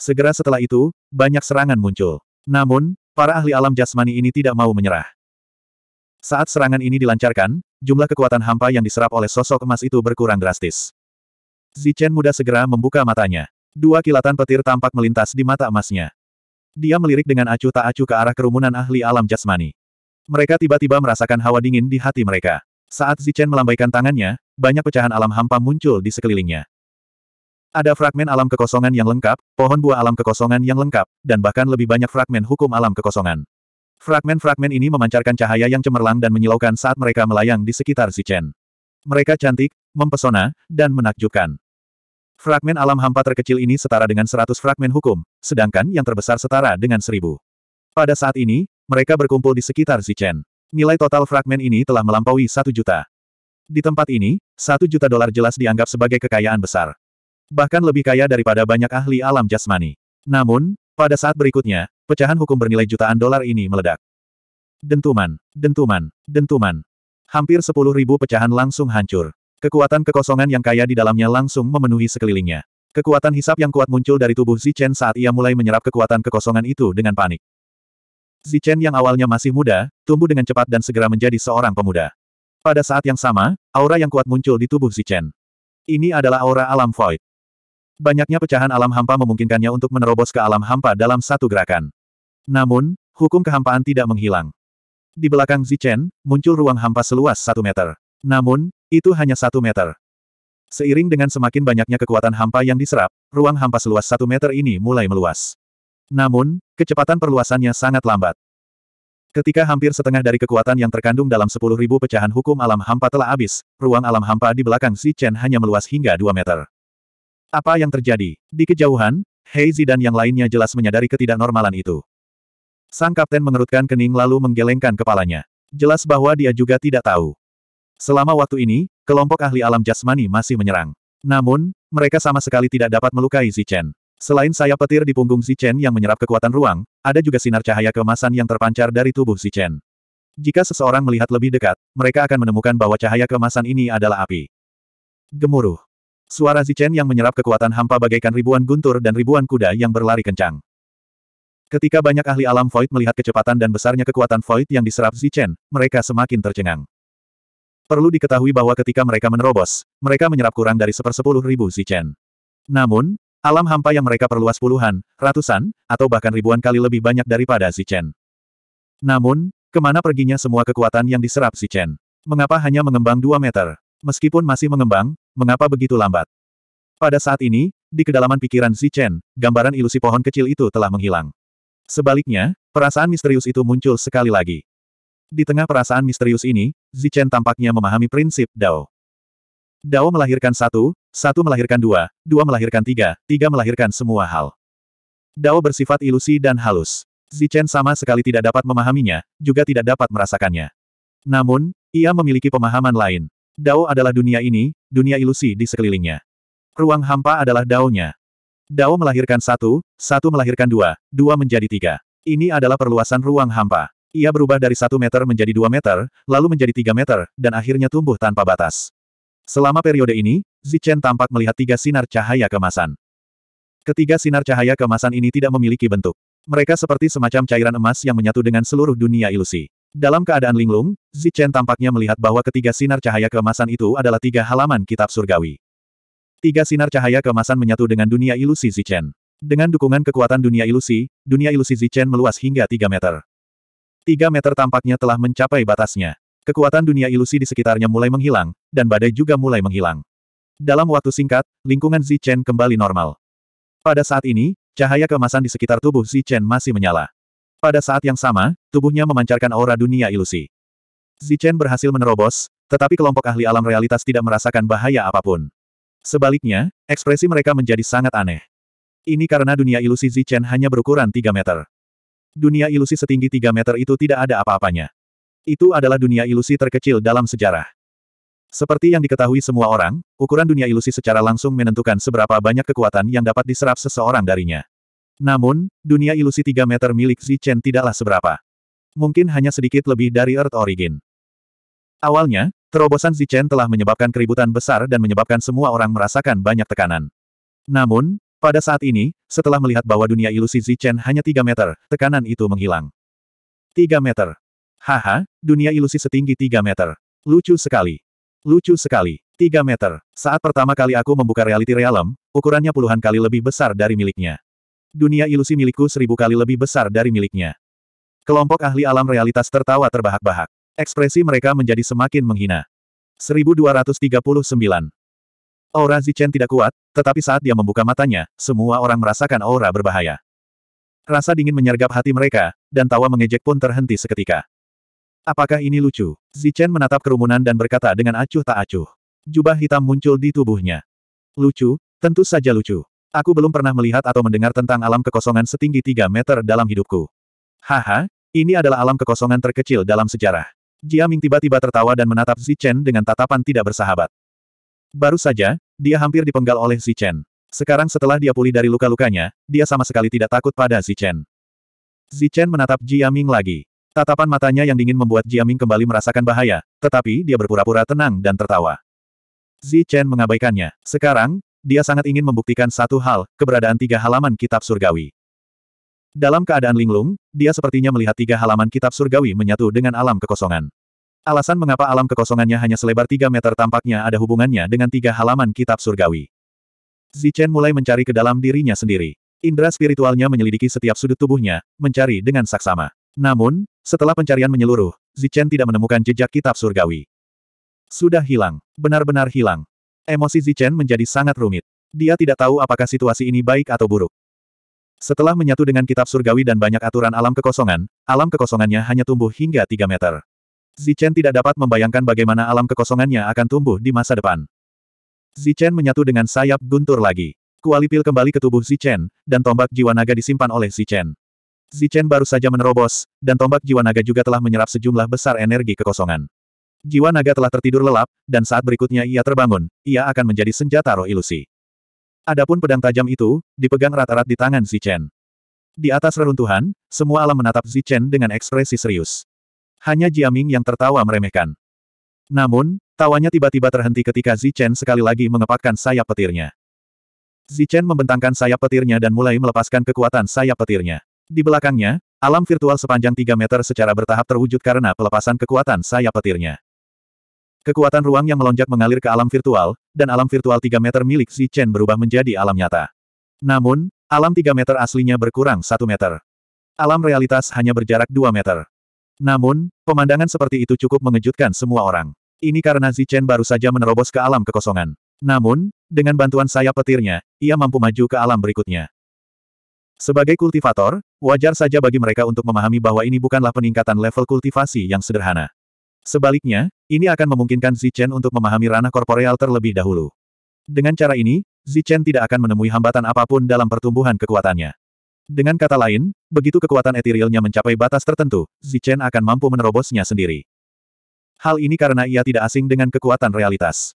Speaker 1: Segera setelah itu, banyak serangan muncul. Namun, para ahli alam jasmani ini tidak mau menyerah. Saat serangan ini dilancarkan, jumlah kekuatan hampa yang diserap oleh sosok emas itu berkurang drastis. Zichen mudah segera membuka matanya. Dua kilatan petir tampak melintas di mata emasnya. Dia melirik dengan acuh tak acuh ke arah kerumunan ahli alam jasmani. Mereka tiba-tiba merasakan hawa dingin di hati mereka. Saat Zichen melambaikan tangannya, banyak pecahan alam hampa muncul di sekelilingnya. Ada fragmen alam kekosongan yang lengkap, pohon buah alam kekosongan yang lengkap, dan bahkan lebih banyak fragmen hukum alam kekosongan. Fragmen-fragmen ini memancarkan cahaya yang cemerlang dan menyilaukan saat mereka melayang di sekitar Zichen. Mereka cantik, mempesona, dan menakjubkan. Fragmen alam hampa terkecil ini setara dengan 100 fragmen hukum, sedangkan yang terbesar setara dengan 1.000. Pada saat ini, mereka berkumpul di sekitar Zichen. Nilai total fragmen ini telah melampaui 1 juta. Di tempat ini, 1 juta dolar jelas dianggap sebagai kekayaan besar. Bahkan lebih kaya daripada banyak ahli alam jasmani. Namun, pada saat berikutnya, pecahan hukum bernilai jutaan dolar ini meledak. Dentuman, dentuman, dentuman. Hampir 10.000 pecahan langsung hancur. Kekuatan kekosongan yang kaya di dalamnya langsung memenuhi sekelilingnya. Kekuatan hisap yang kuat muncul dari tubuh Zichen saat ia mulai menyerap kekuatan kekosongan itu dengan panik. Zichen yang awalnya masih muda, tumbuh dengan cepat dan segera menjadi seorang pemuda. Pada saat yang sama, aura yang kuat muncul di tubuh Zichen. Ini adalah aura alam void. Banyaknya pecahan alam hampa memungkinkannya untuk menerobos ke alam hampa dalam satu gerakan. Namun, hukum kehampaan tidak menghilang. Di belakang Zichen, muncul ruang hampa seluas satu meter. Namun, itu hanya satu meter. Seiring dengan semakin banyaknya kekuatan hampa yang diserap, ruang hampa seluas satu meter ini mulai meluas. Namun, kecepatan perluasannya sangat lambat. Ketika hampir setengah dari kekuatan yang terkandung dalam sepuluh ribu pecahan hukum alam hampa telah habis, ruang alam hampa di belakang Si Chen hanya meluas hingga dua meter. Apa yang terjadi? Di kejauhan, Heizi dan yang lainnya jelas menyadari ketidaknormalan itu. Sang kapten mengerutkan kening lalu menggelengkan kepalanya. Jelas bahwa dia juga tidak tahu. Selama waktu ini, kelompok ahli alam jasmani masih menyerang. Namun, mereka sama sekali tidak dapat melukai Zichen. Selain sayap petir di punggung Zichen yang menyerap kekuatan ruang, ada juga sinar cahaya kemasan yang terpancar dari tubuh Zichen. Jika seseorang melihat lebih dekat, mereka akan menemukan bahwa cahaya kemasan ini adalah api. Gemuruh. Suara Zichen yang menyerap kekuatan hampa bagaikan ribuan guntur dan ribuan kuda yang berlari kencang. Ketika banyak ahli alam Void melihat kecepatan dan besarnya kekuatan Void yang diserap Zichen, mereka semakin tercengang. Perlu diketahui bahwa ketika mereka menerobos, mereka menyerap kurang dari sepersepuluh ribu Zichen. Namun, alam hampa yang mereka perluas puluhan, ratusan, atau bahkan ribuan kali lebih banyak daripada Zichen. Namun, kemana perginya semua kekuatan yang diserap Zichen? Mengapa hanya mengembang dua meter? Meskipun masih mengembang, mengapa begitu lambat? Pada saat ini, di kedalaman pikiran Zichen, gambaran ilusi pohon kecil itu telah menghilang. Sebaliknya, perasaan misterius itu muncul sekali lagi. Di tengah perasaan misterius ini, Zichen tampaknya memahami prinsip Dao. Dao melahirkan satu, satu melahirkan dua, dua melahirkan tiga, tiga melahirkan semua hal. Dao bersifat ilusi dan halus. Zichen sama sekali tidak dapat memahaminya, juga tidak dapat merasakannya. Namun, ia memiliki pemahaman lain. Dao adalah dunia ini, dunia ilusi di sekelilingnya. Ruang hampa adalah Dao-nya. Dao melahirkan satu, satu melahirkan dua, dua menjadi tiga. Ini adalah perluasan ruang hampa. Ia berubah dari satu meter menjadi dua meter, lalu menjadi tiga meter, dan akhirnya tumbuh tanpa batas. Selama periode ini, Zichen tampak melihat tiga sinar cahaya kemasan. Ketiga sinar cahaya kemasan ini tidak memiliki bentuk. Mereka seperti semacam cairan emas yang menyatu dengan seluruh dunia ilusi. Dalam keadaan linglung, Zichen tampaknya melihat bahwa ketiga sinar cahaya kemasan itu adalah tiga halaman kitab surgawi. Tiga sinar cahaya kemasan menyatu dengan dunia ilusi Zichen. Dengan dukungan kekuatan dunia ilusi, dunia ilusi Zichen meluas hingga tiga meter. Tiga meter tampaknya telah mencapai batasnya. Kekuatan dunia ilusi di sekitarnya mulai menghilang, dan badai juga mulai menghilang. Dalam waktu singkat, lingkungan Zichen kembali normal. Pada saat ini, cahaya keemasan di sekitar tubuh Zichen masih menyala. Pada saat yang sama, tubuhnya memancarkan aura dunia ilusi. Zichen berhasil menerobos, tetapi kelompok ahli alam realitas tidak merasakan bahaya apapun. Sebaliknya, ekspresi mereka menjadi sangat aneh. Ini karena dunia ilusi Zichen hanya berukuran 3 meter dunia ilusi setinggi 3 meter itu tidak ada apa-apanya. Itu adalah dunia ilusi terkecil dalam sejarah. Seperti yang diketahui semua orang, ukuran dunia ilusi secara langsung menentukan seberapa banyak kekuatan yang dapat diserap seseorang darinya. Namun, dunia ilusi 3 meter milik Zichen tidaklah seberapa. Mungkin hanya sedikit lebih dari Earth Origin. Awalnya, terobosan Zichen telah menyebabkan keributan besar dan menyebabkan semua orang merasakan banyak tekanan. Namun, pada saat ini, setelah melihat bahwa dunia ilusi Zichen hanya 3 meter, tekanan itu menghilang. 3 meter. Haha, dunia ilusi setinggi 3 meter. Lucu sekali. Lucu sekali. 3 meter. Saat pertama kali aku membuka reality realm, ukurannya puluhan kali lebih besar dari miliknya. Dunia ilusi milikku seribu kali lebih besar dari miliknya. Kelompok ahli alam realitas tertawa terbahak-bahak. Ekspresi mereka menjadi semakin menghina. 1239. Aura Zichen tidak kuat, tetapi saat dia membuka matanya, semua orang merasakan aura berbahaya. Rasa dingin menyergap hati mereka, dan tawa mengejek pun terhenti seketika. Apakah ini lucu? Zichen menatap kerumunan dan berkata dengan acuh tak acuh. Jubah hitam muncul di tubuhnya. Lucu, tentu saja lucu. Aku belum pernah melihat atau mendengar tentang alam kekosongan setinggi 3 meter dalam hidupku. Haha, ini adalah alam kekosongan terkecil dalam sejarah. Jiaming tiba-tiba tertawa dan menatap Zichen dengan tatapan tidak bersahabat. Baru saja, dia hampir dipenggal oleh Si Chen. Sekarang setelah dia pulih dari luka-lukanya, dia sama sekali tidak takut pada Si Chen. Si Chen menatap Jiaming lagi. Tatapan matanya yang dingin membuat Jiaming kembali merasakan bahaya, tetapi dia berpura-pura tenang dan tertawa. Zi Chen mengabaikannya. Sekarang, dia sangat ingin membuktikan satu hal, keberadaan tiga halaman kitab surgawi. Dalam keadaan linglung, dia sepertinya melihat tiga halaman kitab surgawi menyatu dengan alam kekosongan. Alasan mengapa alam kekosongannya hanya selebar tiga meter tampaknya ada hubungannya dengan tiga halaman kitab surgawi. Zichen mulai mencari ke dalam dirinya sendiri. Indra spiritualnya menyelidiki setiap sudut tubuhnya, mencari dengan saksama. Namun, setelah pencarian menyeluruh, Zichen tidak menemukan jejak kitab surgawi. Sudah hilang, benar-benar hilang. Emosi Zichen menjadi sangat rumit. Dia tidak tahu apakah situasi ini baik atau buruk. Setelah menyatu dengan kitab surgawi dan banyak aturan alam kekosongan, alam kekosongannya hanya tumbuh hingga 3 meter. Zichen tidak dapat membayangkan bagaimana alam kekosongannya akan tumbuh di masa depan. Zichen menyatu dengan sayap guntur lagi. Kualipil kembali ke tubuh Zichen, dan tombak jiwa naga disimpan oleh Zichen. Zichen baru saja menerobos, dan tombak jiwa naga juga telah menyerap sejumlah besar energi kekosongan. Jiwa naga telah tertidur lelap, dan saat berikutnya ia terbangun, ia akan menjadi senjata roh ilusi. Adapun pedang tajam itu, dipegang erat-erat di tangan Zichen. Di atas reruntuhan, semua alam menatap Zichen dengan ekspresi serius hanya Jiaming yang tertawa meremehkan. Namun, tawanya tiba-tiba terhenti ketika Zichen sekali lagi mengepakkan sayap petirnya. Zichen membentangkan sayap petirnya dan mulai melepaskan kekuatan sayap petirnya. Di belakangnya, alam virtual sepanjang 3 meter secara bertahap terwujud karena pelepasan kekuatan sayap petirnya. Kekuatan ruang yang melonjak mengalir ke alam virtual, dan alam virtual 3 meter milik Zichen berubah menjadi alam nyata. Namun, alam 3 meter aslinya berkurang 1 meter. Alam realitas hanya berjarak 2 meter. Namun, pemandangan seperti itu cukup mengejutkan semua orang. Ini karena Zichen baru saja menerobos ke alam kekosongan. Namun, dengan bantuan sayap petirnya, ia mampu maju ke alam berikutnya. Sebagai kultivator, wajar saja bagi mereka untuk memahami bahwa ini bukanlah peningkatan level kultivasi yang sederhana. Sebaliknya, ini akan memungkinkan Zichen untuk memahami ranah korporeal terlebih dahulu. Dengan cara ini, Zichen tidak akan menemui hambatan apapun dalam pertumbuhan kekuatannya. Dengan kata lain, begitu kekuatan etherealnya mencapai batas tertentu, Zichen akan mampu menerobosnya sendiri. Hal ini karena ia tidak asing dengan kekuatan realitas.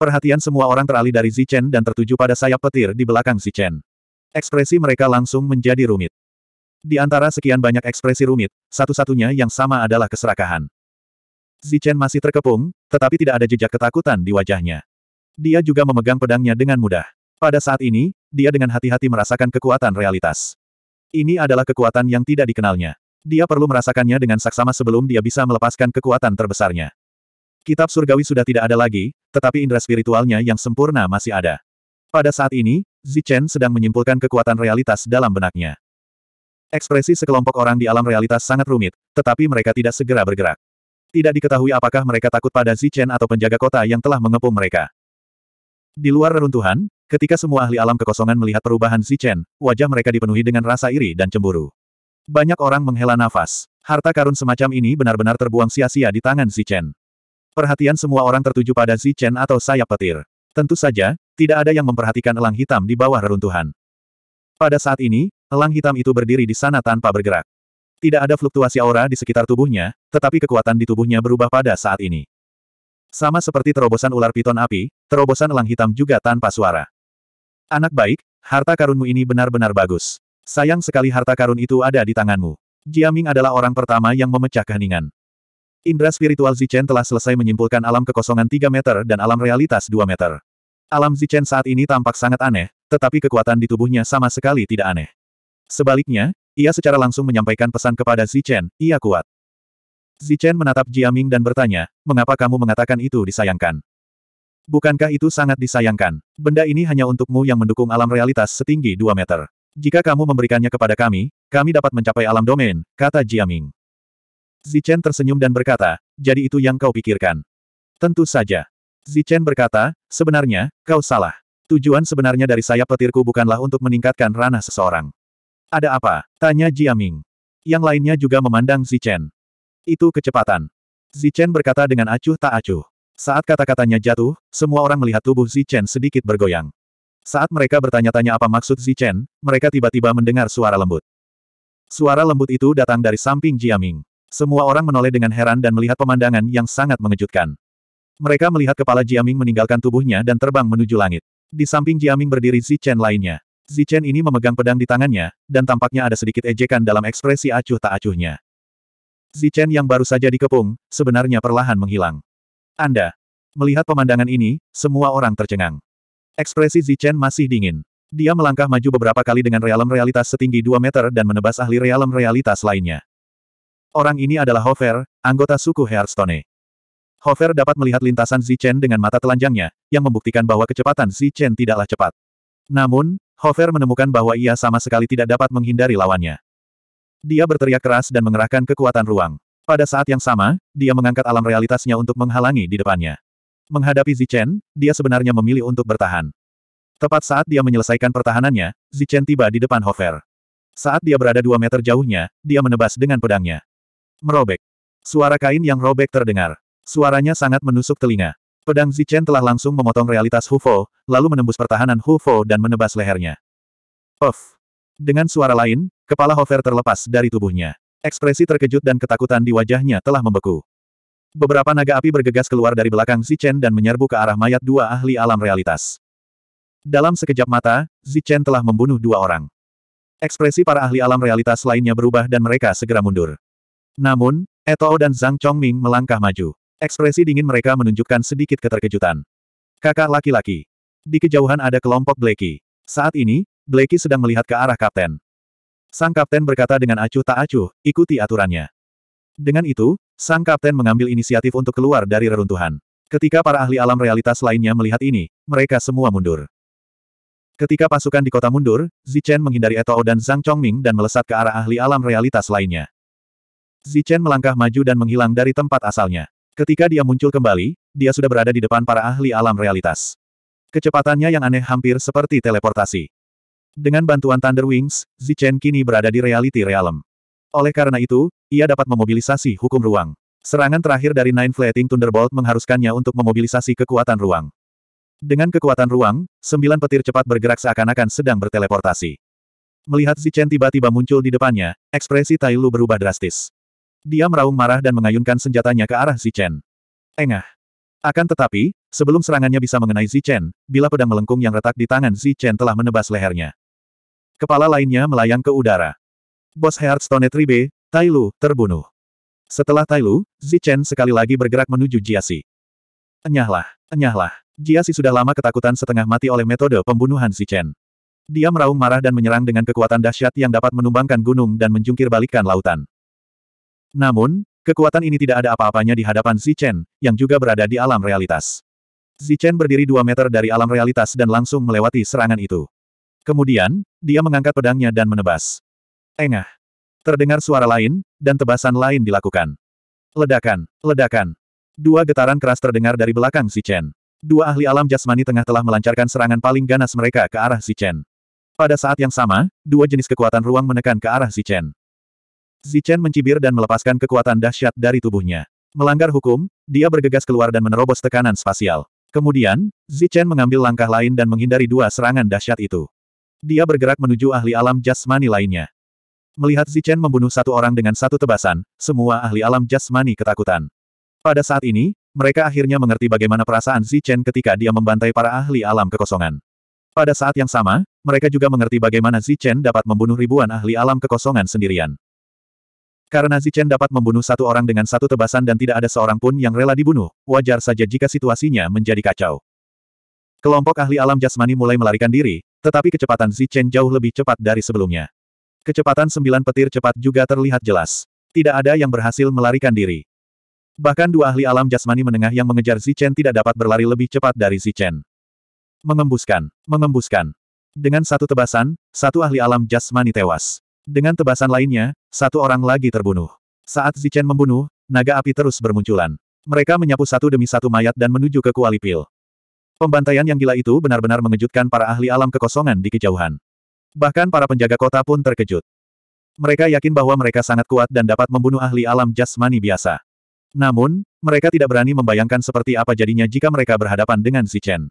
Speaker 1: Perhatian semua orang teralih dari Zichen dan tertuju pada sayap petir di belakang Zichen. Ekspresi mereka langsung menjadi rumit. Di antara sekian banyak ekspresi rumit, satu-satunya yang sama adalah keserakahan. Zichen masih terkepung, tetapi tidak ada jejak ketakutan di wajahnya. Dia juga memegang pedangnya dengan mudah. Pada saat ini, dia dengan hati-hati merasakan kekuatan realitas. Ini adalah kekuatan yang tidak dikenalnya. Dia perlu merasakannya dengan saksama sebelum dia bisa melepaskan kekuatan terbesarnya. Kitab surgawi sudah tidak ada lagi, tetapi indera spiritualnya yang sempurna masih ada. Pada saat ini, Zichen sedang menyimpulkan kekuatan realitas dalam benaknya. Ekspresi sekelompok orang di alam realitas sangat rumit, tetapi mereka tidak segera bergerak. Tidak diketahui apakah mereka takut pada Zichen atau penjaga kota yang telah mengepung mereka. Di luar reruntuhan, ketika semua ahli alam kekosongan melihat perubahan Chen, wajah mereka dipenuhi dengan rasa iri dan cemburu. Banyak orang menghela nafas. Harta karun semacam ini benar-benar terbuang sia-sia di tangan Chen. Perhatian semua orang tertuju pada Chen atau sayap petir. Tentu saja, tidak ada yang memperhatikan elang hitam di bawah reruntuhan. Pada saat ini, elang hitam itu berdiri di sana tanpa bergerak. Tidak ada fluktuasi aura di sekitar tubuhnya, tetapi kekuatan di tubuhnya berubah pada saat ini. Sama seperti terobosan ular piton api, terobosan elang hitam juga tanpa suara. Anak baik, harta karunmu ini benar-benar bagus. Sayang sekali harta karun itu ada di tanganmu. Jiaming adalah orang pertama yang memecah keheningan. Indra spiritual Zichen telah selesai menyimpulkan alam kekosongan 3 meter dan alam realitas 2 meter. Alam Zichen saat ini tampak sangat aneh, tetapi kekuatan di tubuhnya sama sekali tidak aneh. Sebaliknya, ia secara langsung menyampaikan pesan kepada Zichen, ia kuat. Zichen menatap Jiaming dan bertanya, mengapa kamu mengatakan itu disayangkan? Bukankah itu sangat disayangkan? Benda ini hanya untukmu yang mendukung alam realitas setinggi 2 meter. Jika kamu memberikannya kepada kami, kami dapat mencapai alam domain, kata Jiaming. Zichen tersenyum dan berkata, jadi itu yang kau pikirkan. Tentu saja. Zichen berkata, sebenarnya, kau salah. Tujuan sebenarnya dari sayap petirku bukanlah untuk meningkatkan ranah seseorang. Ada apa? Tanya Jiaming. Yang lainnya juga memandang Zichen. Itu kecepatan. Zichen berkata dengan acuh tak acuh. Saat kata-katanya jatuh, semua orang melihat tubuh Zichen sedikit bergoyang. Saat mereka bertanya-tanya apa maksud Zichen, mereka tiba-tiba mendengar suara lembut. Suara lembut itu datang dari samping Jiaming. Semua orang menoleh dengan heran dan melihat pemandangan yang sangat mengejutkan. Mereka melihat kepala Jiaming meninggalkan tubuhnya dan terbang menuju langit. Di samping Jiaming berdiri Zichen lainnya. Zichen ini memegang pedang di tangannya, dan tampaknya ada sedikit ejekan dalam ekspresi acuh tak acuhnya. Zichen yang baru saja dikepung, sebenarnya perlahan menghilang. Anda. Melihat pemandangan ini, semua orang tercengang. Ekspresi Zichen masih dingin. Dia melangkah maju beberapa kali dengan realem realitas setinggi 2 meter dan menebas ahli realem realitas lainnya. Orang ini adalah Hofer, anggota suku Hearthstone. Hofer dapat melihat lintasan Zichen dengan mata telanjangnya, yang membuktikan bahwa kecepatan Zichen tidaklah cepat. Namun, Hofer menemukan bahwa ia sama sekali tidak dapat menghindari lawannya. Dia berteriak keras dan mengerahkan kekuatan ruang. Pada saat yang sama, dia mengangkat alam realitasnya untuk menghalangi di depannya. Menghadapi Zichen, dia sebenarnya memilih untuk bertahan. Tepat saat dia menyelesaikan pertahanannya, Zichen tiba di depan Hofer. Saat dia berada dua meter jauhnya, dia menebas dengan pedangnya. Merobek. Suara kain yang robek terdengar. Suaranya sangat menusuk telinga. Pedang Zichen telah langsung memotong realitas Hufo, lalu menembus pertahanan Hufo dan menebas lehernya. Puff. Dengan suara lain, kepala Hofer terlepas dari tubuhnya. Ekspresi terkejut dan ketakutan di wajahnya telah membeku. Beberapa naga api bergegas keluar dari belakang Zichen dan menyerbu ke arah mayat dua ahli alam realitas. Dalam sekejap mata, Zichen telah membunuh dua orang. Ekspresi para ahli alam realitas lainnya berubah dan mereka segera mundur. Namun, Eto dan Zhang Chongming melangkah maju. Ekspresi dingin mereka menunjukkan sedikit keterkejutan. Kakak laki-laki. Di kejauhan ada kelompok bleki. Saat ini, Blakey sedang melihat ke arah kapten. Sang kapten berkata dengan acuh tak acuh, ikuti aturannya. Dengan itu, sang kapten mengambil inisiatif untuk keluar dari reruntuhan. Ketika para ahli alam realitas lainnya melihat ini, mereka semua mundur. Ketika pasukan di kota mundur, Zichen menghindari Etoo dan Zhang Chongming dan melesat ke arah ahli alam realitas lainnya. Zichen melangkah maju dan menghilang dari tempat asalnya. Ketika dia muncul kembali, dia sudah berada di depan para ahli alam realitas. Kecepatannya yang aneh hampir seperti teleportasi. Dengan bantuan Thunder Wings, Zichen kini berada di reality realm. Oleh karena itu, ia dapat memobilisasi hukum ruang. Serangan terakhir dari Nine Flating Thunderbolt mengharuskannya untuk memobilisasi kekuatan ruang. Dengan kekuatan ruang, sembilan petir cepat bergerak seakan-akan sedang berteleportasi. Melihat Zichen tiba-tiba muncul di depannya, ekspresi Tai Lu berubah drastis. Dia meraung marah dan mengayunkan senjatanya ke arah Zichen. Engah. Akan tetapi, sebelum serangannya bisa mengenai Zichen, bila pedang melengkung yang retak di tangan Zichen telah menebas lehernya. Kepala lainnya melayang ke udara. Bos Hearthstone Tribe, Tai Lu, terbunuh. Setelah Tai Lu, Zichen sekali lagi bergerak menuju Jiasi. Enyahlah, enyahlah. Jiasi sudah lama ketakutan setengah mati oleh metode pembunuhan Zichen. Dia meraung marah dan menyerang dengan kekuatan dahsyat yang dapat menumbangkan gunung dan menjungkir balikkan lautan. Namun, kekuatan ini tidak ada apa-apanya di hadapan Zichen, yang juga berada di alam realitas. Zichen berdiri dua meter dari alam realitas dan langsung melewati serangan itu. Kemudian, dia mengangkat pedangnya dan menebas. Engah. Terdengar suara lain, dan tebasan lain dilakukan. Ledakan, ledakan. Dua getaran keras terdengar dari belakang si Chen. Dua ahli alam jasmani tengah telah melancarkan serangan paling ganas mereka ke arah si Chen. Pada saat yang sama, dua jenis kekuatan ruang menekan ke arah si Chen. Zichen mencibir dan melepaskan kekuatan dahsyat dari tubuhnya. Melanggar hukum, dia bergegas keluar dan menerobos tekanan spasial. Kemudian, Zichen mengambil langkah lain dan menghindari dua serangan dahsyat itu. Dia bergerak menuju ahli alam jasmani lainnya. Melihat Zichen membunuh satu orang dengan satu tebasan, semua ahli alam jasmani ketakutan. Pada saat ini, mereka akhirnya mengerti bagaimana perasaan Zichen ketika dia membantai para ahli alam kekosongan. Pada saat yang sama, mereka juga mengerti bagaimana Zichen dapat membunuh ribuan ahli alam kekosongan sendirian. Karena Zichen dapat membunuh satu orang dengan satu tebasan dan tidak ada seorang pun yang rela dibunuh, wajar saja jika situasinya menjadi kacau. Kelompok ahli alam jasmani mulai melarikan diri, tetapi kecepatan Zichen jauh lebih cepat dari sebelumnya. Kecepatan sembilan petir cepat juga terlihat jelas. Tidak ada yang berhasil melarikan diri. Bahkan dua ahli alam jasmani menengah yang mengejar Zichen tidak dapat berlari lebih cepat dari Zichen. Mengembuskan, mengembuskan. Dengan satu tebasan, satu ahli alam jasmani tewas. Dengan tebasan lainnya, satu orang lagi terbunuh. Saat Zichen membunuh, naga api terus bermunculan. Mereka menyapu satu demi satu mayat dan menuju ke Pil. Pembantaian yang gila itu benar-benar mengejutkan para ahli alam kekosongan di kejauhan. Bahkan para penjaga kota pun terkejut. Mereka yakin bahwa mereka sangat kuat dan dapat membunuh ahli alam jasmani biasa. Namun, mereka tidak berani membayangkan seperti apa jadinya jika mereka berhadapan dengan si Chen.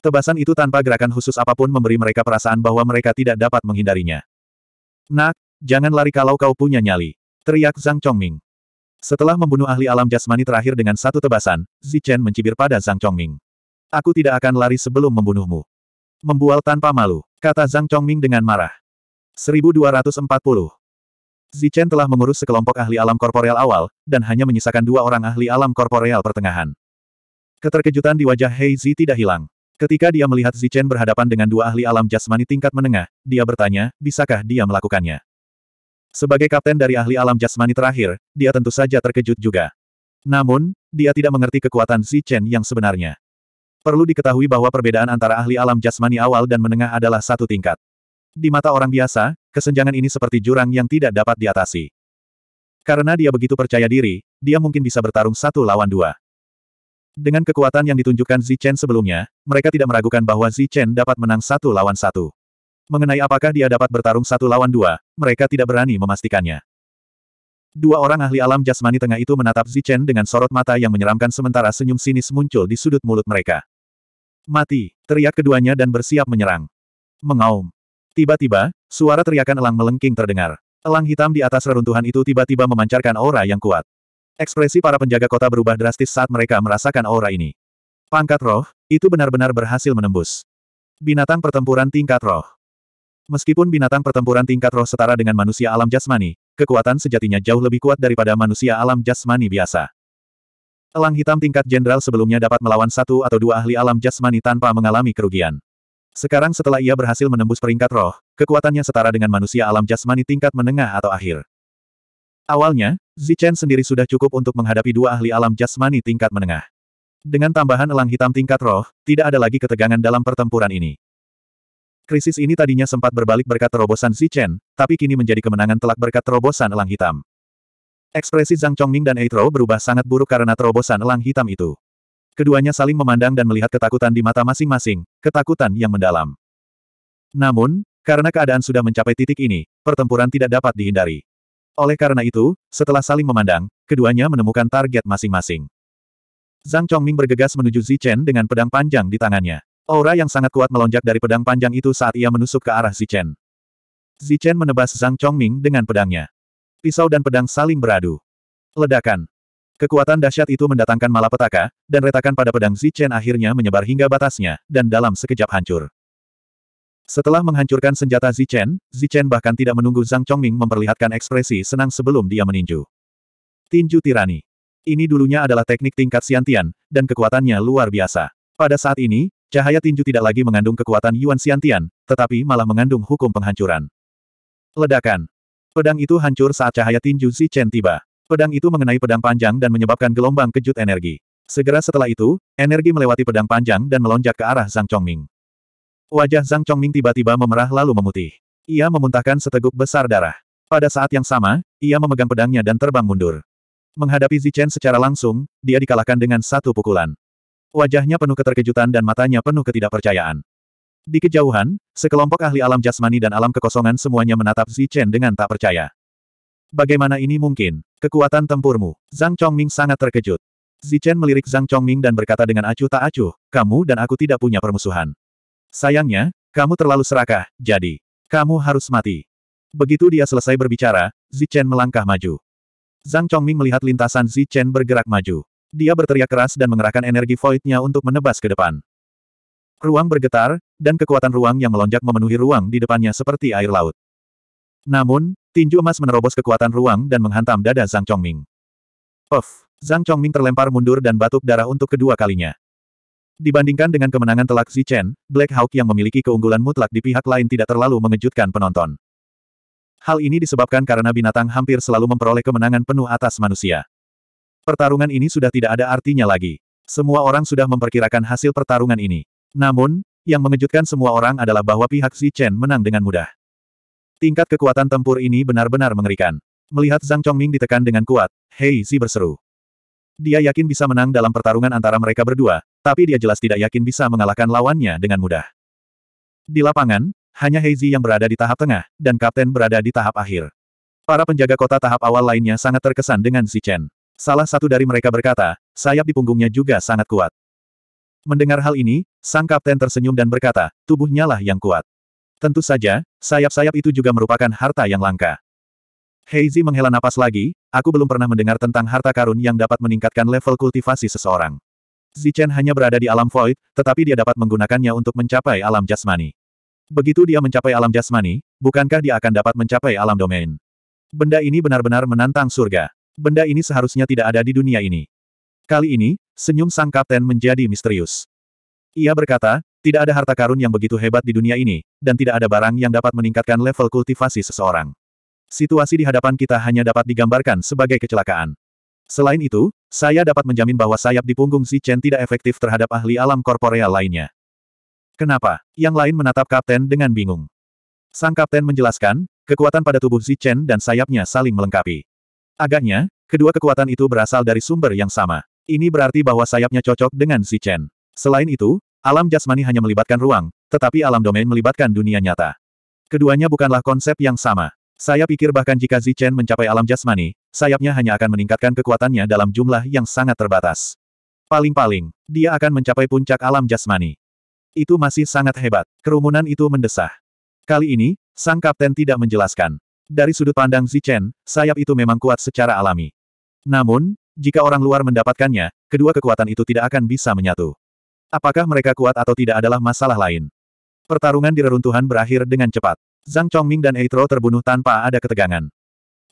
Speaker 1: Tebasan itu tanpa gerakan khusus apapun memberi mereka perasaan bahwa mereka tidak dapat menghindarinya. Nak, jangan lari kalau kau punya nyali. Teriak Zhang Chongming. Setelah membunuh ahli alam jasmani terakhir dengan satu tebasan, Zichen mencibir pada Zhang Chongming. Aku tidak akan lari sebelum membunuhmu. Membual tanpa malu, kata Zhang Chongming dengan marah. 1240. Zichen telah mengurus sekelompok ahli alam korporeal awal, dan hanya menyisakan dua orang ahli alam korporeal pertengahan. Keterkejutan di wajah Hei Zi tidak hilang. Ketika dia melihat Zichen berhadapan dengan dua ahli alam jasmani tingkat menengah, dia bertanya, bisakah dia melakukannya? Sebagai kapten dari ahli alam jasmani terakhir, dia tentu saja terkejut juga. Namun, dia tidak mengerti kekuatan Zichen yang sebenarnya. Perlu diketahui bahwa perbedaan antara ahli alam jasmani awal dan menengah adalah satu tingkat. Di mata orang biasa, kesenjangan ini seperti jurang yang tidak dapat diatasi. Karena dia begitu percaya diri, dia mungkin bisa bertarung satu lawan dua. Dengan kekuatan yang ditunjukkan Zichen sebelumnya, mereka tidak meragukan bahwa Zichen dapat menang satu lawan satu. Mengenai apakah dia dapat bertarung satu lawan dua, mereka tidak berani memastikannya. Dua orang ahli alam jasmani tengah itu menatap Zichen dengan sorot mata yang menyeramkan sementara senyum sinis muncul di sudut mulut mereka. Mati, teriak keduanya dan bersiap menyerang. Mengaum. Tiba-tiba, suara teriakan elang melengking terdengar. Elang hitam di atas reruntuhan itu tiba-tiba memancarkan aura yang kuat. Ekspresi para penjaga kota berubah drastis saat mereka merasakan aura ini. Pangkat roh, itu benar-benar berhasil menembus. Binatang pertempuran tingkat roh. Meskipun binatang pertempuran tingkat roh setara dengan manusia alam jasmani, kekuatan sejatinya jauh lebih kuat daripada manusia alam jasmani biasa. Elang hitam tingkat jenderal sebelumnya dapat melawan satu atau dua ahli alam jasmani tanpa mengalami kerugian. Sekarang setelah ia berhasil menembus peringkat roh, kekuatannya setara dengan manusia alam jasmani tingkat menengah atau akhir. Awalnya, Zichen sendiri sudah cukup untuk menghadapi dua ahli alam jasmani tingkat menengah. Dengan tambahan elang hitam tingkat roh, tidak ada lagi ketegangan dalam pertempuran ini. Krisis ini tadinya sempat berbalik berkat terobosan Zichen, tapi kini menjadi kemenangan telak berkat terobosan elang hitam. Ekspresi Zhang Chongming dan Eitro berubah sangat buruk karena terobosan elang hitam itu. Keduanya saling memandang dan melihat ketakutan di mata masing-masing, ketakutan yang mendalam. Namun, karena keadaan sudah mencapai titik ini, pertempuran tidak dapat dihindari. Oleh karena itu, setelah saling memandang, keduanya menemukan target masing-masing. Zhang Chongming bergegas menuju Zichen dengan pedang panjang di tangannya. Aura yang sangat kuat melonjak dari pedang panjang itu saat ia menusuk ke arah Zichen. Zichen menebas Zhang Chongming dengan pedangnya pisau dan pedang saling beradu. Ledakan. Kekuatan dahsyat itu mendatangkan malapetaka, dan retakan pada pedang Zichen akhirnya menyebar hingga batasnya, dan dalam sekejap hancur. Setelah menghancurkan senjata Zichen, Zichen bahkan tidak menunggu Zhang Chongming memperlihatkan ekspresi senang sebelum dia meninju. Tinju tirani. Ini dulunya adalah teknik tingkat Xiantian, dan kekuatannya luar biasa. Pada saat ini, cahaya tinju tidak lagi mengandung kekuatan Yuan Xiantian, tetapi malah mengandung hukum penghancuran. Ledakan. Pedang itu hancur saat cahaya tinju Chen tiba. Pedang itu mengenai pedang panjang dan menyebabkan gelombang kejut energi. Segera setelah itu, energi melewati pedang panjang dan melonjak ke arah Zhang Chongming. Wajah Zhang Chongming tiba-tiba memerah lalu memutih. Ia memuntahkan seteguk besar darah. Pada saat yang sama, ia memegang pedangnya dan terbang mundur. Menghadapi Chen secara langsung, dia dikalahkan dengan satu pukulan. Wajahnya penuh keterkejutan dan matanya penuh ketidakpercayaan. Di kejauhan, sekelompok ahli alam jasmani dan alam kekosongan semuanya menatap Zichen dengan tak percaya. Bagaimana ini mungkin? Kekuatan tempurmu. Zhang Chongming sangat terkejut. Zichen melirik Zhang Chongming dan berkata dengan acuh tak acuh, kamu dan aku tidak punya permusuhan. Sayangnya, kamu terlalu serakah, jadi, kamu harus mati. Begitu dia selesai berbicara, Zichen melangkah maju. Zhang Chongming melihat lintasan Zichen bergerak maju. Dia berteriak keras dan mengerahkan energi voidnya untuk menebas ke depan. Ruang bergetar, dan kekuatan ruang yang melonjak memenuhi ruang di depannya seperti air laut. Namun, tinju emas menerobos kekuatan ruang dan menghantam dada Zhang Chongming. Of, Zhang Chongming terlempar mundur dan batuk darah untuk kedua kalinya. Dibandingkan dengan kemenangan telak Chen, Black Hawk yang memiliki keunggulan mutlak di pihak lain tidak terlalu mengejutkan penonton. Hal ini disebabkan karena binatang hampir selalu memperoleh kemenangan penuh atas manusia. Pertarungan ini sudah tidak ada artinya lagi. Semua orang sudah memperkirakan hasil pertarungan ini. Namun, yang mengejutkan semua orang adalah bahwa pihak Xi Chen menang dengan mudah. Tingkat kekuatan tempur ini benar-benar mengerikan. Melihat Zhang Chongming ditekan dengan kuat, Hei Xi berseru. Dia yakin bisa menang dalam pertarungan antara mereka berdua, tapi dia jelas tidak yakin bisa mengalahkan lawannya dengan mudah. Di lapangan, hanya Hei Zi yang berada di tahap tengah, dan Kapten berada di tahap akhir. Para penjaga kota tahap awal lainnya sangat terkesan dengan Xi Chen. Salah satu dari mereka berkata, sayap di punggungnya juga sangat kuat. Mendengar hal ini, sang kapten tersenyum dan berkata, tubuhnya lah yang kuat. Tentu saja, sayap-sayap itu juga merupakan harta yang langka. Heizi menghela napas lagi, aku belum pernah mendengar tentang harta karun yang dapat meningkatkan level kultivasi seseorang. Zichen hanya berada di alam void, tetapi dia dapat menggunakannya untuk mencapai alam jasmani. Begitu dia mencapai alam jasmani, bukankah dia akan dapat mencapai alam domain? Benda ini benar-benar menantang surga. Benda ini seharusnya tidak ada di dunia ini. Kali ini, Senyum sang kapten menjadi misterius. Ia berkata, tidak ada harta karun yang begitu hebat di dunia ini, dan tidak ada barang yang dapat meningkatkan level kultivasi seseorang. Situasi di hadapan kita hanya dapat digambarkan sebagai kecelakaan. Selain itu, saya dapat menjamin bahwa sayap di punggung si Chen tidak efektif terhadap ahli alam korporeal lainnya. Kenapa? Yang lain menatap kapten dengan bingung. Sang kapten menjelaskan, kekuatan pada tubuh si Chen dan sayapnya saling melengkapi. Agaknya, kedua kekuatan itu berasal dari sumber yang sama. Ini berarti bahwa sayapnya cocok dengan si Chen. Selain itu, alam jasmani hanya melibatkan ruang, tetapi alam domain melibatkan dunia nyata. Keduanya bukanlah konsep yang sama. Saya pikir bahkan jika Zi Chen mencapai alam jasmani, sayapnya hanya akan meningkatkan kekuatannya dalam jumlah yang sangat terbatas. Paling-paling, dia akan mencapai puncak alam jasmani. Itu masih sangat hebat. Kerumunan itu mendesah. Kali ini, sang kapten tidak menjelaskan. Dari sudut pandang Zichen, sayap itu memang kuat secara alami. Namun, jika orang luar mendapatkannya, kedua kekuatan itu tidak akan bisa menyatu. Apakah mereka kuat atau tidak adalah masalah lain. Pertarungan di reruntuhan berakhir dengan cepat. Zhang Chongming dan Eitro terbunuh tanpa ada ketegangan.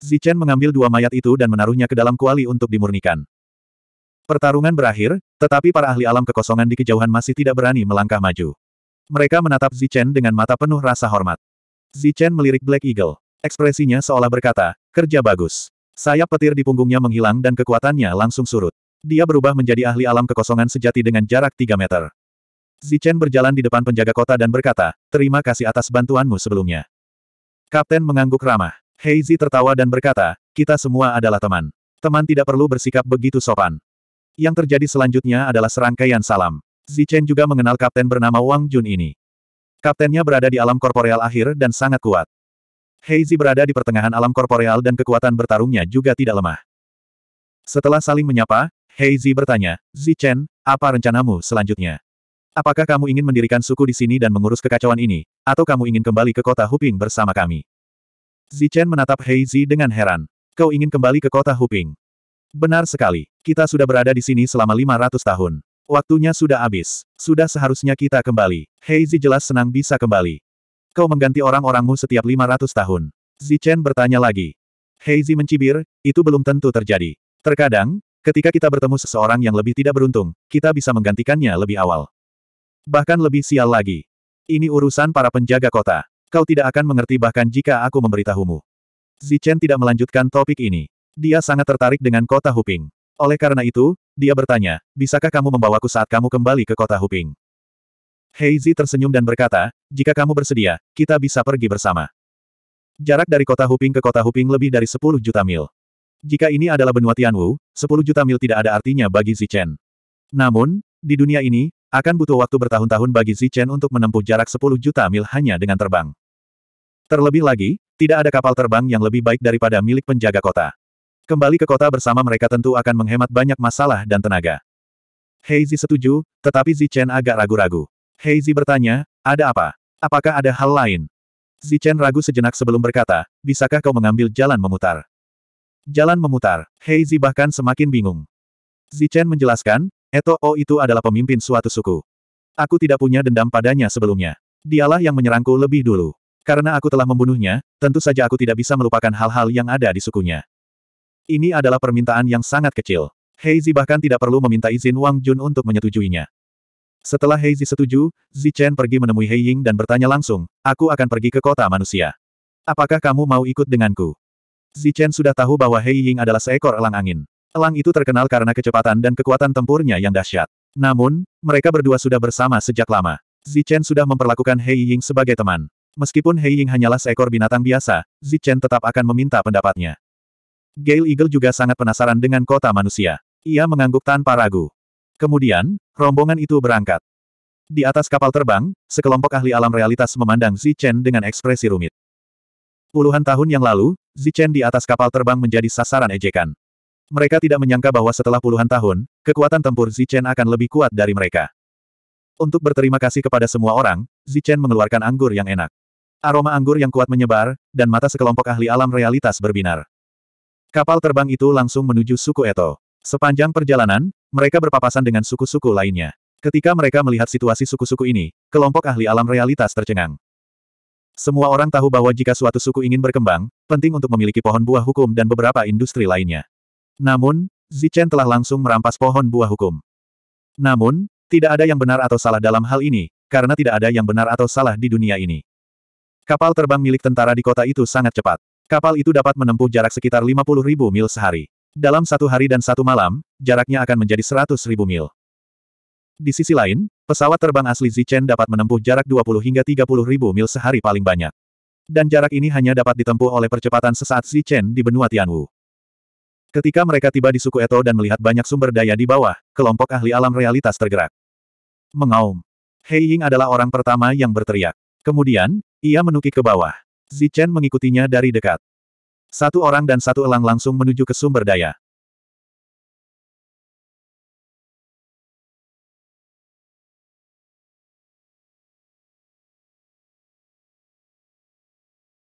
Speaker 1: Zichen mengambil dua mayat itu dan menaruhnya ke dalam kuali untuk dimurnikan. Pertarungan berakhir, tetapi para ahli alam kekosongan di kejauhan masih tidak berani melangkah maju. Mereka menatap Zichen dengan mata penuh rasa hormat. Zichen melirik Black Eagle. Ekspresinya seolah berkata, kerja bagus. Sayap petir di punggungnya menghilang dan kekuatannya langsung surut. Dia berubah menjadi ahli alam kekosongan sejati dengan jarak 3 meter. Zichen berjalan di depan penjaga kota dan berkata, terima kasih atas bantuanmu sebelumnya. Kapten mengangguk ramah. Heizi tertawa dan berkata, kita semua adalah teman. Teman tidak perlu bersikap begitu sopan. Yang terjadi selanjutnya adalah serangkaian salam. Zichen juga mengenal kapten bernama Wang Jun ini. Kaptennya berada di alam korporeal akhir dan sangat kuat. Heizi berada di pertengahan alam korporeal dan kekuatan bertarungnya juga tidak lemah. Setelah saling menyapa, Heizi bertanya, Zichen, apa rencanamu selanjutnya? Apakah kamu ingin mendirikan suku di sini dan mengurus kekacauan ini, atau kamu ingin kembali ke kota Huping bersama kami? Zichen menatap Heizi dengan heran. Kau ingin kembali ke kota Huping? Benar sekali. Kita sudah berada di sini selama 500 tahun. Waktunya sudah habis. Sudah seharusnya kita kembali. Heizi jelas senang bisa kembali. Kau mengganti orang-orangmu setiap 500 tahun. Zichen bertanya lagi. Heizi mencibir, itu belum tentu terjadi. Terkadang, ketika kita bertemu seseorang yang lebih tidak beruntung, kita bisa menggantikannya lebih awal. Bahkan lebih sial lagi. Ini urusan para penjaga kota. Kau tidak akan mengerti bahkan jika aku memberitahumu. Zichen tidak melanjutkan topik ini. Dia sangat tertarik dengan kota Huping. Oleh karena itu, dia bertanya, bisakah kamu membawaku saat kamu kembali ke kota Huping? Heizi tersenyum dan berkata, jika kamu bersedia, kita bisa pergi bersama. Jarak dari kota Huping ke kota Huping lebih dari 10 juta mil. Jika ini adalah benua Tianwu, 10 juta mil tidak ada artinya bagi Zichen. Namun, di dunia ini, akan butuh waktu bertahun-tahun bagi Zichen untuk menempuh jarak 10 juta mil hanya dengan terbang. Terlebih lagi, tidak ada kapal terbang yang lebih baik daripada milik penjaga kota. Kembali ke kota bersama mereka tentu akan menghemat banyak masalah dan tenaga. Heizi setuju, tetapi Zichen agak ragu-ragu. Heizi bertanya, ada apa? Apakah ada hal lain? Zichen ragu sejenak sebelum berkata, bisakah kau mengambil jalan memutar? Jalan memutar, Heizi bahkan semakin bingung. Zichen menjelaskan, Eto O oh, itu adalah pemimpin suatu suku. Aku tidak punya dendam padanya sebelumnya. Dialah yang menyerangku lebih dulu. Karena aku telah membunuhnya, tentu saja aku tidak bisa melupakan hal-hal yang ada di sukunya. Ini adalah permintaan yang sangat kecil. Heizi bahkan tidak perlu meminta izin Wang Jun untuk menyetujuinya. Setelah Hei Zi setuju, Zi Chen pergi menemui Hei Ying dan bertanya langsung, aku akan pergi ke kota manusia. Apakah kamu mau ikut denganku? Zi Chen sudah tahu bahwa Hei Ying adalah seekor elang angin. Elang itu terkenal karena kecepatan dan kekuatan tempurnya yang dahsyat. Namun, mereka berdua sudah bersama sejak lama. Zi Chen sudah memperlakukan Hei Ying sebagai teman. Meskipun Hei Ying hanyalah seekor binatang biasa, Zi Chen tetap akan meminta pendapatnya. Gale Eagle juga sangat penasaran dengan kota manusia. Ia mengangguk tanpa ragu. Kemudian, rombongan itu berangkat. Di atas kapal terbang, sekelompok ahli alam realitas memandang Zichen dengan ekspresi rumit. Puluhan tahun yang lalu, Zichen di atas kapal terbang menjadi sasaran ejekan. Mereka tidak menyangka bahwa setelah puluhan tahun, kekuatan tempur Zichen akan lebih kuat dari mereka. Untuk berterima kasih kepada semua orang, Zichen mengeluarkan anggur yang enak. Aroma anggur yang kuat menyebar, dan mata sekelompok ahli alam realitas berbinar. Kapal terbang itu langsung menuju suku Eto. Sepanjang perjalanan, mereka berpapasan dengan suku-suku lainnya. Ketika mereka melihat situasi suku-suku ini, kelompok ahli alam realitas tercengang. Semua orang tahu bahwa jika suatu suku ingin berkembang, penting untuk memiliki pohon buah hukum dan beberapa industri lainnya. Namun, Zichen telah langsung merampas pohon buah hukum. Namun, tidak ada yang benar atau salah dalam hal ini, karena tidak ada yang benar atau salah di dunia ini. Kapal terbang milik tentara di kota itu sangat cepat. Kapal itu dapat menempuh jarak sekitar 50.000 mil sehari. Dalam satu hari dan satu malam, jaraknya akan menjadi 100.000 mil. Di sisi lain, pesawat terbang asli Zichen dapat menempuh jarak 20 hingga 30 ribu mil sehari paling banyak. Dan jarak ini hanya dapat ditempuh oleh percepatan sesaat Zichen di benua Tianwu. Ketika mereka tiba di suku Eto dan melihat banyak sumber daya di bawah, kelompok ahli alam realitas tergerak. Mengaum. Hei Ying adalah orang pertama yang berteriak. Kemudian, ia menukik ke bawah. Zichen mengikutinya dari dekat. Satu orang dan satu elang langsung menuju ke sumber daya.